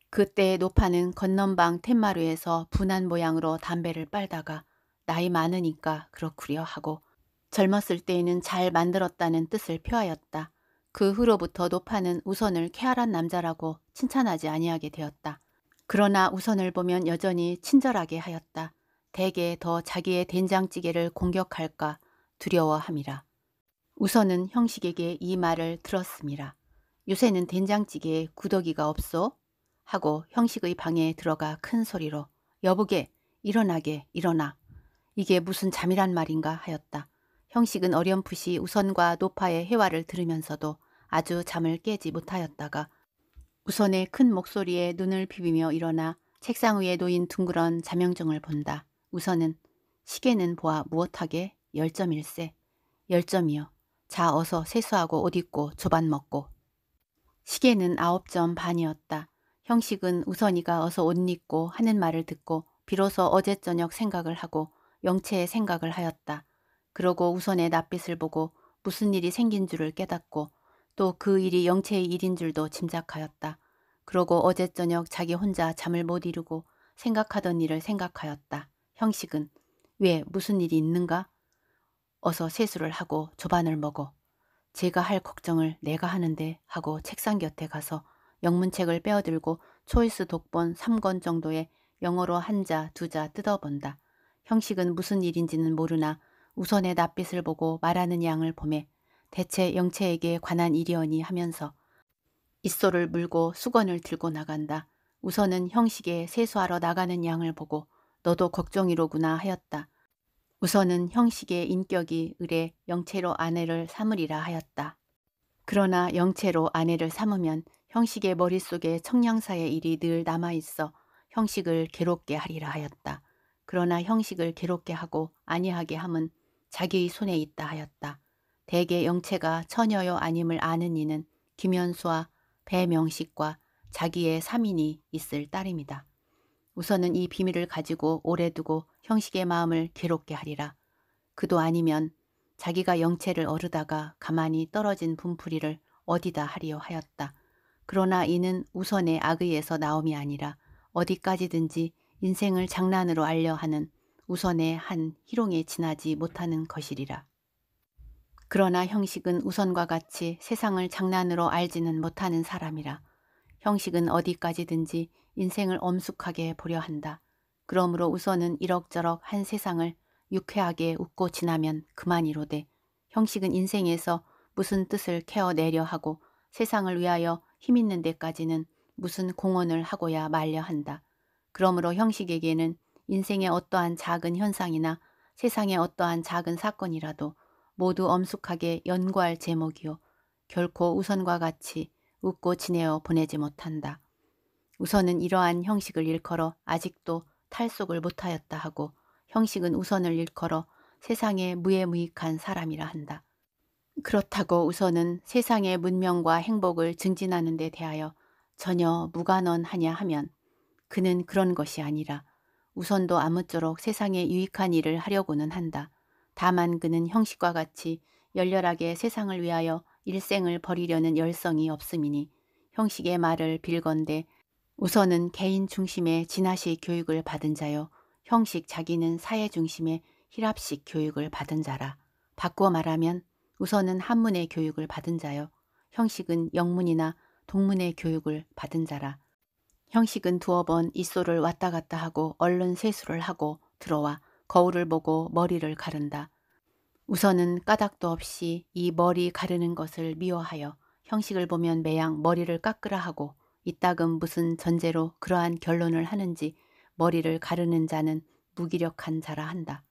그때의 노파는 건넌방 텐마루에서 분한 모양으로 담배를 빨다가 나이 많으니까 그렇구려 하고 젊었을 때에는 잘 만들었다는 뜻을 표하였다. 그 후로부터 노파는 우선을 쾌활한 남자라고 칭찬하지 아니하게 되었다. 그러나 우선을 보면 여전히 친절하게 하였다. 대개 더 자기의 된장찌개를 공격할까 두려워함이라. 우선은 형식에게 이 말을 들었습니다. 요새는 된장찌개에 구더기가 없소? 하고 형식의 방에 들어가 큰 소리로 여보게 일어나게 일어나 이게 무슨 잠이란 말인가 하였다. 형식은 어렴풋이 우선과 노파의 회화를 들으면서도 아주 잠을 깨지 못하였다가 우선의 큰 목소리에 눈을 비비며 일어나 책상 위에 놓인 둥그런 자명증을 본다. 우선은 시계는 보아 무엇하게? 열점일세. 열점이요. 자 어서 세수하고 옷 입고 조반 먹고. 시계는 아홉 점 반이었다. 형식은 우선이가 어서 옷 입고 하는 말을 듣고 비로소 어제 저녁 생각을 하고 영채의 생각을 하였다. 그러고 우선의 낯빛을 보고 무슨 일이 생긴 줄을 깨닫고 또 그 일이 영채의 일인 줄도 짐작하였다. 그러고 어제 저녁 자기 혼자 잠을 못 이루고 생각하던 일을 생각하였다. 형식은 왜 무슨 일이 있는가? 어서 세수를 하고 조반을 먹어. 제가 할 걱정을 내가 하는데 하고 책상 곁에 가서 영문책을 빼어들고 초이스 독본 3권 정도의 영어로 한 자, 두 자 뜯어본다. 형식은 무슨 일인지는 모르나 우선의 낯빛을 보고 말하는 양을 보매 대체 영채에게 관한 일이어니 하면서 잇소를 물고 수건을 들고 나간다. 우선은 형식에 세수하러 나가는 양을 보고 너도 걱정이로구나 하였다. 우선은 형식의 인격이 의뢰 영체로 아내를 삼으리라 하였다. 그러나 영체로 아내를 삼으면 형식의 머릿속에 청량사의 일이 늘 남아있어 형식을 괴롭게 하리라 하였다. 그러나 형식을 괴롭게 하고 아니하게 함은 자기의 손에 있다 하였다. 대개 영채가 처녀요 아님을 아는 이는 김현수와 배명식과 자기의 삼인이 있을 딸입니다 우선은 이 비밀을 가지고 오래 두고 형식의 마음을 괴롭게 하리라. 그도 아니면 자기가 영체를 어르다가 가만히 떨어진 분풀이를 어디다 하리요 하였다. 그러나 이는 우선의 악의에서 나옴이 아니라 어디까지든지 인생을 장난으로 알려 하는 우선의 한 희롱에 지나지 못하는 것이리라. 그러나 형식은 우선과 같이 세상을 장난으로 알지는 못하는 사람이라. 형식은 어디까지든지 인생을 엄숙하게 보려 한다. 그러므로 우선은 이럭저럭 한 세상을 유쾌하게 웃고 지나면 그만이로되 형식은 인생에서 무슨 뜻을 캐어내려 하고 세상을 위하여 힘 있는 데까지는 무슨 공헌을 하고야 말려 한다. 그러므로 형식에게는 인생의 어떠한 작은 현상이나 세상의 어떠한 작은 사건이라도 모두 엄숙하게 연구할 제목이요. 결코 우선과 같이 웃고 지내어 보내지 못한다. 우선은 이러한 형식을 일컬어 아직도 탈속을 못하였다 하고 형식은 우선을 일컬어 세상에 무해무익한 사람이라 한다. 그렇다고 우선은 세상의 문명과 행복을 증진하는 데 대하여 전혀 무관원하냐 하면 그는 그런 것이 아니라 우선도 아무쪼록 세상에 유익한 일을 하려고는 한다. 다만 그는 형식과 같이 열렬하게 세상을 위하여 일생을 버리려는 열성이 없음이니 형식의 말을 빌건데 우선은 개인 중심의 진화식 교육을 받은 자요. 형식 자기는 사회 중심의 희랍식 교육을 받은 자라. 바꾸어 말하면 우선은 한문의 교육을 받은 자요. 형식은 영문이나 동문의 교육을 받은 자라. 형식은 두어 번 이소를 왔다 갔다 하고 얼른 세수를 하고 들어와 거울을 보고 머리를 가른다. 우선은 까닥도 없이 이 머리 가르는 것을 미워하여 형식을 보면 매양 머리를 깎으라 하고 이따금 무슨 전제로 그러한 결론을 하는지 머리를 가르는 자는 무기력한 자라 한다.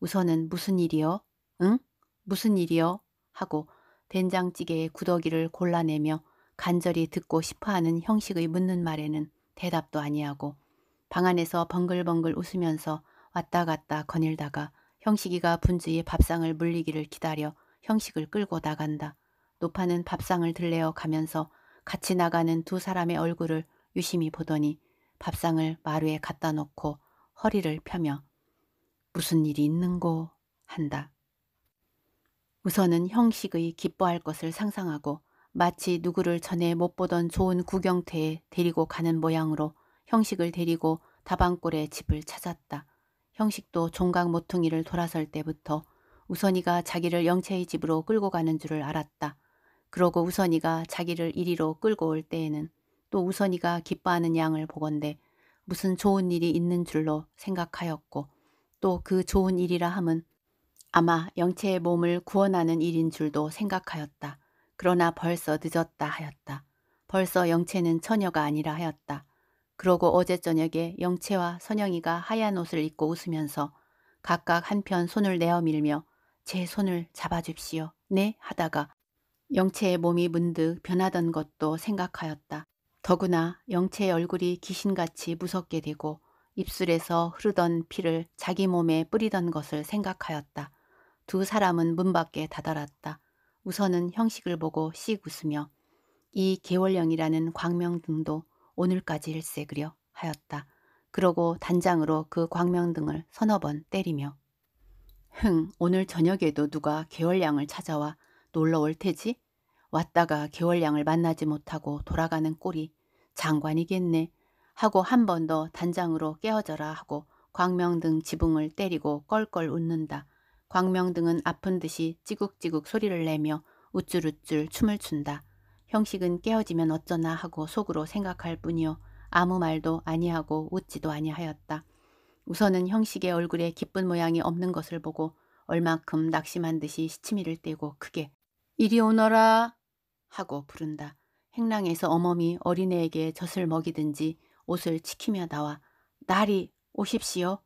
우선은 무슨 일이요? 응? 무슨 일이요? 하고 된장찌개의 구더기를 골라내며 간절히 듣고 싶어하는 형식의 묻는 말에는 대답도 아니하고 방 안에서 벙글벙글 웃으면서 왔다 갔다 거닐다가 형식이가 분주히 밥상을 물리기를 기다려 형식을 끌고 나간다. 노파는 밥상을 들레어 가면서 같이 나가는 두 사람의 얼굴을 유심히 보더니 밥상을 마루에 갖다 놓고 허리를 펴며 무슨 일이 있는고 한다. 우선은 형식의 기뻐할 것을 상상하고 마치 누구를 전에 못 보던 좋은 구경태에 데리고 가는 모양으로 형식을 데리고 다방골에 집을 찾았다. 형식도 종각 모퉁이를 돌아설 때부터 우선이가 자기를 영채의 집으로 끌고 가는 줄을 알았다. 그러고 우선이가 자기를 이리로 끌고 올 때에는 또 우선이가 기뻐하는 양을 보건대 무슨 좋은 일이 있는 줄로 생각하였고 또 그 좋은 일이라 함은 아마 영체의 몸을 구원하는 일인 줄도 생각하였다. 그러나 벌써 늦었다 하였다. 벌써 영채는 처녀가 아니라 하였다. 그러고 어제 저녁에 영채와 선영이가 하얀 옷을 입고 웃으면서 각각 한편 손을 내어밀며 제 손을 잡아줍시오. 네 하다가 영채의 몸이 문득 변하던 것도 생각하였다. 더구나 영채의 얼굴이 귀신같이 무섭게 되고 입술에서 흐르던 피를 자기 몸에 뿌리던 것을 생각하였다. 두 사람은 문 밖에 다다랐다. 우선은 형식을 보고 씩 웃으며 이 개월령이라는 광명등도 오늘까지 일세 그려 하였다. 그러고 단장으로 그 광명등을 서너 번 때리며 흥 오늘 저녁에도 누가 개월량을 찾아와 놀러 올 테지? 왔다가 개월량을 만나지 못하고 돌아가는 꼴이 장관이겠네 하고 한 번 더 단장으로 깨어져라 하고 광명등 지붕을 때리고 껄껄 웃는다. 광명등은 아픈 듯이 찌국찌국 소리를 내며 우쭐우쭐 춤을 춘다. 형식은 깨어지면 어쩌나 하고 속으로 생각할 뿐이요. 아무 말도 아니하고 웃지도 아니하였다. 우선은 형식의 얼굴에 기쁜 모양이 없는 것을 보고 얼만큼 낙심한 듯이 시치미를 떼고 크게 이리 오너라 하고 부른다. 행랑에서 어머니 어린애에게 젖을 먹이든지 옷을 치키며 나와 날이 오십시오.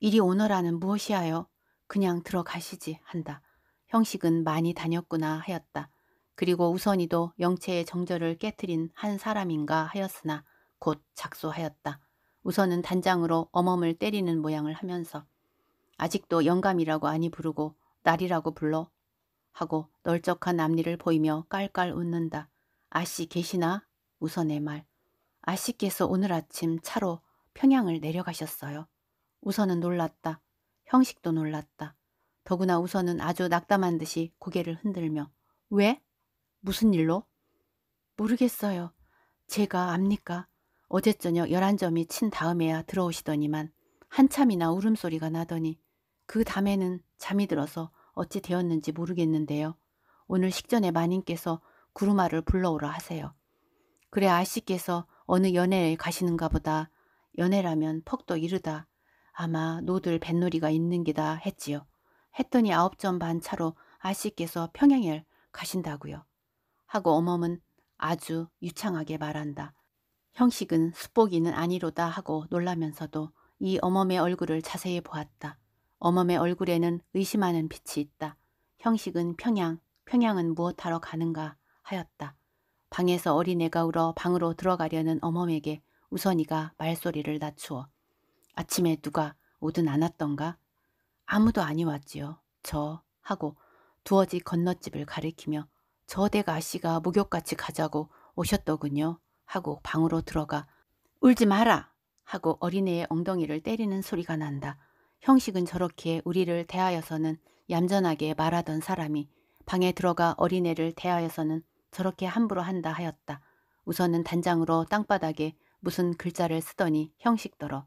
이리 오너라는 무엇이하여 그냥 들어가시지 한다. 형식은 많이 다녔구나 하였다. 그리고 우선이도 영체의 정절을 깨뜨린 한 사람인가 하였으나 곧 작소하였다. 우선은 단장으로 어멈을 때리는 모양을 하면서 아직도 영감이라고 아니 부르고 날이라고 불러 하고 널쩍한 앞니를 보이며 깔깔 웃는다. 아씨 계시나? 우선의 말. 아씨께서 오늘 아침 차로 평양을 내려가셨어요. 우선은 놀랐다. 형식도 놀랐다. 더구나 우선은 아주 낙담한 듯이 고개를 흔들며 왜? 무슨 일로? 모르겠어요. 제가 압니까? 어제 저녁 열한 점이친 다음에야 들어오시더니만 한참이나 울음소리가 나더니 그다음에는 잠이 들어서 어찌 되었는지 모르겠는데요. 오늘 식전에 마님께서 구루마를 불러오라 하세요. 그래 아씨께서 어느 연애에 가시는가 보다. 연애라면 퍽도 이르다. 아마 노들 뱃놀이가 있는 기다 했지요. 했더니 아홉 점 반 차로 아씨께서 평양에 가신다고요. 하고 어멈은 아주 유창하게 말한다. 형식은 숙보기는 아니로다 하고 놀라면서도 이 어멈의 얼굴을 자세히 보았다. 어멈의 얼굴에는 의심하는 빛이 있다. 형식은 평양, 평양은 무엇하러 가는가 하였다. 방에서 어린애가 울어 방으로 들어가려는 어멈에게 우선이가 말소리를 낮추어 아침에 누가 오든 안았던가 아무도 아니 왔지요. 저 하고 두어지 건너집을 가리키며 저대가 아씨가 목욕같이 가자고 오셨더군요. 하고 방으로 들어가 울지 마라 하고 어린애의 엉덩이를 때리는 소리가 난다. 형식은 저렇게 우리를 대하여서는 얌전하게 말하던 사람이 방에 들어가 어린애를 대하여서는 저렇게 함부로 한다 하였다. 우선은 단장으로 땅바닥에 무슨 글자를 쓰더니 형식더러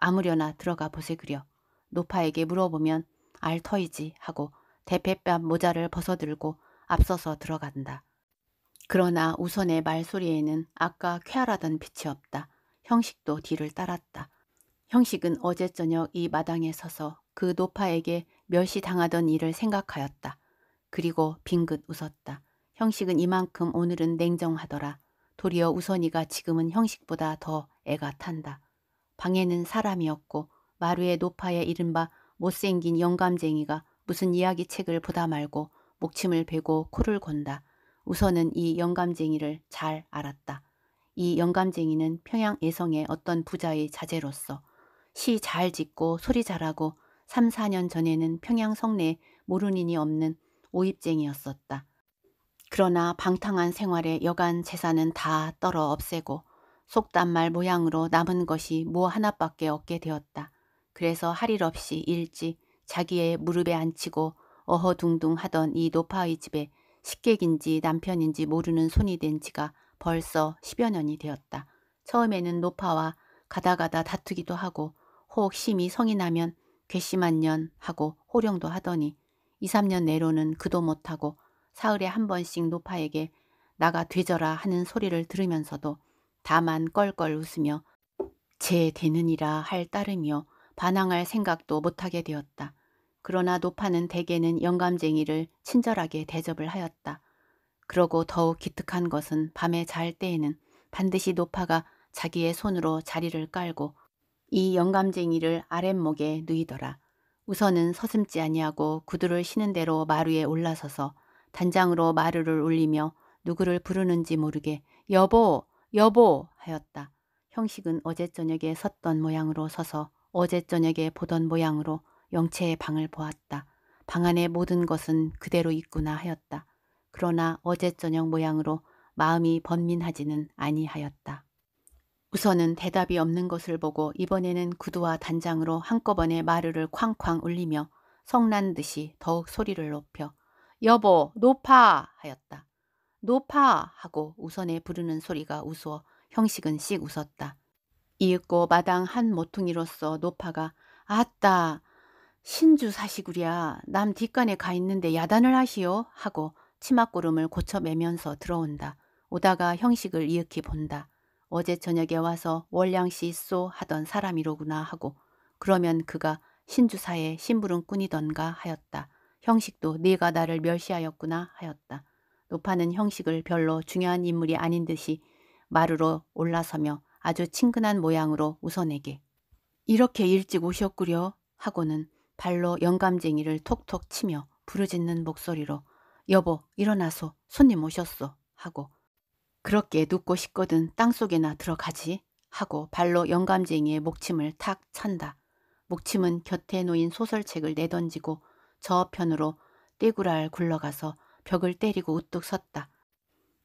아무려나 들어가 보세그려. 노파에게 물어보면 알터이지 하고 대패뺨 모자를 벗어들고 앞서서 들어간다. 그러나 우선의 말소리에는 아까 쾌활하던 빛이 없다. 형식도 뒤를 따랐다. 형식은 어제 저녁 이 마당에 서서 그 노파에게 멸시당하던 일을 생각하였다. 그리고 빙긋 웃었다. 형식은 이만큼 오늘은 냉정하더라. 도리어 우선이가 지금은 형식보다 더 애가 탄다. 방에는 사람이없고 마루의 노파에 이른바 못생긴 영감쟁이가 무슨 이야기 책을 보다 말고 목침을 베고 코를 건다 우선은 이 영감쟁이를 잘 알았다. 이 영감쟁이는 평양 예성의 어떤 부자의 자제로서 시 잘 짓고 소리 잘하고 3, 4년 전에는 평양 성내에 모르인이 없는 오입쟁이였었다. 그러나 방탕한 생활에 여간 재산은 다 떨어 없애고 속단말 모양으로 남은 것이 뭐 하나밖에 없게 되었다. 그래서 할 일 없이 일찍 자기의 무릎에 앉히고 어허둥둥 하던 이 노파의 집에 식객인지 남편인지 모르는 손이 된 지가 벌써 십여 년이 되었다. 처음에는 노파와 가다가다 다투기도 하고 혹 심히 성이 나면 괘씸한 년 하고 호령도 하더니 2, 3년 내로는 그도 못하고 사흘에 한 번씩 노파에게 나가 되져라 하는 소리를 들으면서도 다만 껄껄 웃으며 제 되느니라 할 따름이여 반항할 생각도 못하게 되었다. 그러나 노파는 대개는 영감쟁이를 친절하게 대접을 하였다. 그러고 더욱 기특한 것은 밤에 잘 때에는 반드시 노파가 자기의 손으로 자리를 깔고 이 영감쟁이를 아랫목에 누이더라. 우선은 서슴지 아니하고 구두를 신은 대로 마루에 올라서서 단장으로 마루를 울리며 누구를 부르는지 모르게 여보 여보 하였다. 형식은 어제 저녁에 섰던 모양으로 서서 어제 저녁에 보던 모양으로 영채의 방을 보았다. 방 안의 모든 것은 그대로 있구나 하였다. 그러나 어제 저녁 모양으로 마음이 번민하지는 아니하였다. 우선은 대답이 없는 것을 보고 이번에는 구두와 단장으로 한꺼번에 마루를 쾅쾅 울리며 성난 듯이 더욱 소리를 높여 여보 높아 하였다. 노파 하고 우선에 부르는 소리가 우스워 형식은 씩 웃었다. 이윽고 마당 한 모퉁이로서 노파가 아따 신주 사시구랴 남 뒷간에 가 있는데 야단을 하시오 하고 치맛고름을 고쳐 매면서 들어온다. 오다가 형식을 이윽히 본다. 어제 저녁에 와서 월량씨쏘 하던 사람이로구나 하고 그러면 그가 신주사의 심부름꾼이던가 하였다. 형식도 네가 나를 멸시하였구나 하였다. 노파는 형식을 별로 중요한 인물이 아닌 듯이 마루로 올라서며 아주 친근한 모양으로 웃어내게. 이렇게 일찍 오셨구려 하고는 발로 영감쟁이를 톡톡 치며 부르짖는 목소리로 여보 일어나소 손님 오셨소 하고 그렇게 눕고 싶거든 땅속에나 들어가지 하고 발로 영감쟁이의 목침을 탁 찬다. 목침은 곁에 놓인 소설책을 내던지고 저편으로 떼구랄 굴러가서 벽을 때리고 우뚝 섰다.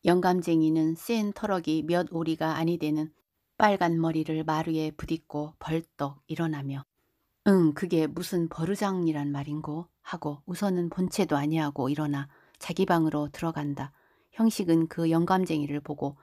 영감쟁이는 센 터럭이 몇 오리가 아니 되는 빨간 머리를 마루에 부딪고 벌떡 일어나며 응 그게 무슨 버르장이란 말인고 하고 우선은 본체도 아니하고 일어나 자기 방으로 들어간다. 형식은 그 영감쟁이를 보고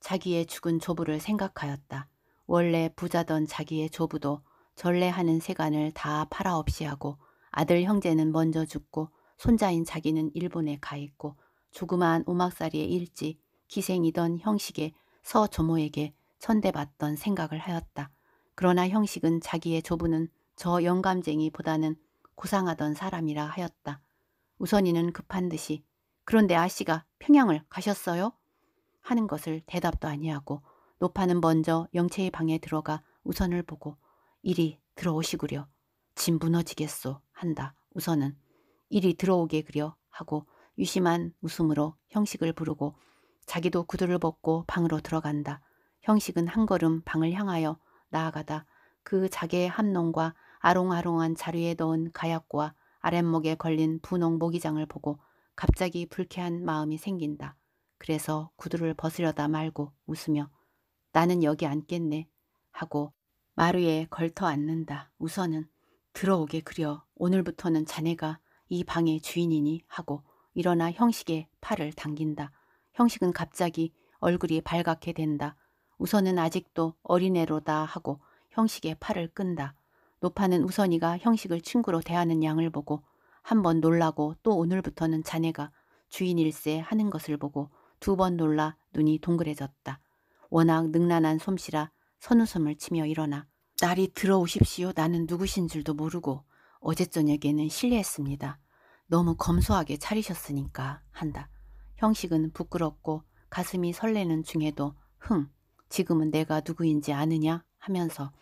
자기의 죽은 조부를 생각하였다. 원래 부자던 자기의 조부도 전래하는 세간을 다 팔아없이 하고 아들 형제는 먼저 죽고 손자인 자기는 일본에 가 있고 조그마한 오막살이의 일지 기생이던 형식의 서조모에게 천대받던 생각을 하였다. 그러나 형식은 자기의 조부는 저 영감쟁이보다는 고상하던 사람이라 하였다. 우선이는 급한 듯이 그런데 아씨가 평양을 가셨어요? 하는 것을 대답도 아니하고 노파는 먼저 영채의 방에 들어가 우선을 보고 이리 들어오시구려. 짐 무너지겠소 한다. 우선은 이리 들어오게 그려 하고 유심한 웃음으로 형식을 부르고 자기도 구두를 벗고 방으로 들어간다. 형식은 한 걸음 방을 향하여 나아가다 그 자개의 함농과 아롱아롱한 자루에 넣은 가약과 아랫목에 걸린 분홍 모기장을 보고 갑자기 불쾌한 마음이 생긴다. 그래서 구두를 벗으려다 말고 웃으며 나는 여기 앉겠네 하고 마루에 걸터 앉는다. 우선은 들어오게 그려 오늘부터는 자네가 이 방의 주인이니 하고 일어나 형식의 팔을 당긴다. 형식은 갑자기 얼굴이 발갛게 된다. 우선은 아직도 어린애로다 하고 형식의 팔을 끈다. 노파는 우선이가 형식을 친구로 대하는 양을 보고 한번 놀라고 또 오늘부터는 자네가 주인일세 하는 것을 보고 두 번 놀라 눈이 동그래졌다. 워낙 능란한 솜씨라 선웃음을 치며 일어나 날이 들어오십시오 나는 누구신 줄도 모르고 어제 저녁에는 실례했습니다. 너무 검소하게 차리셨으니까 한다. 형식은 부끄럽고 가슴이 설레는 중에도 흥 지금은 내가 누구인지 아느냐 하면서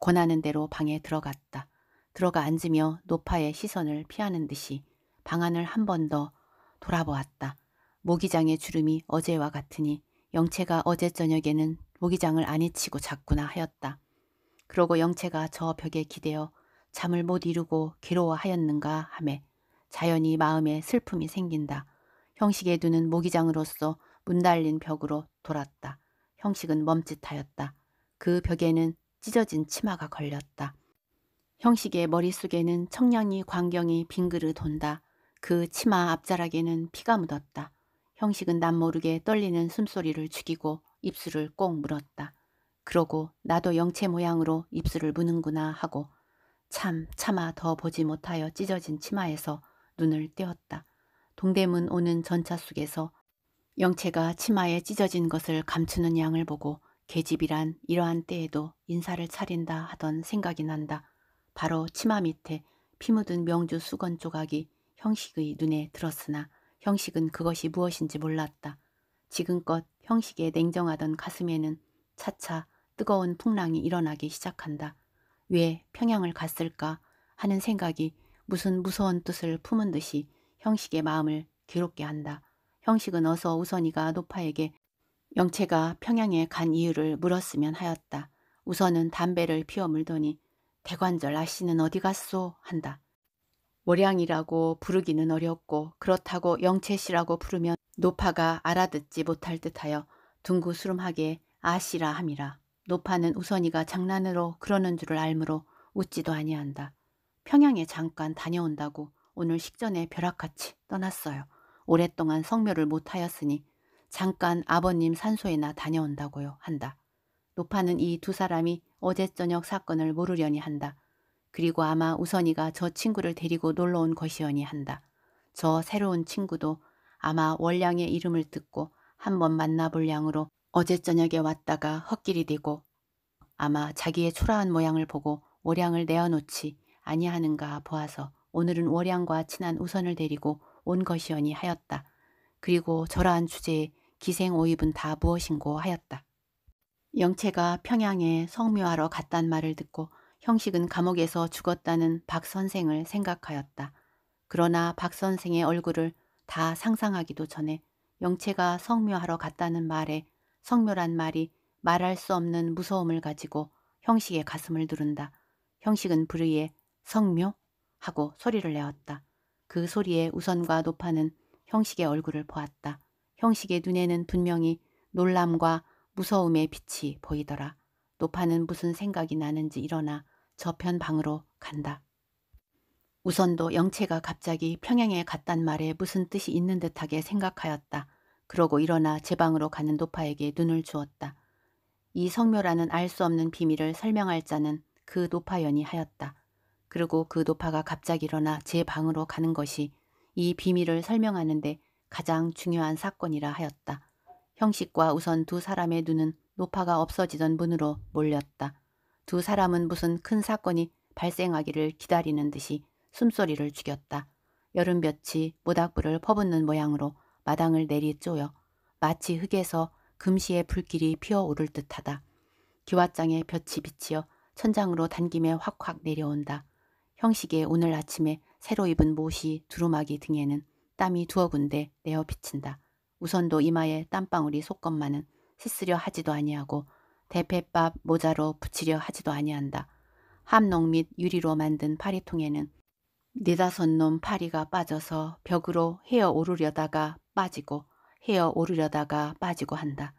권하는 대로 방에 들어갔다. 들어가 앉으며 노파의 시선을 피하는 듯이 방안을 한 번 더 돌아보았다. 모기장의 주름이 어제와 같으니 영채가 어제 저녁에는 모기장을 안 헤치고 잤구나 하였다. 그러고 영채가 저 벽에 기대어 잠을 못 이루고 괴로워하였는가 하매 자연히 마음에 슬픔이 생긴다. 형식의 눈은 모기장으로서 문 달린 벽으로 돌았다. 형식은 멈칫하였다. 그 벽에는 찢어진 치마가 걸렸다. 형식의 머릿속에는 청량이 광경이 빙그르 돈다. 그 치마 앞자락에는 피가 묻었다. 형식은 남 모르게 떨리는 숨소리를 죽이고 입술을 꼭 물었다. 그러고 나도 영체 모양으로 입술을 무는구나 하고 참 차마 더 보지 못하여 찢어진 치마에서 눈을 떼었다. 동대문 오는 전차 속에서 영채가 치마에 찢어진 것을 감추는 양을 보고 계집이란 이러한 때에도 인사를 차린다 하던 생각이 난다. 바로 치마 밑에 피 묻은 명주 수건 조각이 형식의 눈에 들었으나 형식은 그것이 무엇인지 몰랐다. 지금껏 형식에 냉정하던 가슴에는 차차 뜨거운 풍랑이 일어나기 시작한다. 왜 평양을 갔을까 하는 생각이 무슨 무서운 뜻을 품은 듯이 형식의 마음을 괴롭게 한다. 형식은 어서 우선이가 노파에게 영채가 평양에 간 이유를 물었으면 하였다. 우선은 담배를 피워 물더니 대관절 아씨는 어디 갔소? 한다. 월양이라고 부르기는 어렵고 그렇다고 영채씨라고 부르면 노파가 알아듣지 못할 듯하여 둥구스름하게 아씨라 함이라. 노파는 우선이가 장난으로 그러는 줄을 알므로 웃지도 아니한다. 평양에 잠깐 다녀온다고 오늘 식전에 벼락같이 떠났어요. 오랫동안 성묘를 못하였으니 잠깐 아버님 산소에나 다녀온다고요 한다. 노파는 이 두 사람이 어제 저녁 사건을 모르려니 한다. 그리고 아마 우선이가 저 친구를 데리고 놀러온 것이려니 한다. 저 새로운 친구도 아마 월량의 이름을 듣고 한번 만나볼 양으로 어제 저녁에 왔다가 헛길이 되고 아마 자기의 초라한 모양을 보고 월량을 내어놓지 아니하는가 보아서 오늘은 월양과 친한 우선을 데리고 온 것이오니 하였다. 그리고 저러한 주제에 기생오입은 다 무엇인고 하였다. 영채가 평양에 성묘하러 갔단 말을 듣고 형식은 감옥에서 죽었다는 박 선생을 생각하였다. 그러나 박 선생의 얼굴을 다 상상하기도 전에 영채가 성묘하러 갔다는 말에 성묘란 말이 말할 수 없는 무서움을 가지고 형식의 가슴을 누른다. 형식은 불의에 성묘? 하고 소리를 내었다. 그 소리에 우선과 노파는 형식의 얼굴을 보았다. 형식의 눈에는 분명히 놀람과 무서움의 빛이 보이더라. 노파는 무슨 생각이 나는지 일어나 저편 방으로 간다. 우선도 영채가 갑자기 평양에 갔단 말에 무슨 뜻이 있는 듯하게 생각하였다. 그러고 일어나 제 방으로 가는 노파에게 눈을 주었다. 이 성묘라는 알 수 없는 비밀을 설명할 자는 그 노파연이 하였다. 그리고 그 노파가 갑자기 일어나 제 방으로 가는 것이 이 비밀을 설명하는데 가장 중요한 사건이라 하였다. 형식과 우선 두 사람의 눈은 노파가 없어지던 문으로 몰렸다. 두 사람은 무슨 큰 사건이 발생하기를 기다리는 듯이 숨소리를 죽였다. 여름 볕이 모닥불을 퍼붓는 모양으로 마당을 내리쪼여 마치 흙에서 금시의 불길이 피어오를 듯하다. 기와장에 볕이 비치어 천장으로 단김에 확확 내려온다. 형식의 오늘 아침에 새로 입은 모시 두루마기 등에는 땀이 두어 군데 내어 비친다. 우선도 이마에 땀방울이 솟건만은 씻으려 하지도 아니하고 대패밥 모자로 붙이려 하지도 아니한다. 함농 및 유리로 만든 파리통에는 네다섯 놈 파리가 빠져서 벽으로 헤어 오르려다가 빠지고 헤어 오르려다가 빠지고 한다.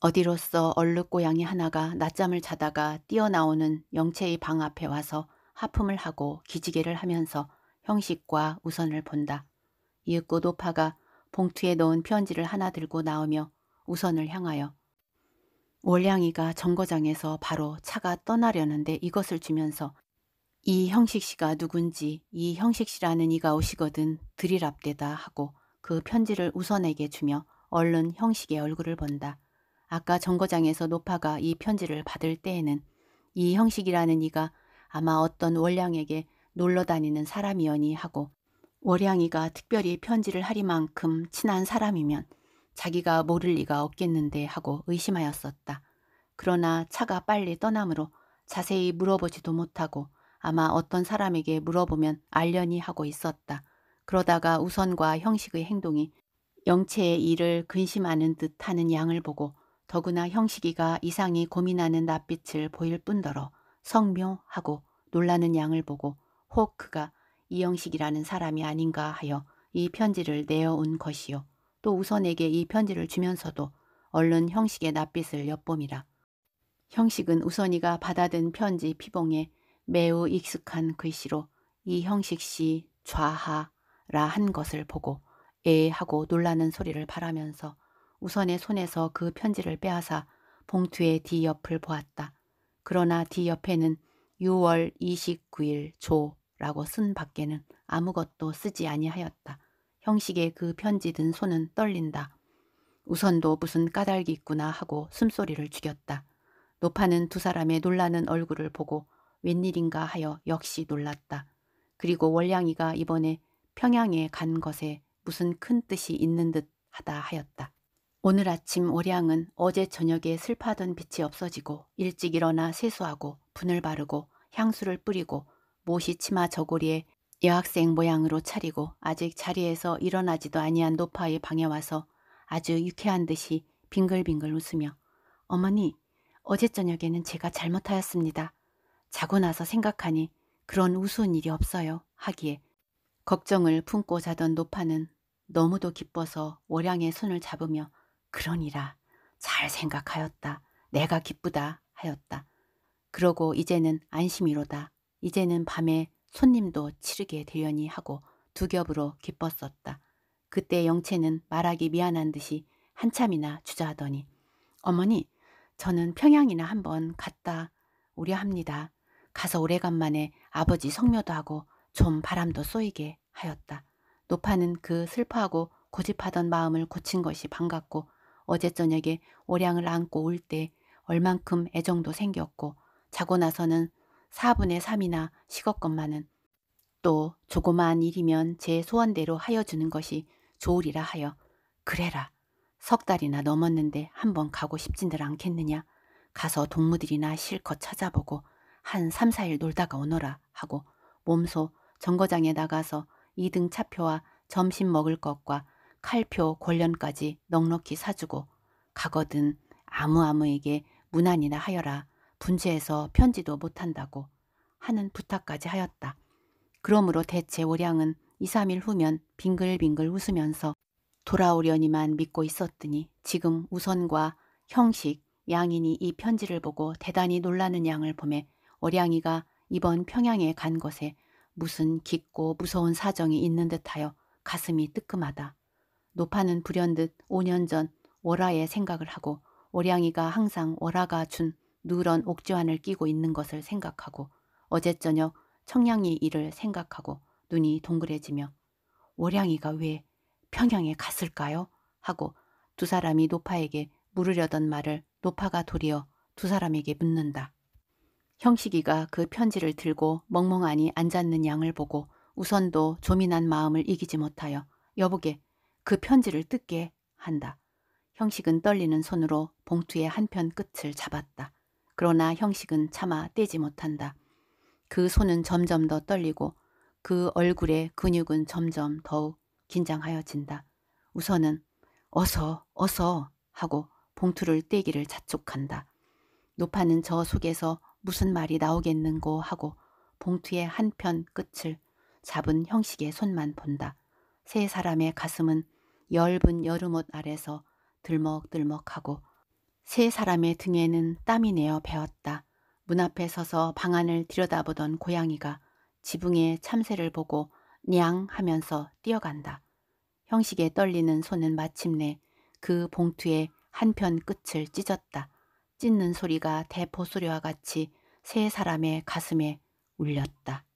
어디로써 얼룩 고양이 하나가 낮잠을 자다가 뛰어나오는 영채의방 앞에 와서 하품을 하고 기지개를 하면서 형식과 우선을 본다. 이윽고 노파가 봉투에 넣은 편지를 하나 들고 나오며 우선을 향하여 월량이가 정거장에서 바로 차가 떠나려는데 이것을 주면서 이 형식 씨가 누군지 이 형식 씨라는 이가 오시거든 드리랍대다 하고 그 편지를 우선에게 주며 얼른 형식의 얼굴을 본다. 아까 정거장에서 노파가 이 편지를 받을 때에는 이 형식이라는 이가 아마 어떤 월량에게 놀러 다니는 사람이언니 하고 월량이가 특별히 편지를 하리만큼 친한 사람이면 자기가 모를 리가 없겠는데 하고 의심하였었다. 그러나 차가 빨리 떠남으로 자세히 물어보지도 못하고 아마 어떤 사람에게 물어보면 알려니 하고 있었다. 그러다가 우선과 형식의 행동이 영체의 일을 근심하는 듯하는 양을 보고 더구나 형식이가 이상히 고민하는 낯빛을 보일 뿐더러 성묘하고 놀라는 양을 보고 혹 그가 이영식이라는 사람이 아닌가 하여 이 편지를 내어온 것이요. 또 우선에게 이 편지를 주면서도 얼른 형식의 낯빛을 엿봅니다 형식은 우선이가 받아든 편지 피봉에 매우 익숙한 글씨로 이 형식 씨 좌하 라한 것을 보고 에 하고 놀라는 소리를 바라면서 우선의 손에서 그 편지를 빼앗아 봉투의 뒤 옆을 보았다. 그러나 뒤 옆에는 6월 29일 조라고 쓴 밖에는 아무것도 쓰지 아니하였다. 형식의 그 편지 든 손은 떨린다. 우선도 무슨 까닭이 있구나 하고 숨소리를 죽였다. 노파는 두 사람의 놀라는 얼굴을 보고 웬일인가 하여 역시 놀랐다. 그리고 월량이가 이번에 평양에 간 것에 무슨 큰 뜻이 있는 듯 하다 하였다. 오늘 아침 오량은 어제 저녁에 슬퍼하던 빛이 없어지고 일찍 일어나 세수하고 분을 바르고 향수를 뿌리고 모시 치마 저고리에 여학생 모양으로 차리고 아직 자리에서 일어나지도 아니한 노파의 방에 와서 아주 유쾌한 듯이 빙글빙글 웃으며 어머니 어제 저녁에는 제가 잘못하였습니다. 자고 나서 생각하니 그런 우스운 일이 없어요 하기에 걱정을 품고 자던 노파는 너무도 기뻐서 월양의 손을 잡으며 그러니라 잘 생각하였다 내가 기쁘다 하였다 그러고 이제는 안심이로다 이제는 밤에 손님도 치르게 되려니 하고 두 겹으로 기뻤었다 그때 영채는 말하기 미안한 듯이 한참이나 주저하더니 어머니 저는 평양이나 한번 갔다 오려 합니다 가서 오래간만에 아버지 성묘도 하고 좀 바람도 쏘이게 하였다. 노파는 그 슬퍼하고 고집하던 마음을 고친 것이 반갑고 어제 저녁에 오량을 안고 올 때 얼만큼 애정도 생겼고 자고 나서는 4분의 3이나 식었건만은 또 조그마한 일이면 제 소원대로 하여 주는 것이 좋으리라 하여 그래라 석 달이나 넘었는데 한번 가고 싶진들 않겠느냐 가서 동무들이나 실컷 찾아보고 한 3, 4일 놀다가 오너라 하고 몸소 정거장에 나가서 2등 차표와 점심 먹을 것과 칼표 권련까지 넉넉히 사주고 가거든 아무아무에게 무난이나 하여라 분주해서 편지도 못한다고 하는 부탁까지 하였다. 그러므로 대체 오량은 2, 3일 후면 빙글빙글 웃으면서 돌아오려니만 믿고 있었더니 지금 우선과 형식, 양인이 이 편지를 보고 대단히 놀라는 양을 보매 오량이가 이번 평양에 간 것에 무슨 깊고 무서운 사정이 있는 듯하여 가슴이 뜨끔하다. 노파는 불현듯 5년 전 월화의 생각을 하고 오량이가 항상 월화가 준 누런 옥지환을 끼고 있는 것을 생각하고 어제 저녁 청량이 일을 생각하고 눈이 동그래지며 월량이가 왜 평양에 갔을까요? 하고 두 사람이 노파에게 물으려던 말을 노파가 도리어 두 사람에게 묻는다. 형식이가 그 편지를 들고 멍멍하니 앉았는 양을 보고 우선도 조민한 마음을 이기지 못하여 여보게 그 편지를 뜯게 한다. 형식은 떨리는 손으로 봉투의 한편 끝을 잡았다. 그러나 형식은 차마 떼지 못한다. 그 손은 점점 더 떨리고 그 얼굴의 근육은 점점 더욱 긴장하여진다. 우선은 어서 어서 하고 봉투를 떼기를 자촉한다. 노파는 저 속에서 무슨 말이 나오겠는고 하고 봉투의 한 편 끝을 잡은 형식의 손만 본다. 세 사람의 가슴은 엷은 여름옷 아래서 들먹들먹하고 세 사람의 등에는 땀이 내어 배었다. 문 앞에 서서 방안을 들여다보던 고양이가 지붕에 참새를 보고 냥 하면서 뛰어간다. 형식에 떨리는 손은 마침내 그 봉투의 한 편 끝을 찢었다. 찢는 소리가 대포 소리와 같이 세 사람의 가슴에 울렸다.